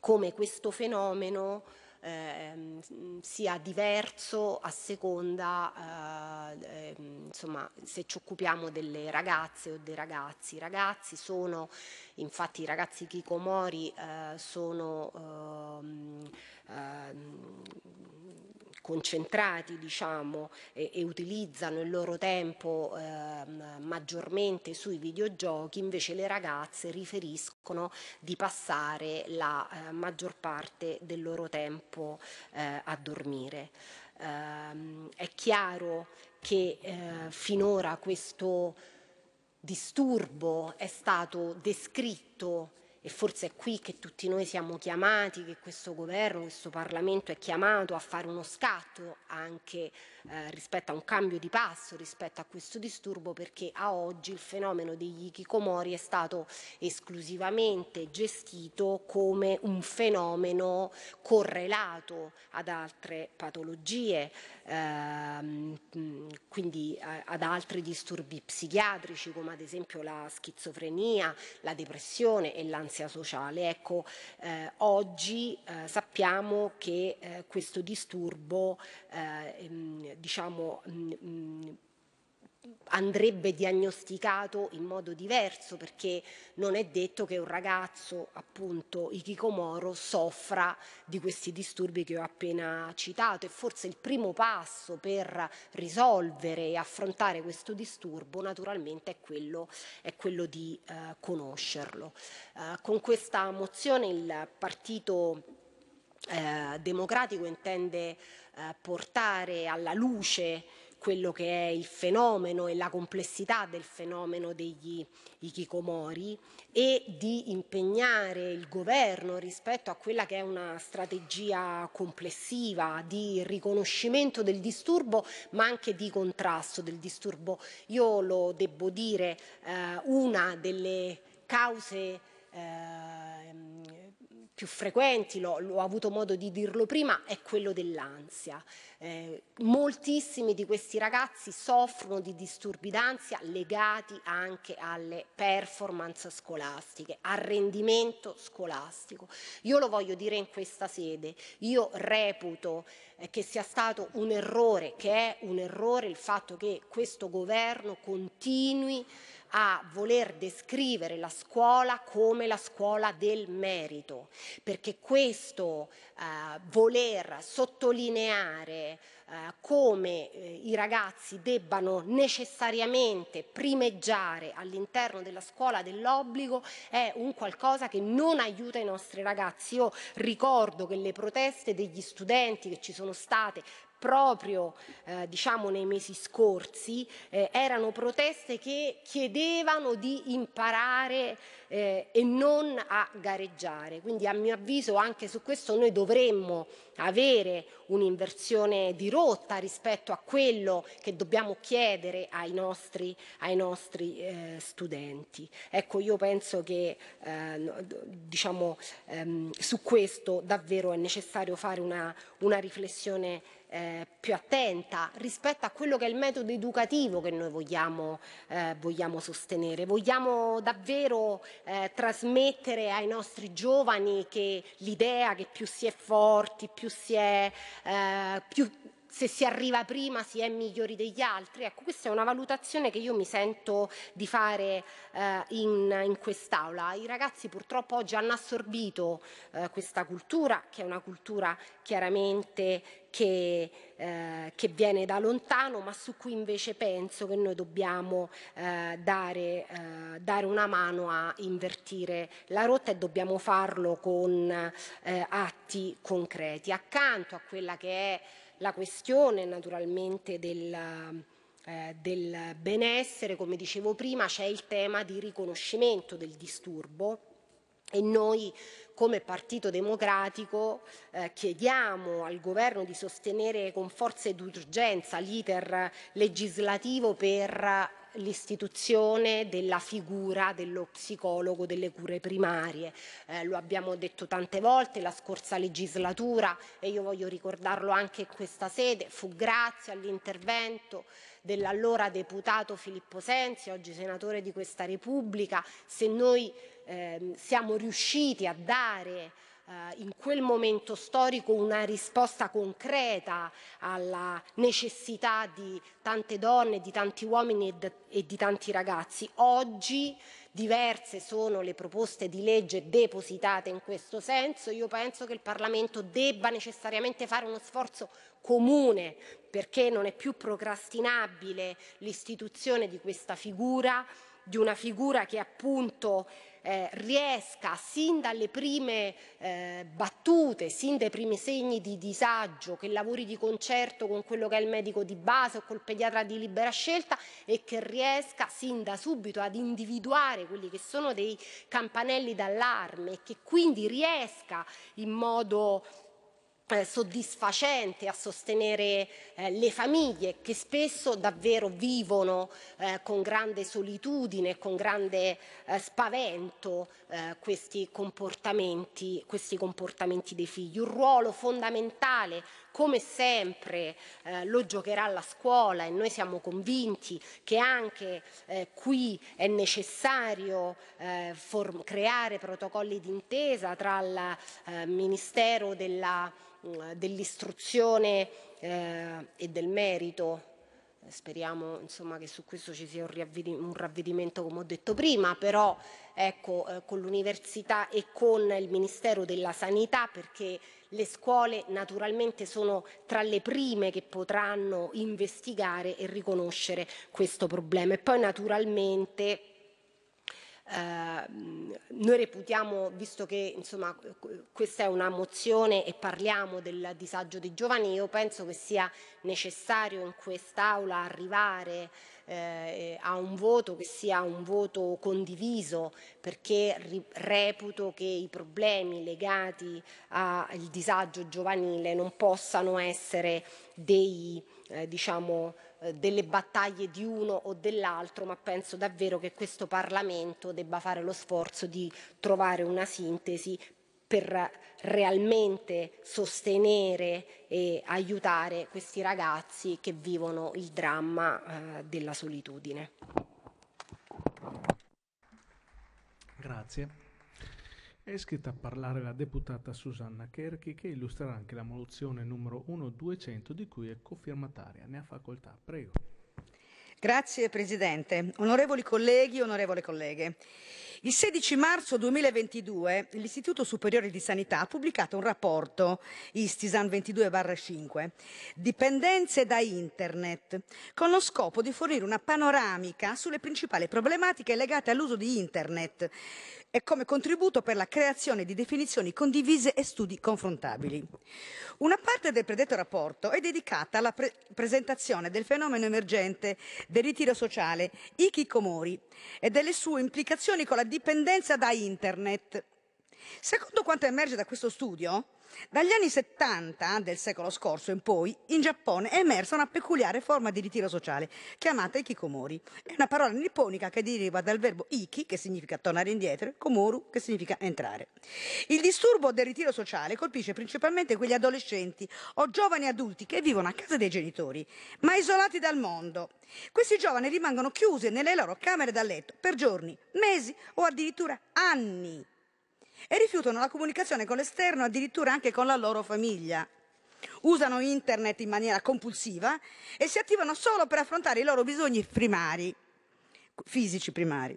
come questo fenomeno ehm, mm, sia diverso a seconda, eh, ehm, insomma, se ci occupiamo delle ragazze o dei ragazzi. I ragazzi sono, infatti i ragazzi Kikomori eh, sono... Ehm, ehm, concentrati diciamo, e, e, utilizzano il loro tempo eh, maggiormente sui videogiochi, invece le ragazze riferiscono di passare la eh, maggior parte del loro tempo eh, a dormire. Ehm, è chiaro che eh, finora questo disturbo è stato descritto e forse è qui che tutti noi siamo chiamati, che questo governo, questo Parlamento è chiamato a fare uno scatto anche eh, rispetto a un cambio di passo rispetto a questo disturbo perché a oggi il fenomeno degli ikikomori è stato esclusivamente gestito come un fenomeno correlato ad altre patologie, ehm, quindi eh, ad altri disturbi psichiatrici come ad esempio la schizofrenia, la depressione e l'ansia sociale. Ecco, eh, oggi eh, sappiamo che eh, questo disturbo ehm, diciamo, mh, mm, mh, mm, andrebbe diagnosticato in modo diverso perché non è detto che un ragazzo appunto Ikikomoro soffra di questi disturbi che ho appena citato e forse il primo passo per risolvere e affrontare questo disturbo naturalmente è quello, è quello di eh, conoscerlo. Eh, con questa mozione il partito eh, democratico intende eh, portare alla luce quello che è il fenomeno e la complessità del fenomeno degli Ichikomori e di impegnare il governo rispetto a quella che è una strategia complessiva di riconoscimento del disturbo ma anche di contrasto del disturbo. Io lo devo dire, eh, una delle cause eh, più frequenti, l'ho, l'ho, avuto modo di dirlo prima, è quello dell'ansia. Eh, moltissimi di questi ragazzi soffrono di disturbi d'ansia legati anche alle performance scolastiche, al rendimento scolastico. Io lo voglio dire in questa sede, io reputo eh, che sia stato un errore, che è un errore il fatto che questo governo continui a voler descrivere la scuola come la scuola del merito, perché questo eh, voler sottolineare eh, come eh, i ragazzi debbano necessariamente primeggiare all'interno della scuola dell'obbligo è un qualcosa che non aiuta i nostri ragazzi. Io ricordo che le proteste degli studenti che ci sono state proprio eh, diciamo nei mesi scorsi eh, erano proteste che chiedevano di imparare eh, e non a gareggiare. Quindi a mio avviso anche su questo noi dovremmo avere un'inversione di rotta rispetto a quello che dobbiamo chiedere ai nostri, ai nostri eh, studenti. Ecco, io penso che eh, diciamo, ehm, su questo davvero è necessario fare una, una riflessione eh, più attenta rispetto a quello che è il metodo educativo che noi vogliamo, eh, vogliamo sostenere. Vogliamo davvero eh, trasmettere ai nostri giovani che l'idea che più si è forti, più si è, eh, più se si arriva prima si è migliori degli altri. Ecco, questa è una valutazione che io mi sento di fare eh, in, in quest'Aula. I ragazzi purtroppo oggi hanno assorbito eh, questa cultura, che è una cultura chiaramente che, eh, che, viene da lontano, ma su cui invece penso che noi dobbiamo eh, dare, eh, dare, una mano a invertire la rotta e dobbiamo farlo con eh, atti concreti. Accanto a quella che è la questione naturalmente del, eh, del benessere, come dicevo prima, c'è il tema di riconoscimento del disturbo e noi come Partito Democratico eh, chiediamo al governo di sostenere con forza ed urgenza l'iter legislativo per l'istituzione della figura dello psicologo delle cure primarie. Eh, lo abbiamo detto tante volte la scorsa legislatura e io voglio ricordarlo anche in questa sede, fu grazie all'intervento dell'allora deputato Filippo Sensi, oggi senatore di questa Repubblica, se noi eh, siamo riusciti a dare eh, in quel momento storico una risposta concreta alla necessità di tante donne, di tanti uomini e di tanti ragazzi. Oggi diverse sono le proposte di legge depositate in questo senso. Io penso che il Parlamento debba necessariamente fare uno sforzo comune perché non è più procrastinabile l'istituzione di questa figura, di una figura che appunto eh, riesca sin dalle prime eh, battute, sin dai primi segni di disagio, che lavori di concerto con quello che è il medico di base o col pediatra di libera scelta e che riesca sin da subito ad individuare quelli che sono dei campanelli d'allarme e che quindi riesca in modo eh, soddisfacente a sostenere eh, le famiglie che spesso davvero vivono eh, con grande solitudine, con grande eh, spavento eh, questi comportamenti, questi comportamenti dei figli. Un ruolo fondamentale come sempre eh, lo giocherà la scuola e noi siamo convinti che anche eh, qui è necessario eh, creare protocolli d'intesa tra il eh, Ministero mm, dell'Istruzione dell eh, e del Merito Speriamo insomma, che su questo ci sia un, ravvedimento, come ho detto prima, però ecco, eh, con l'università e con il Ministero della Sanità, perché le scuole naturalmente sono tra le prime che potranno investigare e riconoscere questo problema. E poi naturalmente Ehm, noi reputiamo, visto che insomma, questa è una mozione e parliamo del disagio dei giovani, io penso che sia necessario in quest'Aula arrivare eh, a un voto che sia un voto condiviso perché reputo che i problemi legati al disagio giovanile non possano essere dei eh, diciamo, eh, delle battaglie di uno o dell'altro, ma penso davvero che questo Parlamento debba fare lo sforzo di trovare una sintesi per realmente sostenere e aiutare questi ragazzi che vivono il dramma eh, della solitudine. Grazie. È iscritta a parlare la deputata Susanna Kerchi che illustrerà anche la mozione numero 1200 di cui è cofirmataria. Ne ha facoltà. Prego. Grazie Presidente. Onorevoli colleghi, onorevole colleghe. Il 16 marzo 2022 l'Istituto Superiore di Sanità ha pubblicato un rapporto Istisan 22-5 Dipendenze da Internet con lo scopo di fornire una panoramica sulle principali problematiche legate all'uso di Internet e come contributo per la creazione di definizioni condivise e studi confrontabili. Una parte del predetto rapporto è dedicata alla pre presentazione del fenomeno emergente del ritiro sociale Ikikomori e delle sue implicazioni con la dipendenza da Internet. Secondo quanto emerge da questo studio, dagli anni 70 del secolo scorso in poi, in Giappone è emersa una peculiare forma di ritiro sociale, chiamata Ikikomori. È una parola nipponica che deriva dal verbo iki, che significa tornare indietro, e komoru, che significa entrare. Il disturbo del ritiro sociale colpisce principalmente quegli adolescenti o giovani adulti che vivono a casa dei genitori, ma isolati dal mondo. Questi giovani rimangono chiusi nelle loro camere da letto per giorni, mesi o addirittura anni e rifiutano la comunicazione con l'esterno, addirittura anche con la loro famiglia. Usano internet in maniera compulsiva e si attivano solo per affrontare i loro bisogni primari, fisici primari.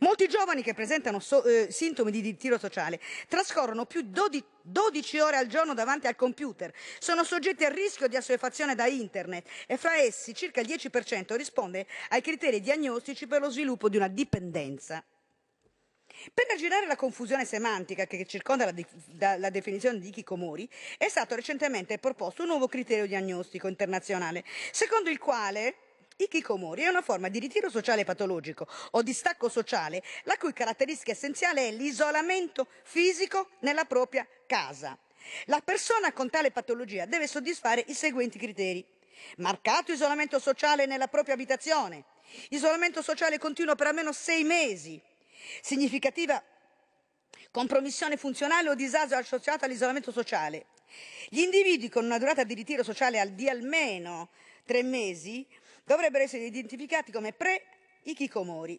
Molti giovani che presentano so, eh, sintomi di ritiro sociale trascorrono più di 12, 12 ore al giorno davanti al computer, sono soggetti al rischio di assuefazione da internet e fra essi circa il 10% risponde ai criteri diagnostici per lo sviluppo di una dipendenza. Per aggirare la confusione semantica che circonda la, de- la, definizione di Kikomori, è stato recentemente proposto un nuovo criterio diagnostico internazionale, secondo il quale i Kikomori è una forma di ritiro sociale patologico o distacco sociale, la cui caratteristica essenziale è l'isolamento fisico nella propria casa. La persona con tale patologia deve soddisfare i seguenti criteri. Marcato isolamento sociale nella propria abitazione, isolamento sociale continuo per almeno sei mesi, Significativa compromissione funzionale o disagio associato all'isolamento sociale. Gli individui con una durata di ritiro sociale di almeno tre mesi dovrebbero essere identificati come pre ichicomori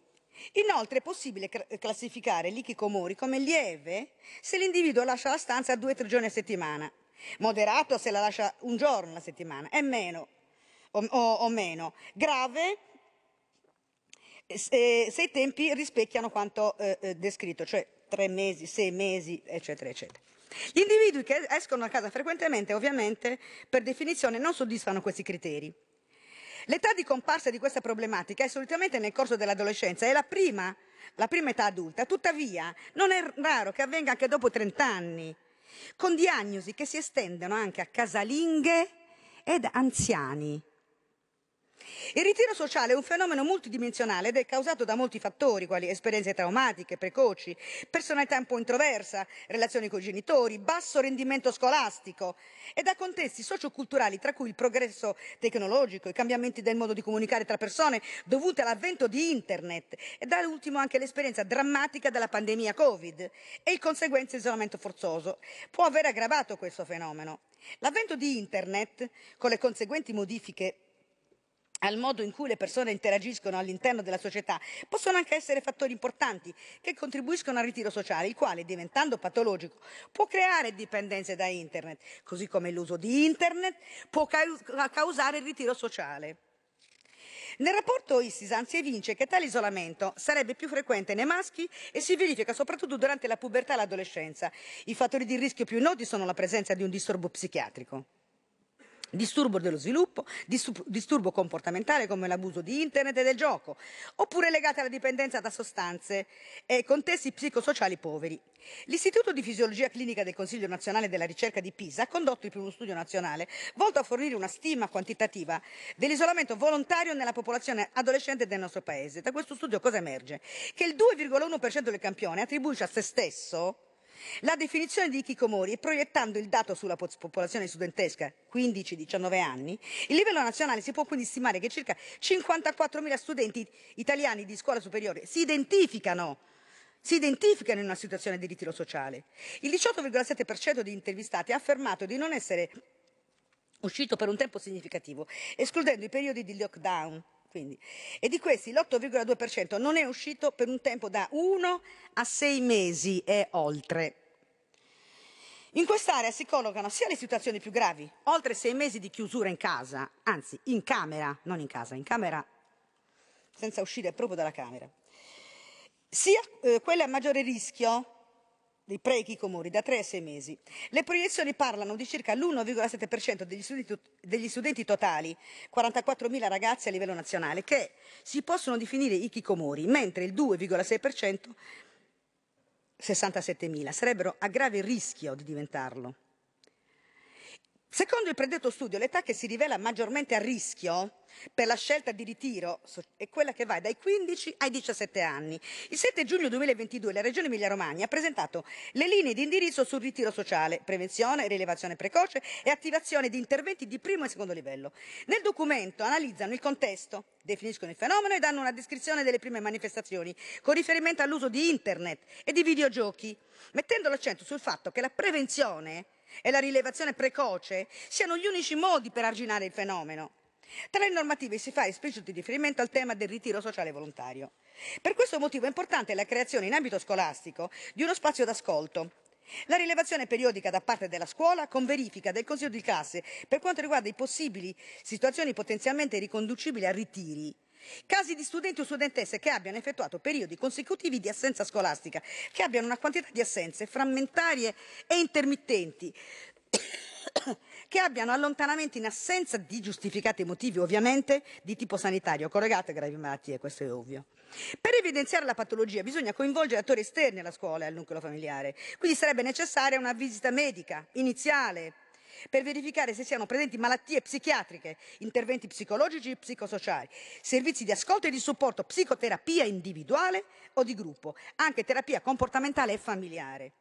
Inoltre è possibile classificare l'ichicomori come lieve se l'individuo lascia la stanza due o tre giorni a settimana, moderato se la lascia un giorno a settimana e meno o, o, o meno, grave se, i tempi rispecchiano quanto eh, eh, descritto, cioè tre mesi, sei mesi, eccetera, eccetera. Gli individui che escono da casa frequentemente, ovviamente, per definizione, non soddisfano questi criteri. L'età di comparsa di questa problematica è solitamente nel corso dell'adolescenza, è la prima, la prima età adulta, tuttavia non è raro che avvenga anche dopo 30 anni, con diagnosi che si estendono anche a casalinghe ed anziani. Il ritiro sociale è un fenomeno multidimensionale ed è causato da molti fattori, quali esperienze traumatiche, precoci, personalità un po' introversa, relazioni con i genitori, basso rendimento scolastico e da contesti socioculturali, tra cui il progresso tecnologico, i cambiamenti del modo di comunicare tra persone dovuti all'avvento di Internet e da ultimo anche l'esperienza drammatica della pandemia Covid e il conseguente isolamento forzoso. Può aver aggravato questo fenomeno. L'avvento di Internet, con le conseguenti modifiche al modo in cui le persone interagiscono all'interno della società possono anche essere fattori importanti che contribuiscono al ritiro sociale, il quale, diventando patologico, può creare dipendenze da Internet, così come l'uso di Internet può causare il ritiro sociale. Nel rapporto ISIS si evince che tale isolamento sarebbe più frequente nei maschi e si verifica soprattutto durante la pubertà e l'adolescenza. I fattori di rischio più noti sono la presenza di un disturbo psichiatrico disturbo dello sviluppo, disturbo comportamentale come l'abuso di internet e del gioco, oppure legate alla dipendenza da sostanze e contesti psicosociali poveri. L'Istituto di Fisiologia Clinica del Consiglio Nazionale della Ricerca di Pisa ha condotto il primo studio nazionale volto a fornire una stima quantitativa dell'isolamento volontario nella popolazione adolescente del nostro paese. Da questo studio cosa emerge? Che il 2,1% del campione attribuisce a se stesso la definizione di hikikomori e proiettando il dato sulla popolazione studentesca 15-19 anni, il livello nazionale si può quindi stimare che circa 54.000 studenti italiani di scuola superiore si identificano si identificano in una situazione di ritiro sociale. Il 18,7% di intervistati ha affermato di non essere uscito per un tempo significativo, escludendo i periodi di lockdown quindi. E di questi l'8,2% non è uscito per un tempo da 1 a 6 mesi e oltre. In quest'area si collocano sia le situazioni più gravi, oltre 6 mesi di chiusura in casa, anzi in camera, non in casa, in camera, senza uscire proprio dalla camera, sia eh, quelle a maggiore rischio, dei pre-chicomori da 3 a 6 mesi. Le proiezioni parlano di circa l'1,7% degli studenti, degli studenti totali, 44.000 ragazzi a livello nazionale, che si possono definire i chicomori, mentre il 2,6% 67.000 sarebbero a grave rischio di diventarlo. Secondo il predetto studio, l'età che si rivela maggiormente a rischio per la scelta di ritiro è quella che va dai 15 ai 17 anni. Il 7 giugno 2022 la Regione Emilia-Romagna ha presentato le linee di indirizzo sul ritiro sociale, prevenzione, rilevazione precoce e attivazione di interventi di primo e secondo livello. Nel documento analizzano il contesto, definiscono il fenomeno e danno una descrizione delle prime manifestazioni con riferimento all'uso di internet e di videogiochi, mettendo l'accento sul fatto che la prevenzione e la rilevazione precoce siano gli unici modi per arginare il fenomeno. Tra le normative si fa esplicito riferimento al tema del ritiro sociale volontario. Per questo motivo è importante la creazione in ambito scolastico di uno spazio d'ascolto. La rilevazione periodica da parte della scuola con verifica del consiglio di classe per quanto riguarda i possibili situazioni potenzialmente riconducibili a ritiri Casi di studenti o studentesse che abbiano effettuato periodi consecutivi di assenza scolastica, che abbiano una quantità di assenze frammentarie e intermittenti, che abbiano allontanamenti in assenza di giustificati motivi, ovviamente di tipo sanitario, correlate a gravi malattie, questo è ovvio. Per evidenziare la patologia bisogna coinvolgere attori esterni alla scuola e al nucleo familiare, quindi sarebbe necessaria una visita medica iniziale per verificare se siano presenti malattie psichiatriche, interventi psicologici e psicosociali, servizi di ascolto e di supporto, psicoterapia individuale o di gruppo, anche terapia comportamentale e familiare.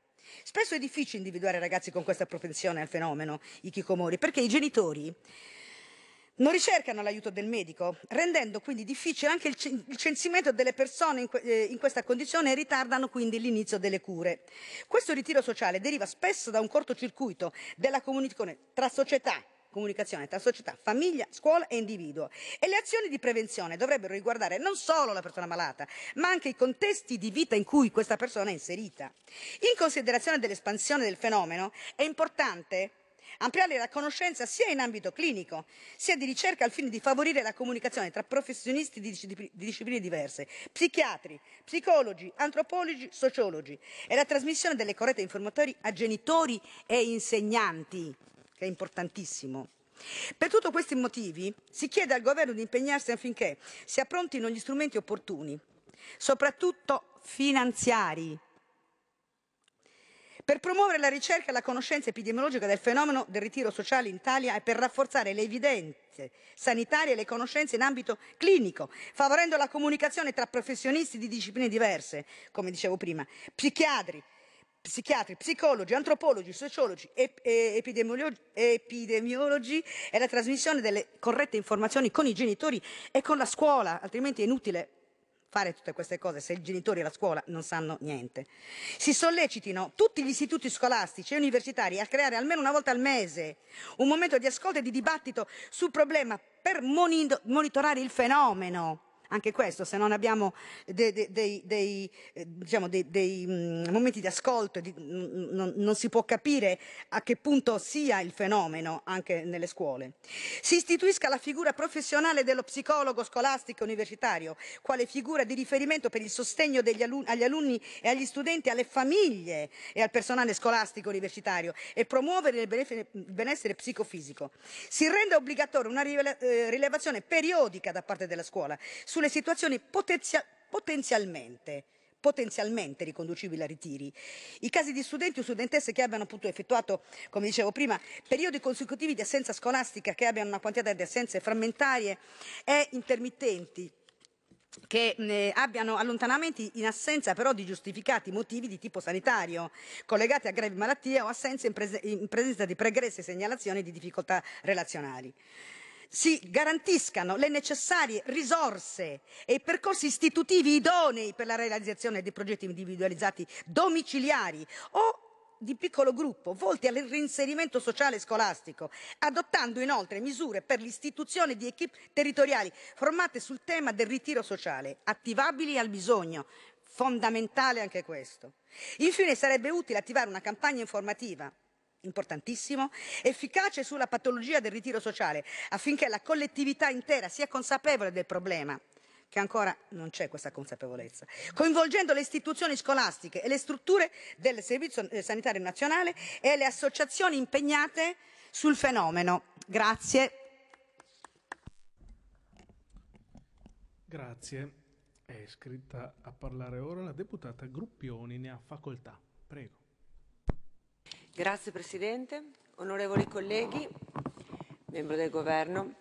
Spesso è difficile individuare ragazzi con questa propensione al fenomeno, i chicomori, perché i genitori non ricercano l'aiuto del medico, rendendo quindi difficile anche il censimento delle persone eh, in questa condizione e ritardano quindi l'inizio delle cure. Questo ritiro sociale deriva spesso da un cortocircuito della comunicazione tra società, comunicazione tra società, famiglia, scuola e individuo. E le azioni di prevenzione dovrebbero riguardare non solo la persona malata, ma anche i contesti di vita in cui questa persona è inserita. In considerazione dell'espansione del fenomeno, è importante ampliare la conoscenza sia in ambito clinico sia di ricerca al fine di favorire la comunicazione tra professionisti di, discipl- di discipline diverse, psichiatri, psicologi, antropologi, sociologi e la trasmissione delle corrette informazioni a genitori e insegnanti, che è importantissimo. Per tutti questi motivi si chiede al governo di impegnarsi affinché si approntino gli strumenti opportuni, soprattutto finanziari, per promuovere la ricerca e la conoscenza epidemiologica del fenomeno del ritiro sociale in Italia e per rafforzare le evidenze sanitarie e le conoscenze in ambito clinico, favorendo la comunicazione tra professionisti di discipline diverse, come dicevo prima, psichiatri, psichiatri, psicologi, antropologi, sociologi, ep- epidemiologi e la trasmissione delle corrette informazioni con i genitori e con la scuola, altrimenti è inutile fare tutte queste cose se i genitori e la scuola non sanno niente. Si sollecitino tutti gli istituti scolastici e universitari a creare almeno una volta al mese un momento di ascolto e di dibattito sul problema per monitorare il fenomeno anche questo, se non abbiamo dei, dei, dei, eh, diciamo dei mm, momenti di ascolto, di, mm, mm, non, non, si può capire a che punto sia il fenomeno anche nelle scuole. Si istituisca la figura professionale dello psicologo scolastico universitario, quale figura di riferimento per il sostegno alun agli alunni e agli studenti, alle famiglie e al personale scolastico universitario e promuovere il benessere psicofisico. Si rende obbligatoria una eh, rilevazione periodica da parte della scuola sulle situazioni potenzia- potenzialmente potenzialmente riconducibili a ritiri. I casi di studenti o studentesse che abbiano appunto effettuato, come dicevo prima, periodi consecutivi di assenza scolastica, che abbiano una quantità di assenze frammentarie e intermittenti, che eh, abbiano allontanamenti in assenza però di giustificati motivi di tipo sanitario, collegati a gravi malattie o assenze in, pres- in presenza di pregresse segnalazioni di difficoltà relazionali si garantiscano le necessarie risorse e i percorsi istitutivi idonei per la realizzazione di progetti individualizzati domiciliari o di piccolo gruppo volti al reinserimento sociale e scolastico, adottando inoltre misure per l'istituzione di equip territoriali formate sul tema del ritiro sociale, attivabili al bisogno. Fondamentale anche questo. Infine sarebbe utile attivare una campagna informativa importantissimo, efficace sulla patologia del ritiro sociale, affinché la collettività intera sia consapevole del problema che ancora non c'è questa consapevolezza, coinvolgendo le istituzioni scolastiche e le strutture del Servizio eh, Sanitario Nazionale e le associazioni impegnate sul fenomeno. Grazie. Grazie. È iscritta a parlare ora la deputata Gruppioni, ne ha facoltà. Prego. Grazie Presidente, onorevoli colleghi, membro del Governo.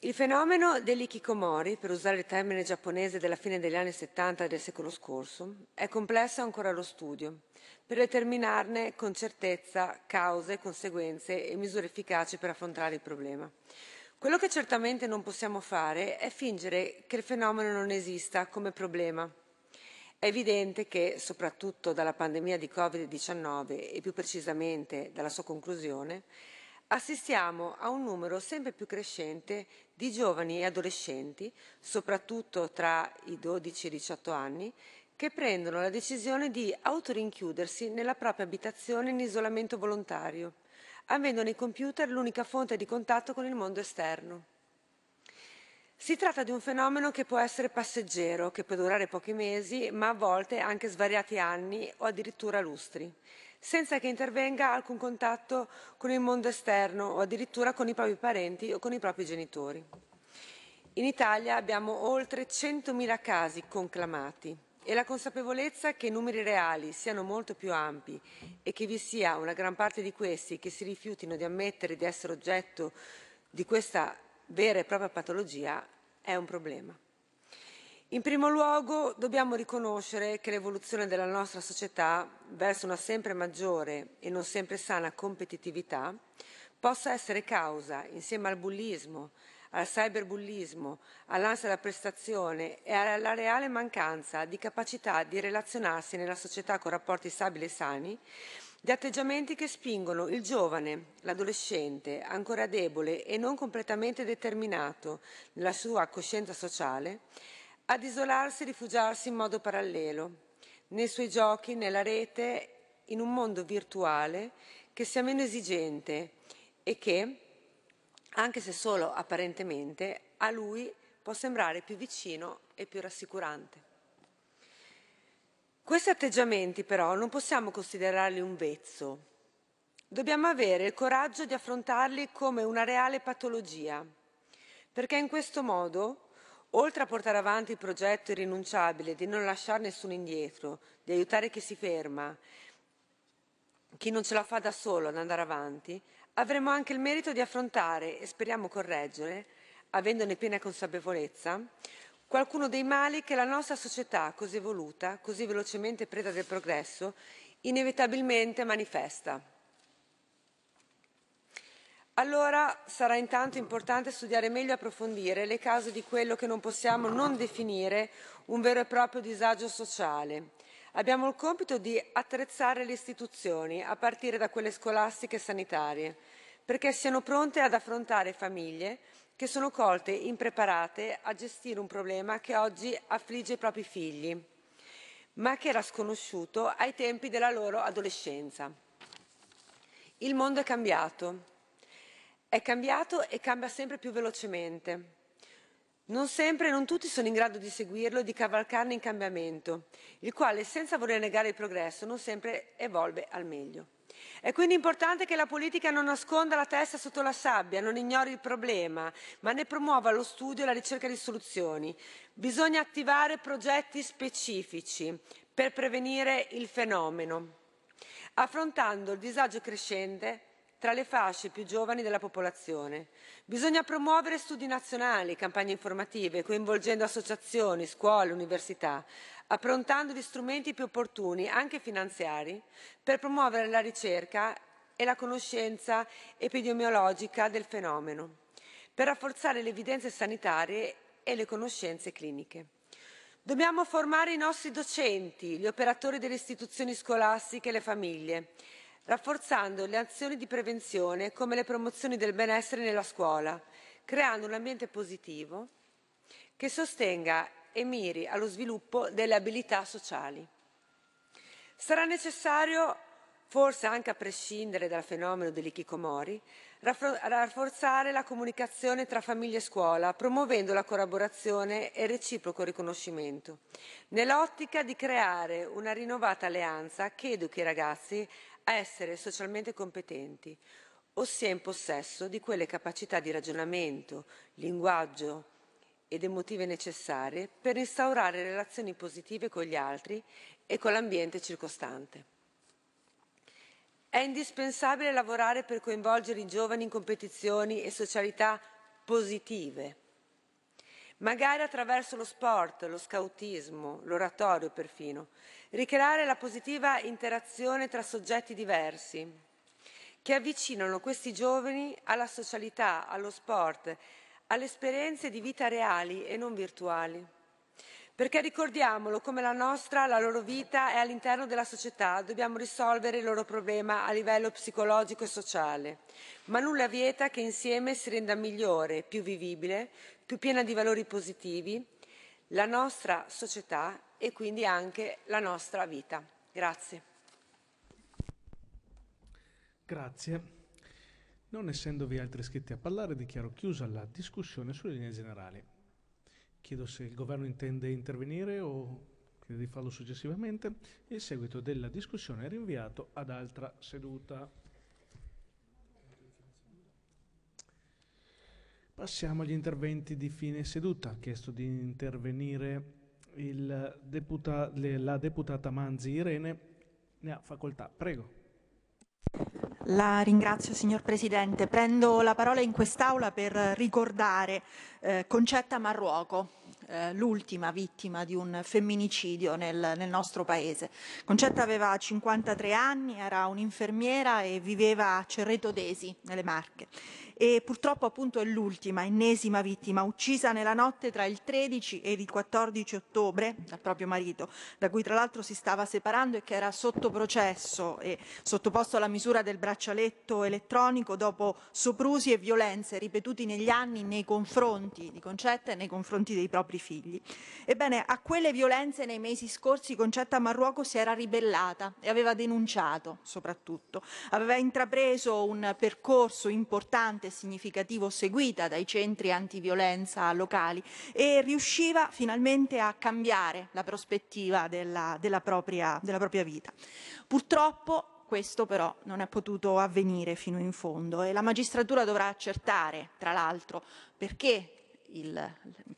Il fenomeno dell'ikikomori, per usare il termine giapponese della fine degli anni 70 del secolo scorso, è complesso ancora allo studio, per determinarne con certezza cause, conseguenze e misure efficaci per affrontare il problema. Quello che certamente non possiamo fare è fingere che il fenomeno non esista come problema è evidente che, soprattutto dalla pandemia di Covid-19 e più precisamente dalla sua conclusione, assistiamo a un numero sempre più crescente di giovani e adolescenti, soprattutto tra i 12 e i 18 anni, che prendono la decisione di autorinchiudersi nella propria abitazione in isolamento volontario, avendo nei computer l'unica fonte di contatto con il mondo esterno. Si tratta di un fenomeno che può essere passeggero, che può durare pochi mesi, ma a volte anche svariati anni o addirittura lustri, senza che intervenga alcun contatto con il mondo esterno o addirittura con i propri parenti o con i propri genitori. In Italia abbiamo oltre 100.000 casi conclamati e la consapevolezza che i numeri reali siano molto più ampi e che vi sia una gran parte di questi che si rifiutino di ammettere di essere oggetto di questa vera e propria patologia è un problema. In primo luogo dobbiamo riconoscere che l'evoluzione della nostra società verso una sempre maggiore e non sempre sana competitività possa essere causa, insieme al bullismo, al cyberbullismo, all'ansia da prestazione e alla reale mancanza di capacità di relazionarsi nella società con rapporti stabili e sani, gli atteggiamenti che spingono il giovane, l'adolescente, ancora debole e non completamente determinato nella sua coscienza sociale, ad isolarsi e rifugiarsi in modo parallelo, nei suoi giochi, nella rete, in un mondo virtuale che sia meno esigente e che, anche se solo apparentemente, a lui può sembrare più vicino e più rassicurante. Questi atteggiamenti però non possiamo considerarli un vezzo. Dobbiamo avere il coraggio di affrontarli come una reale patologia, perché in questo modo Oltre a portare avanti il progetto irrinunciabile di non lasciare nessuno indietro, di aiutare chi si ferma, chi non ce la fa da solo ad andare avanti, avremo anche il merito di affrontare e speriamo correggere, avendone piena consapevolezza, qualcuno dei mali che la nostra società, così evoluta, così velocemente preda del progresso, inevitabilmente manifesta. Allora sarà intanto importante studiare meglio e approfondire le cause di quello che non possiamo non definire un vero e proprio disagio sociale. Abbiamo il compito di attrezzare le istituzioni, a partire da quelle scolastiche e sanitarie, perché siano pronte ad affrontare famiglie che sono colte impreparate a gestire un problema che oggi affligge i propri figli, ma che era sconosciuto ai tempi della loro adolescenza. Il mondo è cambiato, è cambiato e cambia sempre più velocemente. Non sempre e non tutti sono in grado di seguirlo e di cavalcarne in cambiamento, il quale, senza voler negare il progresso, non sempre evolve al meglio. È quindi importante che la politica non nasconda la testa sotto la sabbia, non ignori il problema, ma ne promuova lo studio e la ricerca di soluzioni. Bisogna attivare progetti specifici per prevenire il fenomeno, affrontando il disagio crescente tra le fasce più giovani della popolazione. Bisogna promuovere studi nazionali, campagne informative, coinvolgendo associazioni, scuole, università, approntando gli strumenti più opportuni, anche finanziari, per promuovere la ricerca e la conoscenza epidemiologica del fenomeno, per rafforzare le evidenze sanitarie e le conoscenze cliniche. Dobbiamo formare i nostri docenti, gli operatori delle istituzioni scolastiche e le famiglie rafforzando le azioni di prevenzione come le promozioni del benessere nella scuola, creando un ambiente positivo che sostenga e miri allo sviluppo delle abilità sociali. Sarà necessario, forse anche a prescindere dal fenomeno dell'ikikomori, rafforzare la comunicazione tra famiglia e scuola, promuovendo la collaborazione e il reciproco riconoscimento, nell'ottica di creare una rinnovata alleanza che educhi i ragazzi a essere socialmente competenti, ossia in possesso di quelle capacità di ragionamento, linguaggio ed emotive necessarie per instaurare relazioni positive con gli altri e con l'ambiente circostante. È indispensabile lavorare per coinvolgere i giovani in competizioni e socialità positive magari attraverso lo sport, lo scautismo, l'oratorio perfino, ricreare la positiva interazione tra soggetti diversi che avvicinano questi giovani alla socialità, allo sport, alle esperienze di vita reali e non virtuali. Perché ricordiamolo, come la nostra, la loro vita è all'interno della società, dobbiamo risolvere il loro problema a livello psicologico e sociale, ma nulla vieta che insieme si renda migliore, più vivibile, più piena di valori positivi, la nostra società e quindi anche la nostra vita. Grazie. Grazie. Non essendovi altri iscritti a parlare, dichiaro chiusa la discussione sulle linee generali. Chiedo se il governo intende intervenire o chiede di farlo successivamente. Il seguito della discussione è rinviato ad altra seduta. Passiamo agli interventi di fine seduta. Ha chiesto di intervenire deputa, la deputata Manzi Irene. Ne ha facoltà. Prego. La ringrazio signor Presidente. Prendo la parola in quest'Aula per ricordare eh, Concetta Marruoco, eh, l'ultima vittima di un femminicidio nel, nel, nostro Paese. Concetta aveva 53 anni, era un'infermiera e viveva a Cerreto Desi, nelle Marche e purtroppo appunto è l'ultima, ennesima vittima, uccisa nella notte tra il 13 e il 14 ottobre dal proprio marito, da cui tra l'altro si stava separando e che era sotto processo e sottoposto alla misura del braccialetto elettronico dopo soprusi e violenze ripetuti negli anni nei confronti di Concetta e nei confronti dei propri figli. Ebbene, a quelle violenze nei mesi scorsi Concetta Marruoco si era ribellata e aveva denunciato soprattutto. Aveva intrapreso un percorso importante e significativo seguita dai centri antiviolenza locali e riusciva finalmente a cambiare la prospettiva della, della, propria, della propria vita. Purtroppo questo però non è potuto avvenire fino in fondo e la magistratura dovrà accertare, tra l'altro, perché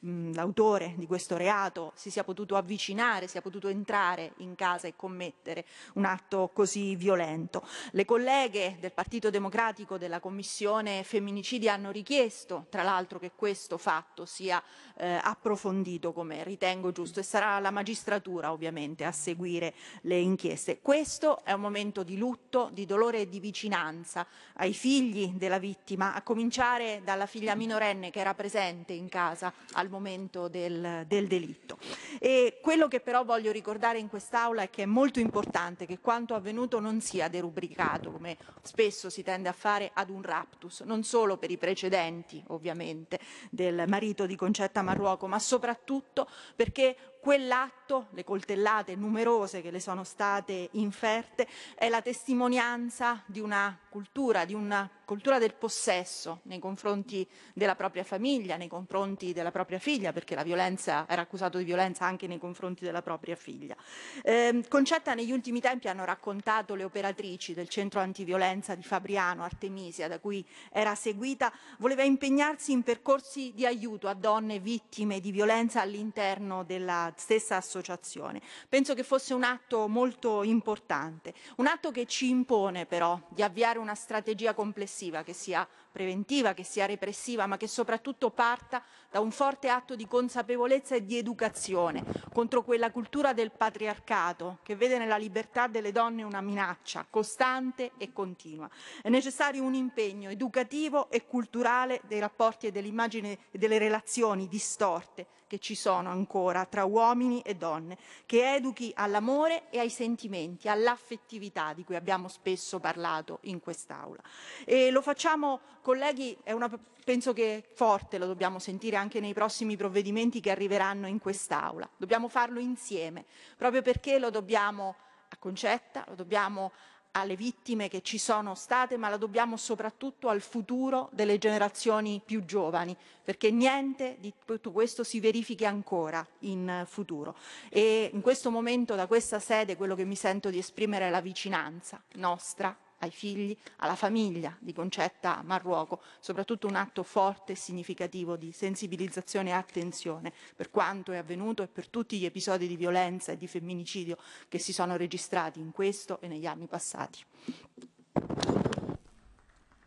Mm, l'autore di questo reato si sia potuto avvicinare, sia potuto entrare in casa e commettere un atto così violento. Le colleghe del Partito Democratico della Commissione Femminicidi hanno richiesto, tra l'altro, che questo fatto sia eh, approfondito come ritengo giusto e sarà la magistratura ovviamente a seguire le inchieste. Questo è un momento di lutto, di dolore e di vicinanza ai figli della vittima, a cominciare dalla figlia minorenne che era presente in in casa al momento del, del delitto. E quello che però voglio ricordare in quest'Aula è che è molto importante che quanto avvenuto non sia derubricato, come spesso si tende a fare, ad un raptus, non solo per i precedenti ovviamente del marito di Concetta Marruoco, ma soprattutto perché quell'atto, le coltellate numerose che le sono state inferte, è la testimonianza di una cultura, di una cultura del possesso nei confronti della propria famiglia, nei confronti della propria figlia, perché la violenza era accusato di violenza anche nei confronti della propria figlia. Eh, Concetta negli ultimi tempi hanno raccontato le operatrici del centro antiviolenza di Fabriano, Artemisia, da cui era seguita, voleva impegnarsi in percorsi di aiuto a donne vittime di violenza all'interno della della stessa associazione. Penso che fosse un atto molto importante, un atto che ci impone però di avviare una strategia complessiva che sia preventiva, che sia repressiva, ma che soprattutto parta da un forte atto di consapevolezza e di educazione contro quella cultura del patriarcato che vede nella libertà delle donne una minaccia costante e continua. È necessario un impegno educativo e culturale dei rapporti e dell'immagine e delle relazioni distorte che ci sono ancora tra uomini e donne, che educhi all'amore e ai sentimenti, all'affettività di cui abbiamo spesso parlato in quest'Aula. E lo facciamo, colleghi, è una penso che forte lo dobbiamo sentire anche nei prossimi provvedimenti che arriveranno in quest'Aula. Dobbiamo farlo insieme, proprio perché lo dobbiamo a Concetta, lo dobbiamo alle vittime che ci sono state, ma lo dobbiamo soprattutto al futuro delle generazioni più giovani, perché niente di tutto questo si verifichi ancora in futuro. E in questo momento, da questa sede, quello che mi sento di esprimere è la vicinanza nostra ai figli, alla famiglia di Concetta Marruoco, soprattutto un atto forte e significativo di sensibilizzazione e attenzione per quanto è avvenuto e per tutti gli episodi di violenza e di femminicidio che si sono registrati in questo e negli anni passati.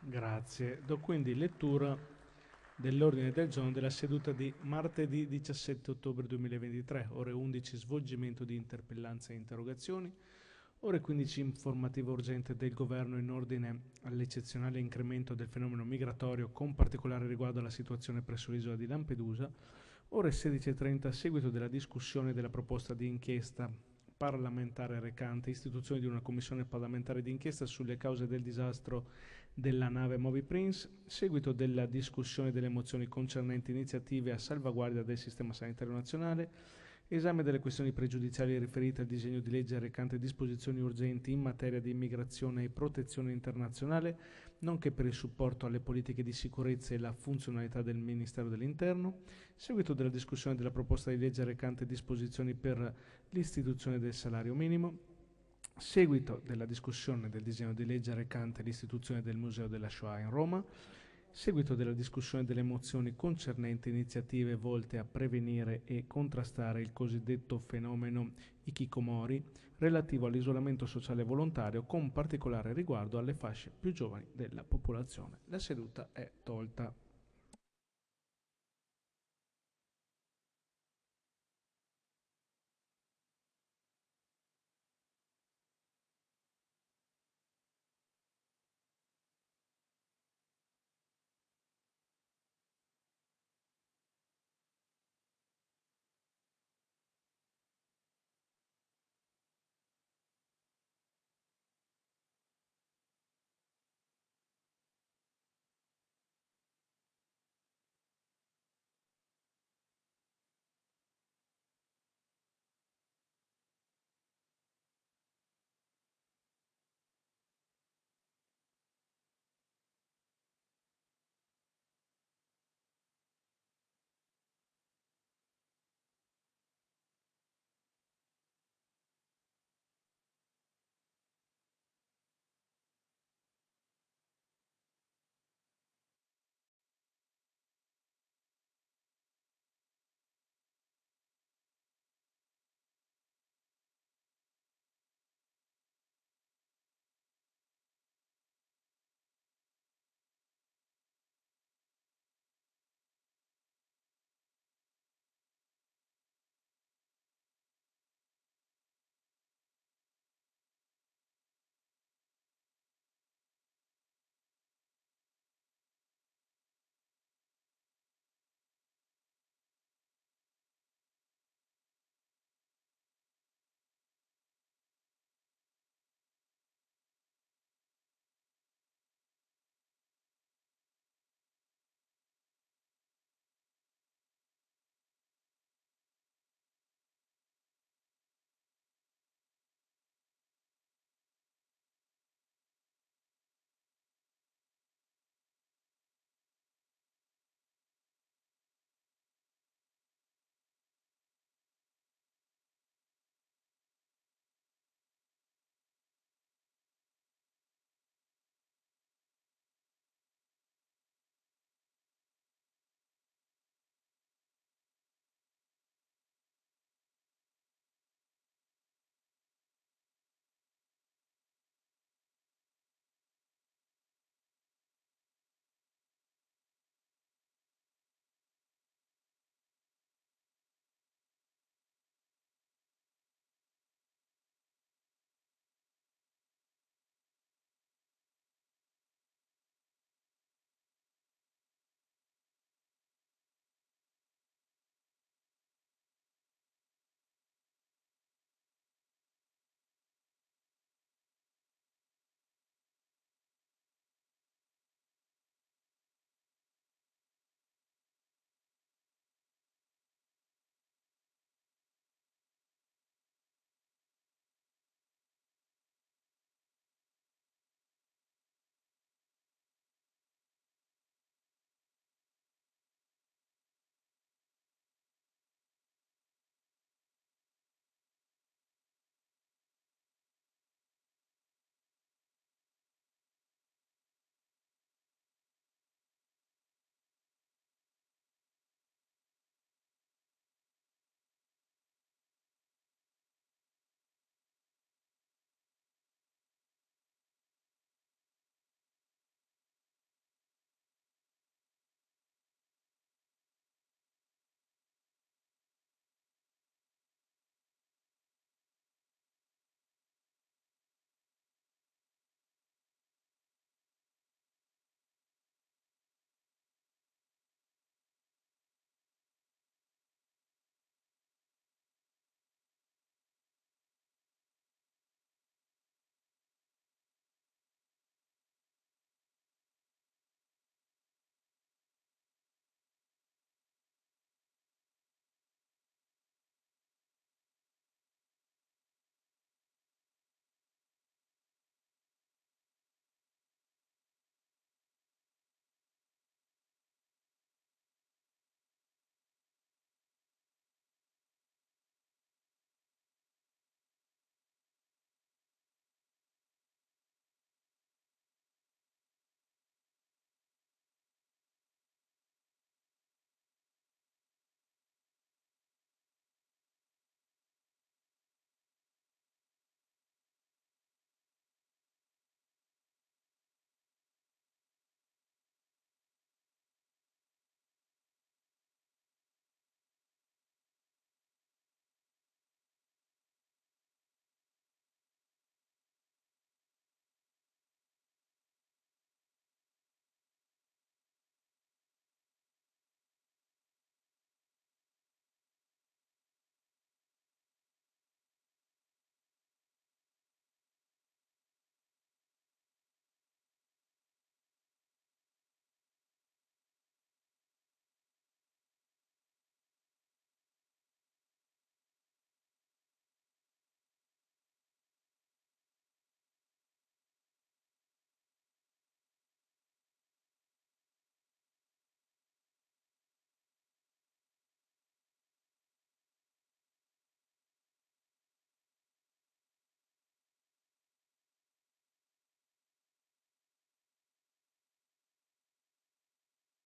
Grazie. Do quindi lettura dell'ordine del giorno della seduta di martedì 17 ottobre 2023, ore 11, svolgimento di interpellanze e interrogazioni Ore 15 informativo urgente del governo in ordine all'eccezionale incremento del fenomeno migratorio con particolare riguardo alla situazione presso l'isola di Lampedusa. Ore 16.30 a seguito della discussione della proposta di inchiesta parlamentare recante istituzione di una commissione parlamentare d'inchiesta sulle cause del disastro della nave Moby Prince, seguito della discussione delle mozioni concernenti iniziative a salvaguardia del sistema sanitario nazionale, esame delle questioni pregiudiziali riferite al disegno di legge recante disposizioni urgenti in materia di immigrazione e protezione internazionale, nonché per il supporto alle politiche di sicurezza e la funzionalità del Ministero dell'Interno, seguito della discussione della proposta di legge recante disposizioni per l'istituzione del salario minimo, seguito della discussione del disegno di legge recante l'istituzione del Museo della Shoah in Roma, seguito della discussione delle mozioni concernenti iniziative volte a prevenire e contrastare il cosiddetto fenomeno Ikikomori relativo all'isolamento sociale volontario con particolare riguardo alle fasce più giovani della popolazione. La seduta è tolta.